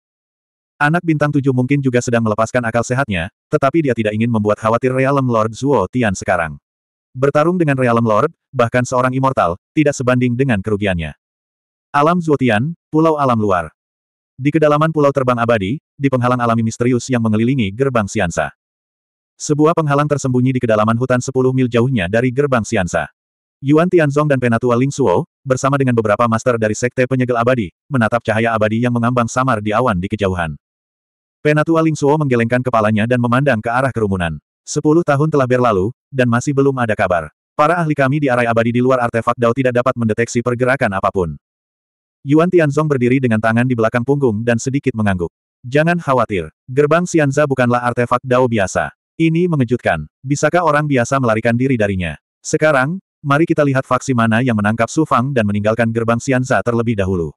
Anak bintang tujuh mungkin juga sedang melepaskan akal sehatnya, tetapi dia tidak ingin membuat khawatir Realm Lord Zuo Tian sekarang. Bertarung dengan Realm Lord, bahkan seorang immortal, tidak sebanding dengan kerugiannya. Alam Zuo Tian, Pulau Alam Luar. Di kedalaman Pulau Terbang Abadi, di penghalang alami misterius yang mengelilingi gerbang Siansa. Sebuah penghalang tersembunyi di kedalaman hutan 10 mil jauhnya dari gerbang Siansa. Yuan Tianzong dan Penatua Ling Suo, bersama dengan beberapa master dari Sekte Penyegel Abadi, menatap cahaya abadi yang mengambang samar di awan di kejauhan. Penatua Ling Suo menggelengkan kepalanya dan memandang ke arah kerumunan. Sepuluh tahun telah berlalu, dan masih belum ada kabar. Para ahli kami di arai abadi di luar artefak Dao tidak dapat mendeteksi pergerakan apapun. Yuan Tianzong berdiri dengan tangan di belakang punggung dan sedikit mengangguk. Jangan khawatir, gerbang Xianza bukanlah artefak Dao biasa. Ini mengejutkan. Bisakah orang biasa melarikan diri darinya? Sekarang, mari kita lihat faksi mana yang menangkap Su Fang dan meninggalkan gerbang Xianza terlebih dahulu.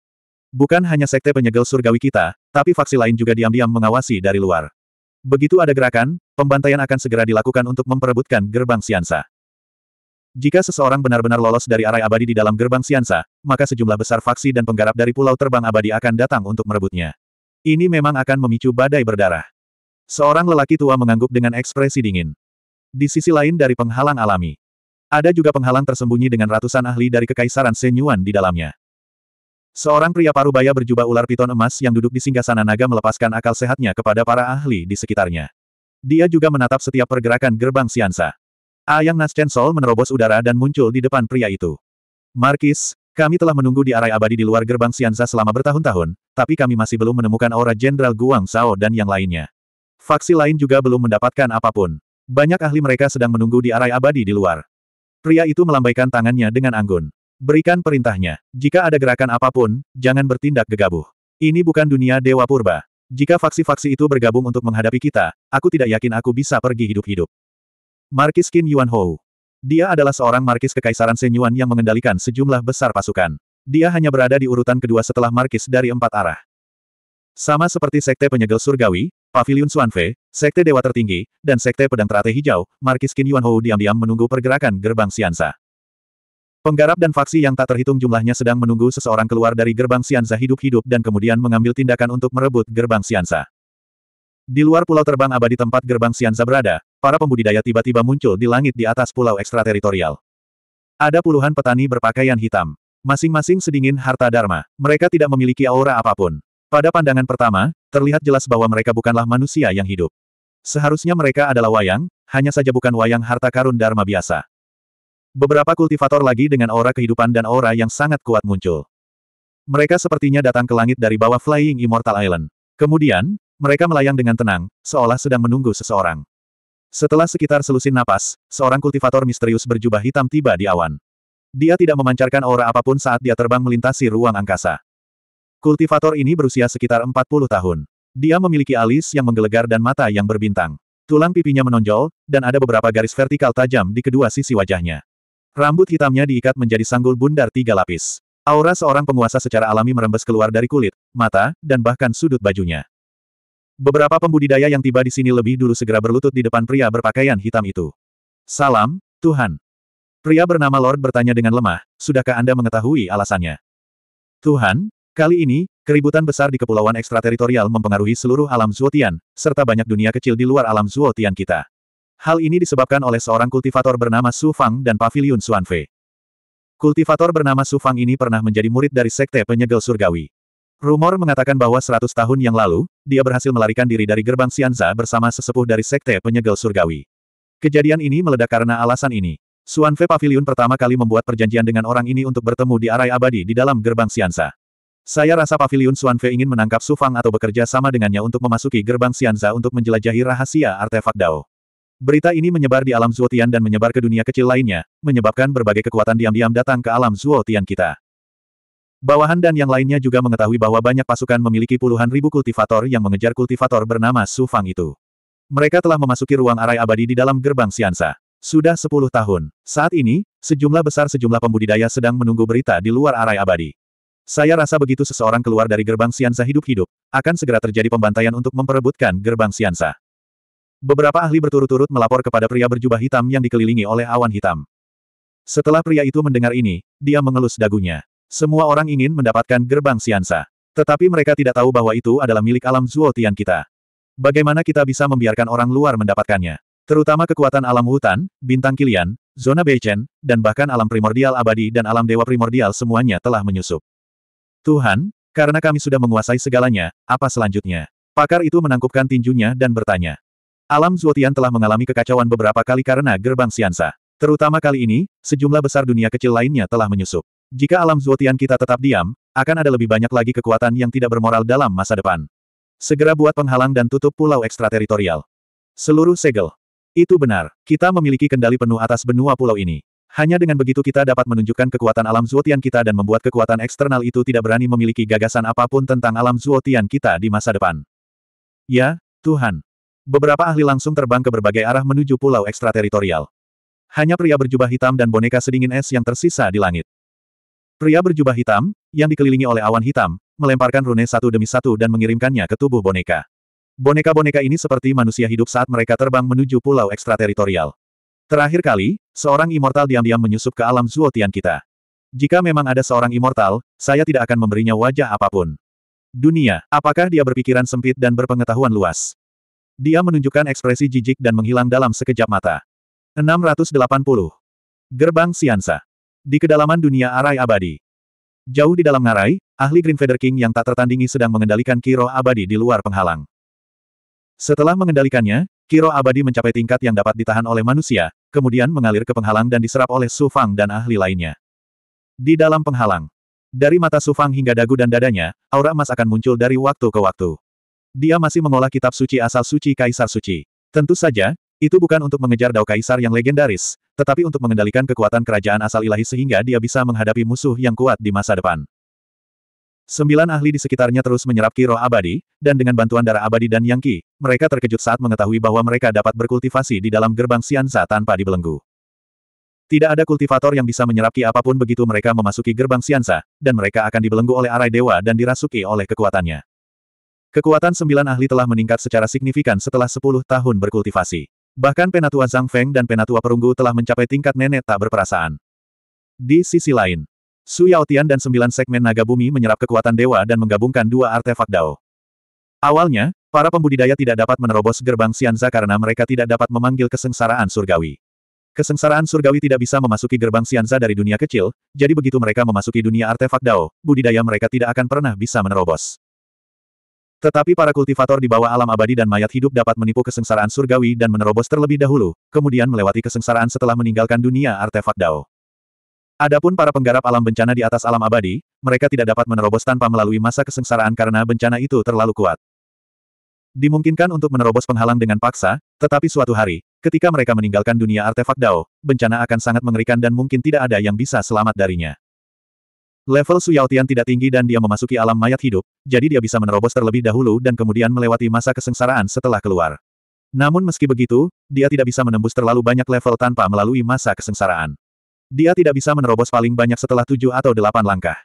Bukan hanya sekte penyegel surgawi kita, tapi faksi lain juga diam-diam mengawasi dari luar. Begitu ada gerakan, pembantaian akan segera dilakukan untuk memperebutkan gerbang Xianza. Jika seseorang benar-benar lolos dari arai abadi di dalam gerbang Xianza, maka sejumlah besar faksi dan penggarap dari pulau terbang abadi akan datang untuk merebutnya. Ini memang akan memicu badai berdarah. Seorang lelaki tua mengangguk dengan ekspresi dingin. Di sisi lain dari penghalang alami. Ada juga penghalang tersembunyi dengan ratusan ahli dari Kekaisaran Senyuan di dalamnya. Seorang pria parubaya berjubah ular piton emas yang duduk di singgasana naga melepaskan akal sehatnya kepada para ahli di sekitarnya. Dia juga menatap setiap pergerakan gerbang Siansa. Ayang Naschen Sol menerobos udara dan muncul di depan pria itu. Markis, kami telah menunggu di arai abadi di luar gerbang siansa selama bertahun-tahun, tapi kami masih belum menemukan aura Jenderal Guang Sao dan yang lainnya. Faksi lain juga belum mendapatkan apapun. Banyak ahli mereka sedang menunggu di arai abadi di luar. Pria itu melambaikan tangannya dengan anggun. Berikan perintahnya. Jika ada gerakan apapun, jangan bertindak gegabah. Ini bukan dunia Dewa Purba. Jika faksi-faksi itu bergabung untuk menghadapi kita, aku tidak yakin aku bisa pergi hidup-hidup. Markis Qin Yuan Hou. Dia adalah seorang markis kekaisaran Senyuan yang mengendalikan sejumlah besar pasukan. Dia hanya berada di urutan kedua setelah markis dari empat arah. Sama seperti Sekte Penyegel Surgawi, Pavilion Suanfe, Sekte Dewa Tertinggi, dan Sekte Pedang Teratai Hijau, Markis Qin Yuan diam-diam menunggu pergerakan gerbang Siansa. Penggarap dan faksi yang tak terhitung jumlahnya sedang menunggu seseorang keluar dari gerbang Siansa hidup-hidup dan kemudian mengambil tindakan untuk merebut gerbang Siansa. Di luar pulau terbang abadi tempat gerbang Siansa berada, para pembudidaya tiba-tiba muncul di langit di atas pulau ekstrateritorial. Ada puluhan petani berpakaian hitam. Masing-masing sedingin harta dharma. Mereka tidak memiliki aura apapun. Pada pandangan pertama, terlihat jelas bahwa mereka bukanlah manusia yang hidup. Seharusnya mereka adalah wayang, hanya saja bukan wayang harta karun Dharma biasa. Beberapa kultivator lagi dengan aura kehidupan dan aura yang sangat kuat muncul. Mereka sepertinya datang ke langit dari bawah Flying Immortal Island. Kemudian, mereka melayang dengan tenang, seolah sedang menunggu seseorang. Setelah sekitar selusin napas, seorang kultivator misterius berjubah hitam tiba di awan. Dia tidak memancarkan aura apapun saat dia terbang melintasi ruang angkasa. Kultivator ini berusia sekitar 40 tahun. Dia memiliki alis yang menggelegar dan mata yang berbintang. Tulang pipinya menonjol, dan ada beberapa garis vertikal tajam di kedua sisi wajahnya. Rambut hitamnya diikat menjadi sanggul bundar tiga lapis. Aura seorang penguasa secara alami merembes keluar dari kulit, mata, dan bahkan sudut bajunya. Beberapa pembudidaya yang tiba di sini lebih dulu segera berlutut di depan pria berpakaian hitam itu. Salam, Tuhan. Pria bernama Lord bertanya dengan lemah, sudahkah Anda mengetahui alasannya? Tuhan, Kali ini, keributan besar di kepulauan ekstrateritorial mempengaruhi seluruh alam Zuotian, serta banyak dunia kecil di luar alam Zuotian kita. Hal ini disebabkan oleh seorang kultivator bernama Su Fang dan Pavilion Xuanfei. Kultivator bernama Su Fang ini pernah menjadi murid dari Sekte Penyegel Surgawi. Rumor mengatakan bahwa 100 tahun yang lalu, dia berhasil melarikan diri dari gerbang Xianza bersama sesepuh dari Sekte Penyegel Surgawi. Kejadian ini meledak karena alasan ini. Suan Pavilion pertama kali membuat perjanjian dengan orang ini untuk bertemu di Arai Abadi di dalam gerbang Xianza. Saya rasa Pavilion Suanfe ingin menangkap Su Fang atau bekerja sama dengannya untuk memasuki gerbang Xianza untuk menjelajahi rahasia artefak Dao. Berita ini menyebar di alam Zuotian dan menyebar ke dunia kecil lainnya, menyebabkan berbagai kekuatan diam-diam datang ke alam Zuotian kita. Bawahan dan yang lainnya juga mengetahui bahwa banyak pasukan memiliki puluhan ribu kultivator yang mengejar kultivator bernama Su Fang itu. Mereka telah memasuki ruang arai abadi di dalam gerbang Xianza. Sudah 10 tahun. Saat ini, sejumlah besar sejumlah pembudidaya sedang menunggu berita di luar arai abadi. Saya rasa begitu seseorang keluar dari gerbang Siansa hidup-hidup, akan segera terjadi pembantaian untuk memperebutkan gerbang Siansa. Beberapa ahli berturut-turut melapor kepada pria berjubah hitam yang dikelilingi oleh awan hitam. Setelah pria itu mendengar ini, dia mengelus dagunya. Semua orang ingin mendapatkan gerbang Siansa. Tetapi mereka tidak tahu bahwa itu adalah milik alam Zuo Tian kita. Bagaimana kita bisa membiarkan orang luar mendapatkannya? Terutama kekuatan alam hutan, bintang kilian, zona Beichen, dan bahkan alam primordial abadi dan alam dewa primordial semuanya telah menyusup. Tuhan, karena kami sudah menguasai segalanya, apa selanjutnya? Pakar itu menangkupkan tinjunya dan bertanya. Alam Zuotian telah mengalami kekacauan beberapa kali karena gerbang Siansa. Terutama kali ini, sejumlah besar dunia kecil lainnya telah menyusup. Jika alam Zuotian kita tetap diam, akan ada lebih banyak lagi kekuatan yang tidak bermoral dalam masa depan. Segera buat penghalang dan tutup pulau ekstrateritorial. Seluruh segel. Itu benar, kita memiliki kendali penuh atas benua pulau ini. Hanya dengan begitu kita dapat menunjukkan kekuatan alam Zuotian kita dan membuat kekuatan eksternal itu tidak berani memiliki gagasan apapun tentang alam Zuotian kita di masa depan. Ya, Tuhan. Beberapa ahli langsung terbang ke berbagai arah menuju pulau ekstrateritorial. Hanya pria berjubah hitam dan boneka sedingin es yang tersisa di langit. Pria berjubah hitam, yang dikelilingi oleh awan hitam, melemparkan rune satu demi satu dan mengirimkannya ke tubuh boneka. Boneka-boneka ini seperti manusia hidup saat mereka terbang menuju pulau ekstrateritorial. Terakhir kali, seorang immortal diam-diam menyusup ke alam Zuotian kita. Jika memang ada seorang immortal, saya tidak akan memberinya wajah apapun. Dunia, apakah dia berpikiran sempit dan berpengetahuan luas? Dia menunjukkan ekspresi jijik dan menghilang dalam sekejap mata. 680. Gerbang Siansa. Di kedalaman dunia arai abadi. Jauh di dalam ngarai, ahli Green Feather King yang tak tertandingi sedang mengendalikan kiro abadi di luar penghalang. Setelah mengendalikannya, Kiro abadi mencapai tingkat yang dapat ditahan oleh manusia, kemudian mengalir ke penghalang dan diserap oleh Su Fang dan ahli lainnya. Di dalam penghalang, dari mata Su Fang hingga dagu dan dadanya, aura emas akan muncul dari waktu ke waktu. Dia masih mengolah kitab suci asal suci Kaisar Suci. Tentu saja, itu bukan untuk mengejar Dao Kaisar yang legendaris, tetapi untuk mengendalikan kekuatan kerajaan asal ilahi sehingga dia bisa menghadapi musuh yang kuat di masa depan. Sembilan ahli di sekitarnya terus menyerap Kiro abadi, dan dengan bantuan darah abadi dan yang ki, mereka terkejut saat mengetahui bahwa mereka dapat berkultivasi di dalam gerbang Xianza tanpa dibelenggu. Tidak ada kultivator yang bisa menyerap ki apapun begitu mereka memasuki gerbang Xianza, dan mereka akan dibelenggu oleh arai dewa dan dirasuki oleh kekuatannya. Kekuatan sembilan ahli telah meningkat secara signifikan setelah sepuluh tahun berkultivasi. Bahkan Penatua Zhang Feng dan Penatua Perunggu telah mencapai tingkat nenek tak berperasaan. Di sisi lain, Su Yao Tian dan sembilan segmen naga bumi menyerap kekuatan dewa dan menggabungkan dua artefak Dao. Awalnya, Para pembudidaya tidak dapat menerobos gerbang Sianza karena mereka tidak dapat memanggil kesengsaraan surgawi. Kesengsaraan surgawi tidak bisa memasuki gerbang Sianza dari dunia kecil, jadi begitu mereka memasuki dunia artefak Dao, budidaya mereka tidak akan pernah bisa menerobos. Tetapi para kultivator di bawah alam abadi dan mayat hidup dapat menipu kesengsaraan surgawi dan menerobos terlebih dahulu, kemudian melewati kesengsaraan setelah meninggalkan dunia artefak Dao. Adapun para penggarap alam bencana di atas alam abadi, mereka tidak dapat menerobos tanpa melalui masa kesengsaraan karena bencana itu terlalu kuat. Dimungkinkan untuk menerobos penghalang dengan paksa, tetapi suatu hari, ketika mereka meninggalkan dunia artefak Dao, bencana akan sangat mengerikan dan mungkin tidak ada yang bisa selamat darinya. Level Suyaotian tidak tinggi dan dia memasuki alam mayat hidup, jadi dia bisa menerobos terlebih dahulu dan kemudian melewati masa kesengsaraan setelah keluar. Namun meski begitu, dia tidak bisa menembus terlalu banyak level tanpa melalui masa kesengsaraan. Dia tidak bisa menerobos paling banyak setelah tujuh atau delapan langkah.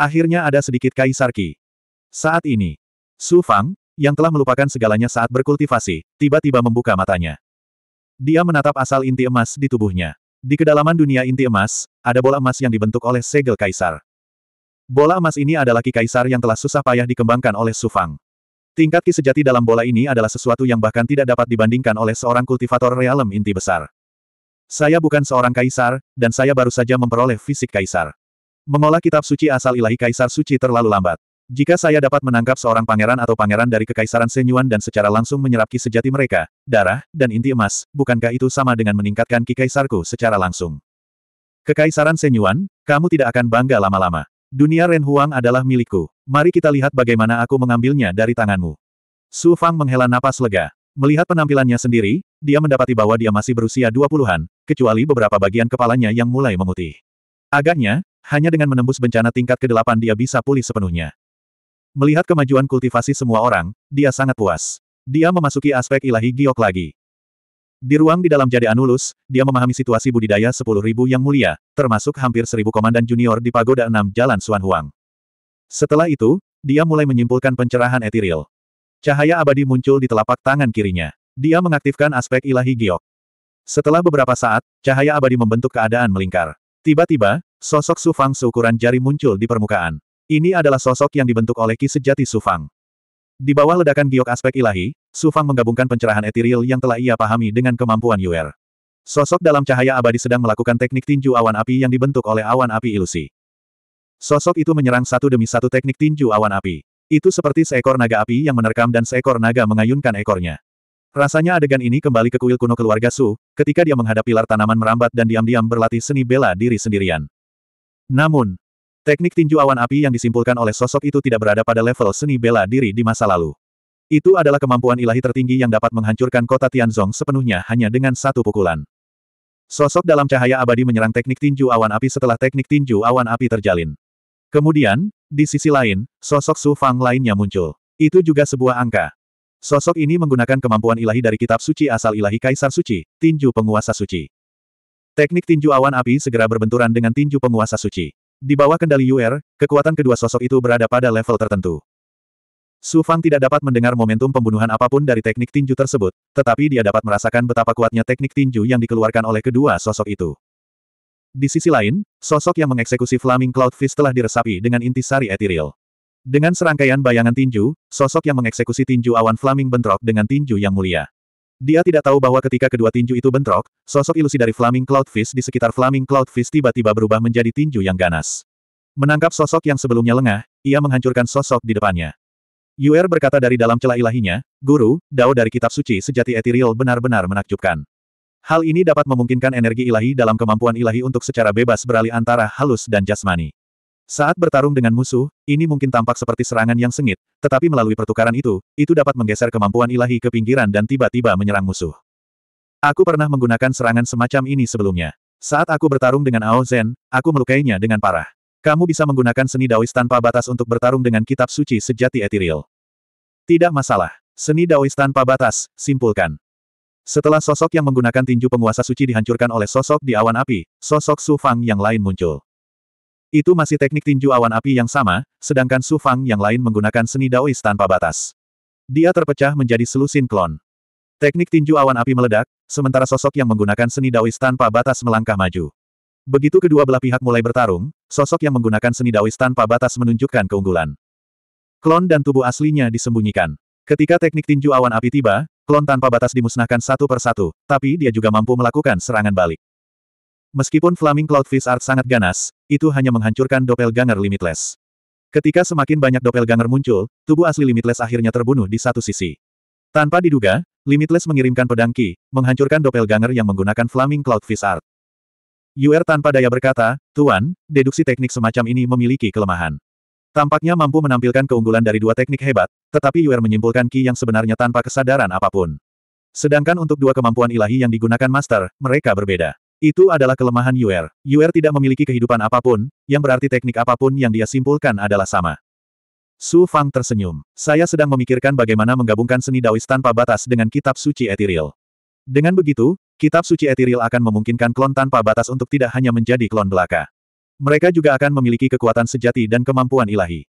Akhirnya ada sedikit kaisarki. Saat ini, Su Fang, yang telah melupakan segalanya saat berkultivasi, tiba-tiba membuka matanya. Dia menatap asal inti emas di tubuhnya. Di kedalaman dunia inti emas, ada bola emas yang dibentuk oleh segel kaisar. Bola emas ini adalah ki kaisar yang telah susah payah dikembangkan oleh Sufang. Tingkat ki sejati dalam bola ini adalah sesuatu yang bahkan tidak dapat dibandingkan oleh seorang kultivator realem inti besar. Saya bukan seorang kaisar, dan saya baru saja memperoleh fisik kaisar. Mengolah kitab suci asal ilahi kaisar suci terlalu lambat. Jika saya dapat menangkap seorang pangeran atau pangeran dari Kekaisaran Senyuan dan secara langsung menyerap ki sejati mereka, darah, dan inti emas, bukankah itu sama dengan meningkatkan ki kaisarku secara langsung? Kekaisaran Senyuan, kamu tidak akan bangga lama-lama. Dunia Ren Huang adalah milikku. Mari kita lihat bagaimana aku mengambilnya dari tanganmu. Su Fang menghela napas lega. Melihat penampilannya sendiri, dia mendapati bahwa dia masih berusia dua puluhan, kecuali beberapa bagian kepalanya yang mulai memutih. Agaknya, hanya dengan menembus bencana tingkat ke-8 dia bisa pulih sepenuhnya. Melihat kemajuan kultivasi semua orang, dia sangat puas. Dia memasuki aspek ilahi giok lagi. Di ruang di dalam Jade Anulus, dia memahami situasi budidaya sepuluh ribu yang mulia, termasuk hampir seribu komandan junior di Pagoda enam Jalan Suan Huang. Setelah itu, dia mulai menyimpulkan pencerahan etiril. Cahaya abadi muncul di telapak tangan kirinya. Dia mengaktifkan aspek ilahi giok. Setelah beberapa saat, cahaya abadi membentuk keadaan melingkar. Tiba-tiba, sosok Sufang seukuran jari muncul di permukaan. Ini adalah sosok yang dibentuk oleh Ki Sejati Sufang. Di bawah ledakan giok aspek ilahi, Sufang menggabungkan pencerahan etiril yang telah ia pahami dengan kemampuan Yuer. Sosok dalam cahaya abadi sedang melakukan teknik tinju awan api yang dibentuk oleh awan api ilusi. Sosok itu menyerang satu demi satu teknik tinju awan api. Itu seperti seekor naga api yang menerkam dan seekor naga mengayunkan ekornya. Rasanya adegan ini kembali ke kuil kuno keluarga Su, ketika dia menghadapi pilar tanaman merambat dan diam-diam berlatih seni bela diri sendirian. Namun, Teknik tinju awan api yang disimpulkan oleh sosok itu tidak berada pada level seni bela diri di masa lalu. Itu adalah kemampuan ilahi tertinggi yang dapat menghancurkan kota Tianzong sepenuhnya hanya dengan satu pukulan. Sosok dalam cahaya abadi menyerang teknik tinju awan api setelah teknik tinju awan api terjalin. Kemudian, di sisi lain, sosok Su Fang lainnya muncul. Itu juga sebuah angka. Sosok ini menggunakan kemampuan ilahi dari kitab suci asal ilahi Kaisar Suci, tinju penguasa suci. Teknik tinju awan api segera berbenturan dengan tinju penguasa suci. Di bawah kendali Yuer, kekuatan kedua sosok itu berada pada level tertentu. Su Fang tidak dapat mendengar momentum pembunuhan apapun dari teknik tinju tersebut, tetapi dia dapat merasakan betapa kuatnya teknik tinju yang dikeluarkan oleh kedua sosok itu. Di sisi lain, sosok yang mengeksekusi Flaming Cloud Fist telah diresapi dengan inti sari etiril. Dengan serangkaian bayangan tinju, sosok yang mengeksekusi tinju awan Flaming bentrok dengan tinju yang mulia. Dia tidak tahu bahwa ketika kedua tinju itu bentrok, sosok ilusi dari Flaming Cloud Fist di sekitar Flaming Cloud Fist tiba-tiba berubah menjadi tinju yang ganas. Menangkap sosok yang sebelumnya lengah, ia menghancurkan sosok di depannya. Yuer berkata dari dalam celah ilahinya, Guru, dao dari kitab suci sejati Ethereal benar-benar menakjubkan. Hal ini dapat memungkinkan energi ilahi dalam kemampuan ilahi untuk secara bebas beralih antara halus dan jasmani. Saat bertarung dengan musuh, ini mungkin tampak seperti serangan yang sengit, tetapi melalui pertukaran itu, itu dapat menggeser kemampuan ilahi ke pinggiran dan tiba-tiba menyerang musuh. Aku pernah menggunakan serangan semacam ini sebelumnya. Saat aku bertarung dengan Ao Zen, aku melukainya dengan parah. Kamu bisa menggunakan seni Daois tanpa batas untuk bertarung dengan kitab suci sejati etiril. Tidak masalah. Seni Daois tanpa batas, simpulkan. Setelah sosok yang menggunakan tinju penguasa suci dihancurkan oleh sosok di awan api, sosok Su Fang yang lain muncul. Itu masih teknik tinju awan api yang sama, sedangkan Su Fang yang lain menggunakan seni Daois tanpa batas. Dia terpecah menjadi selusin klon. Teknik tinju awan api meledak, sementara sosok yang menggunakan seni Daois tanpa batas melangkah maju. Begitu kedua belah pihak mulai bertarung, sosok yang menggunakan seni Daois tanpa batas menunjukkan keunggulan. Klon dan tubuh aslinya disembunyikan. Ketika teknik tinju awan api tiba, klon tanpa batas dimusnahkan satu persatu, tapi dia juga mampu melakukan serangan balik. Meskipun Flaming Cloud Fist Art sangat ganas, itu hanya menghancurkan doppelganger Limitless. Ketika semakin banyak doppelganger muncul, tubuh asli Limitless akhirnya terbunuh di satu sisi. Tanpa diduga, Limitless mengirimkan pedang Ki, menghancurkan doppelganger yang menggunakan Flaming Cloud Fist Art. Yuer tanpa daya berkata, Tuan, deduksi teknik semacam ini memiliki kelemahan. Tampaknya mampu menampilkan keunggulan dari dua teknik hebat, tetapi Yuer menyimpulkan Ki yang sebenarnya tanpa kesadaran apapun. Sedangkan untuk dua kemampuan ilahi yang digunakan Master, mereka berbeda. Itu adalah kelemahan Yuer. Yuer tidak memiliki kehidupan apapun, yang berarti teknik apapun yang dia simpulkan adalah sama. Su Fang tersenyum. Saya sedang memikirkan bagaimana menggabungkan seni Daois tanpa batas dengan kitab suci Etiril. Dengan begitu, kitab suci Etiril akan memungkinkan klon tanpa batas untuk tidak hanya menjadi klon belaka. Mereka juga akan memiliki kekuatan sejati dan kemampuan ilahi.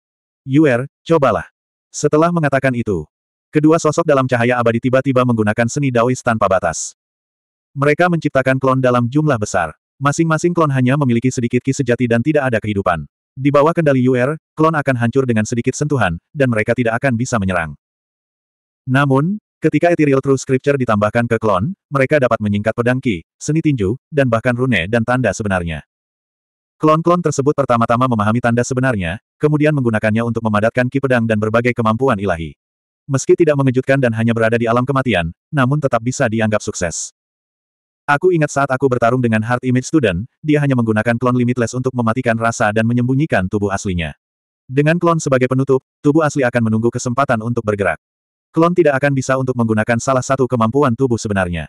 Yuer, cobalah. Setelah mengatakan itu, kedua sosok dalam cahaya abadi tiba-tiba menggunakan seni Daois tanpa batas. Mereka menciptakan klon dalam jumlah besar. Masing-masing klon hanya memiliki sedikit ki sejati dan tidak ada kehidupan. Di bawah kendali UR, klon akan hancur dengan sedikit sentuhan, dan mereka tidak akan bisa menyerang. Namun, ketika Ethereal True Scripture ditambahkan ke klon, mereka dapat menyingkat pedang ki, seni tinju, dan bahkan rune dan tanda sebenarnya. Klon-klon tersebut pertama-tama memahami tanda sebenarnya, kemudian menggunakannya untuk memadatkan ki pedang dan berbagai kemampuan ilahi. Meski tidak mengejutkan dan hanya berada di alam kematian, namun tetap bisa dianggap sukses. Aku ingat saat aku bertarung dengan Heart Image Student, dia hanya menggunakan klon Limitless untuk mematikan rasa dan menyembunyikan tubuh aslinya. Dengan klon sebagai penutup, tubuh asli akan menunggu kesempatan untuk bergerak. Klon tidak akan bisa untuk menggunakan salah satu kemampuan tubuh sebenarnya.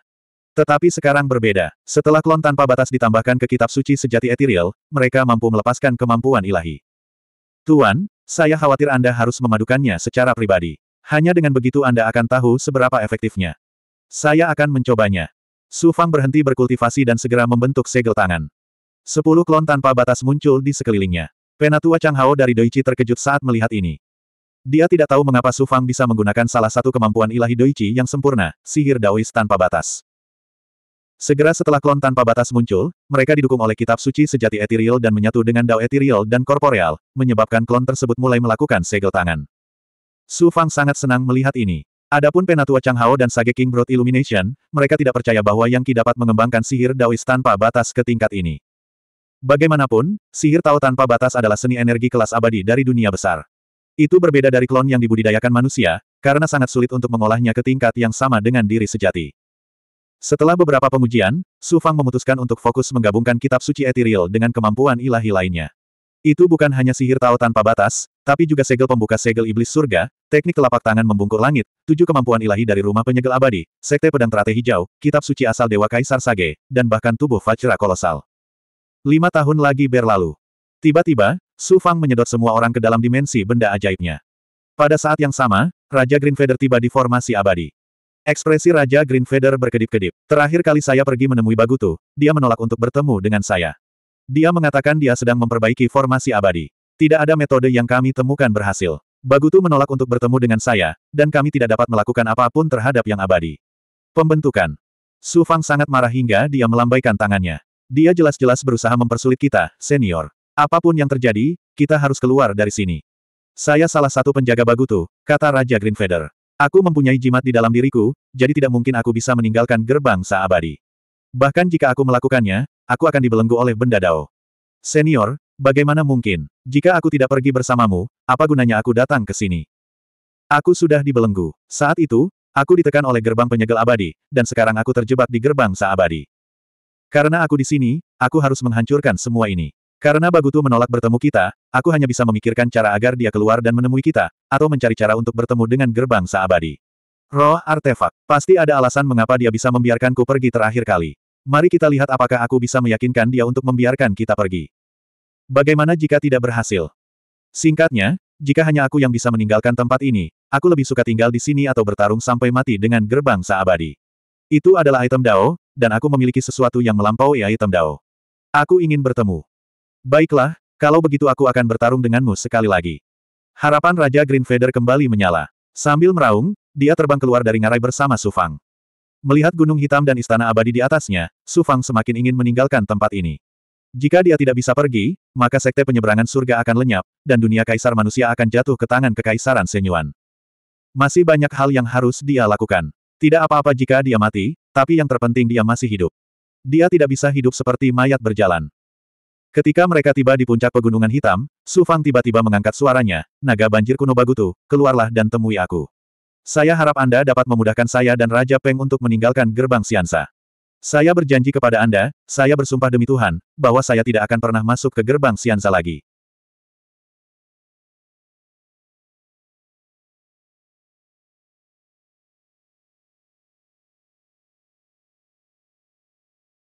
Tetapi sekarang berbeda. Setelah klon tanpa batas ditambahkan ke kitab suci sejati Ethereal, mereka mampu melepaskan kemampuan ilahi. Tuan, saya khawatir Anda harus memadukannya secara pribadi. Hanya dengan begitu Anda akan tahu seberapa efektifnya. Saya akan mencobanya. Su Fang berhenti berkultivasi dan segera membentuk segel tangan. Sepuluh klon tanpa batas muncul di sekelilingnya. Penatua Chang Hao dari Doichi terkejut saat melihat ini. Dia tidak tahu mengapa Su Fang bisa menggunakan salah satu kemampuan ilahi Doichi yang sempurna, sihir Daois tanpa batas. Segera setelah klon tanpa batas muncul, mereka didukung oleh kitab suci sejati etiril dan menyatu dengan Dao etiril dan korporeal, menyebabkan klon tersebut mulai melakukan segel tangan. Su Fang sangat senang melihat ini. Adapun Penatua Chang Hao dan Sage King Broad Illumination, mereka tidak percaya bahwa Yang Qi dapat mengembangkan sihir Daois tanpa batas ke tingkat ini. Bagaimanapun, sihir Tao tanpa batas adalah seni energi kelas abadi dari dunia besar. Itu berbeda dari klon yang dibudidayakan manusia, karena sangat sulit untuk mengolahnya ke tingkat yang sama dengan diri sejati. Setelah beberapa pengujian, Su Fang memutuskan untuk fokus menggabungkan kitab suci etiril dengan kemampuan ilahi lainnya. Itu bukan hanya sihir Tao tanpa batas, tapi juga segel pembuka segel iblis surga, teknik telapak tangan membungkuk langit, tujuh kemampuan ilahi dari rumah penyegel abadi, sekte pedang teratai hijau, kitab suci asal Dewa Kaisar Sage, dan bahkan tubuh Vajra kolosal. Lima tahun lagi berlalu. Tiba-tiba, Su Fang menyedot semua orang ke dalam dimensi benda ajaibnya. Pada saat yang sama, Raja Green Feather tiba di formasi abadi. Ekspresi Raja Green Feather berkedip-kedip. Terakhir kali saya pergi menemui Bagutu, dia menolak untuk bertemu dengan saya. Dia mengatakan dia sedang memperbaiki formasi abadi. Tidak ada metode yang kami temukan berhasil. Bagutu menolak untuk bertemu dengan saya, dan kami tidak dapat melakukan apapun terhadap yang abadi. Pembentukan. Su Fang sangat marah hingga dia melambaikan tangannya. Dia jelas-jelas berusaha mempersulit kita, senior. Apapun yang terjadi, kita harus keluar dari sini. Saya salah satu penjaga Bagutu, kata Raja Greenfeather. Aku mempunyai jimat di dalam diriku, jadi tidak mungkin aku bisa meninggalkan gerbang abadi. Bahkan jika aku melakukannya, aku akan dibelenggu oleh benda dao. Senior, bagaimana mungkin? Jika aku tidak pergi bersamamu, apa gunanya aku datang ke sini? Aku sudah dibelenggu. Saat itu, aku ditekan oleh gerbang penyegel abadi, dan sekarang aku terjebak di gerbang saabadi. Karena aku di sini, aku harus menghancurkan semua ini. Karena Bagutu menolak bertemu kita, aku hanya bisa memikirkan cara agar dia keluar dan menemui kita, atau mencari cara untuk bertemu dengan gerbang saabadi. Roh artefak, pasti ada alasan mengapa dia bisa membiarkanku pergi terakhir kali. Mari kita lihat apakah aku bisa meyakinkan dia untuk membiarkan kita pergi. Bagaimana jika tidak berhasil? Singkatnya, jika hanya aku yang bisa meninggalkan tempat ini, aku lebih suka tinggal di sini atau bertarung sampai mati dengan gerbang seabadi. Itu adalah item Dao, dan aku memiliki sesuatu yang melampaui item Dao. Aku ingin bertemu. Baiklah, kalau begitu aku akan bertarung denganmu sekali lagi. Harapan Raja Green Feather kembali menyala. Sambil meraung, dia terbang keluar dari ngarai bersama Sufang. Melihat gunung hitam dan istana abadi di atasnya, Su Fang semakin ingin meninggalkan tempat ini. Jika dia tidak bisa pergi, maka sekte penyeberangan surga akan lenyap, dan dunia kaisar manusia akan jatuh ke tangan kekaisaran Senyuan. Masih banyak hal yang harus dia lakukan. Tidak apa-apa jika dia mati, tapi yang terpenting dia masih hidup. Dia tidak bisa hidup seperti mayat berjalan. Ketika mereka tiba di puncak pegunungan hitam, Su Fang tiba-tiba mengangkat suaranya, naga banjir kuno Bagutu, keluarlah dan temui aku. Saya harap Anda dapat memudahkan saya dan Raja Peng untuk meninggalkan gerbang Siansa. Saya berjanji kepada Anda, saya bersumpah demi Tuhan, bahwa saya tidak akan pernah masuk ke gerbang Siansa lagi.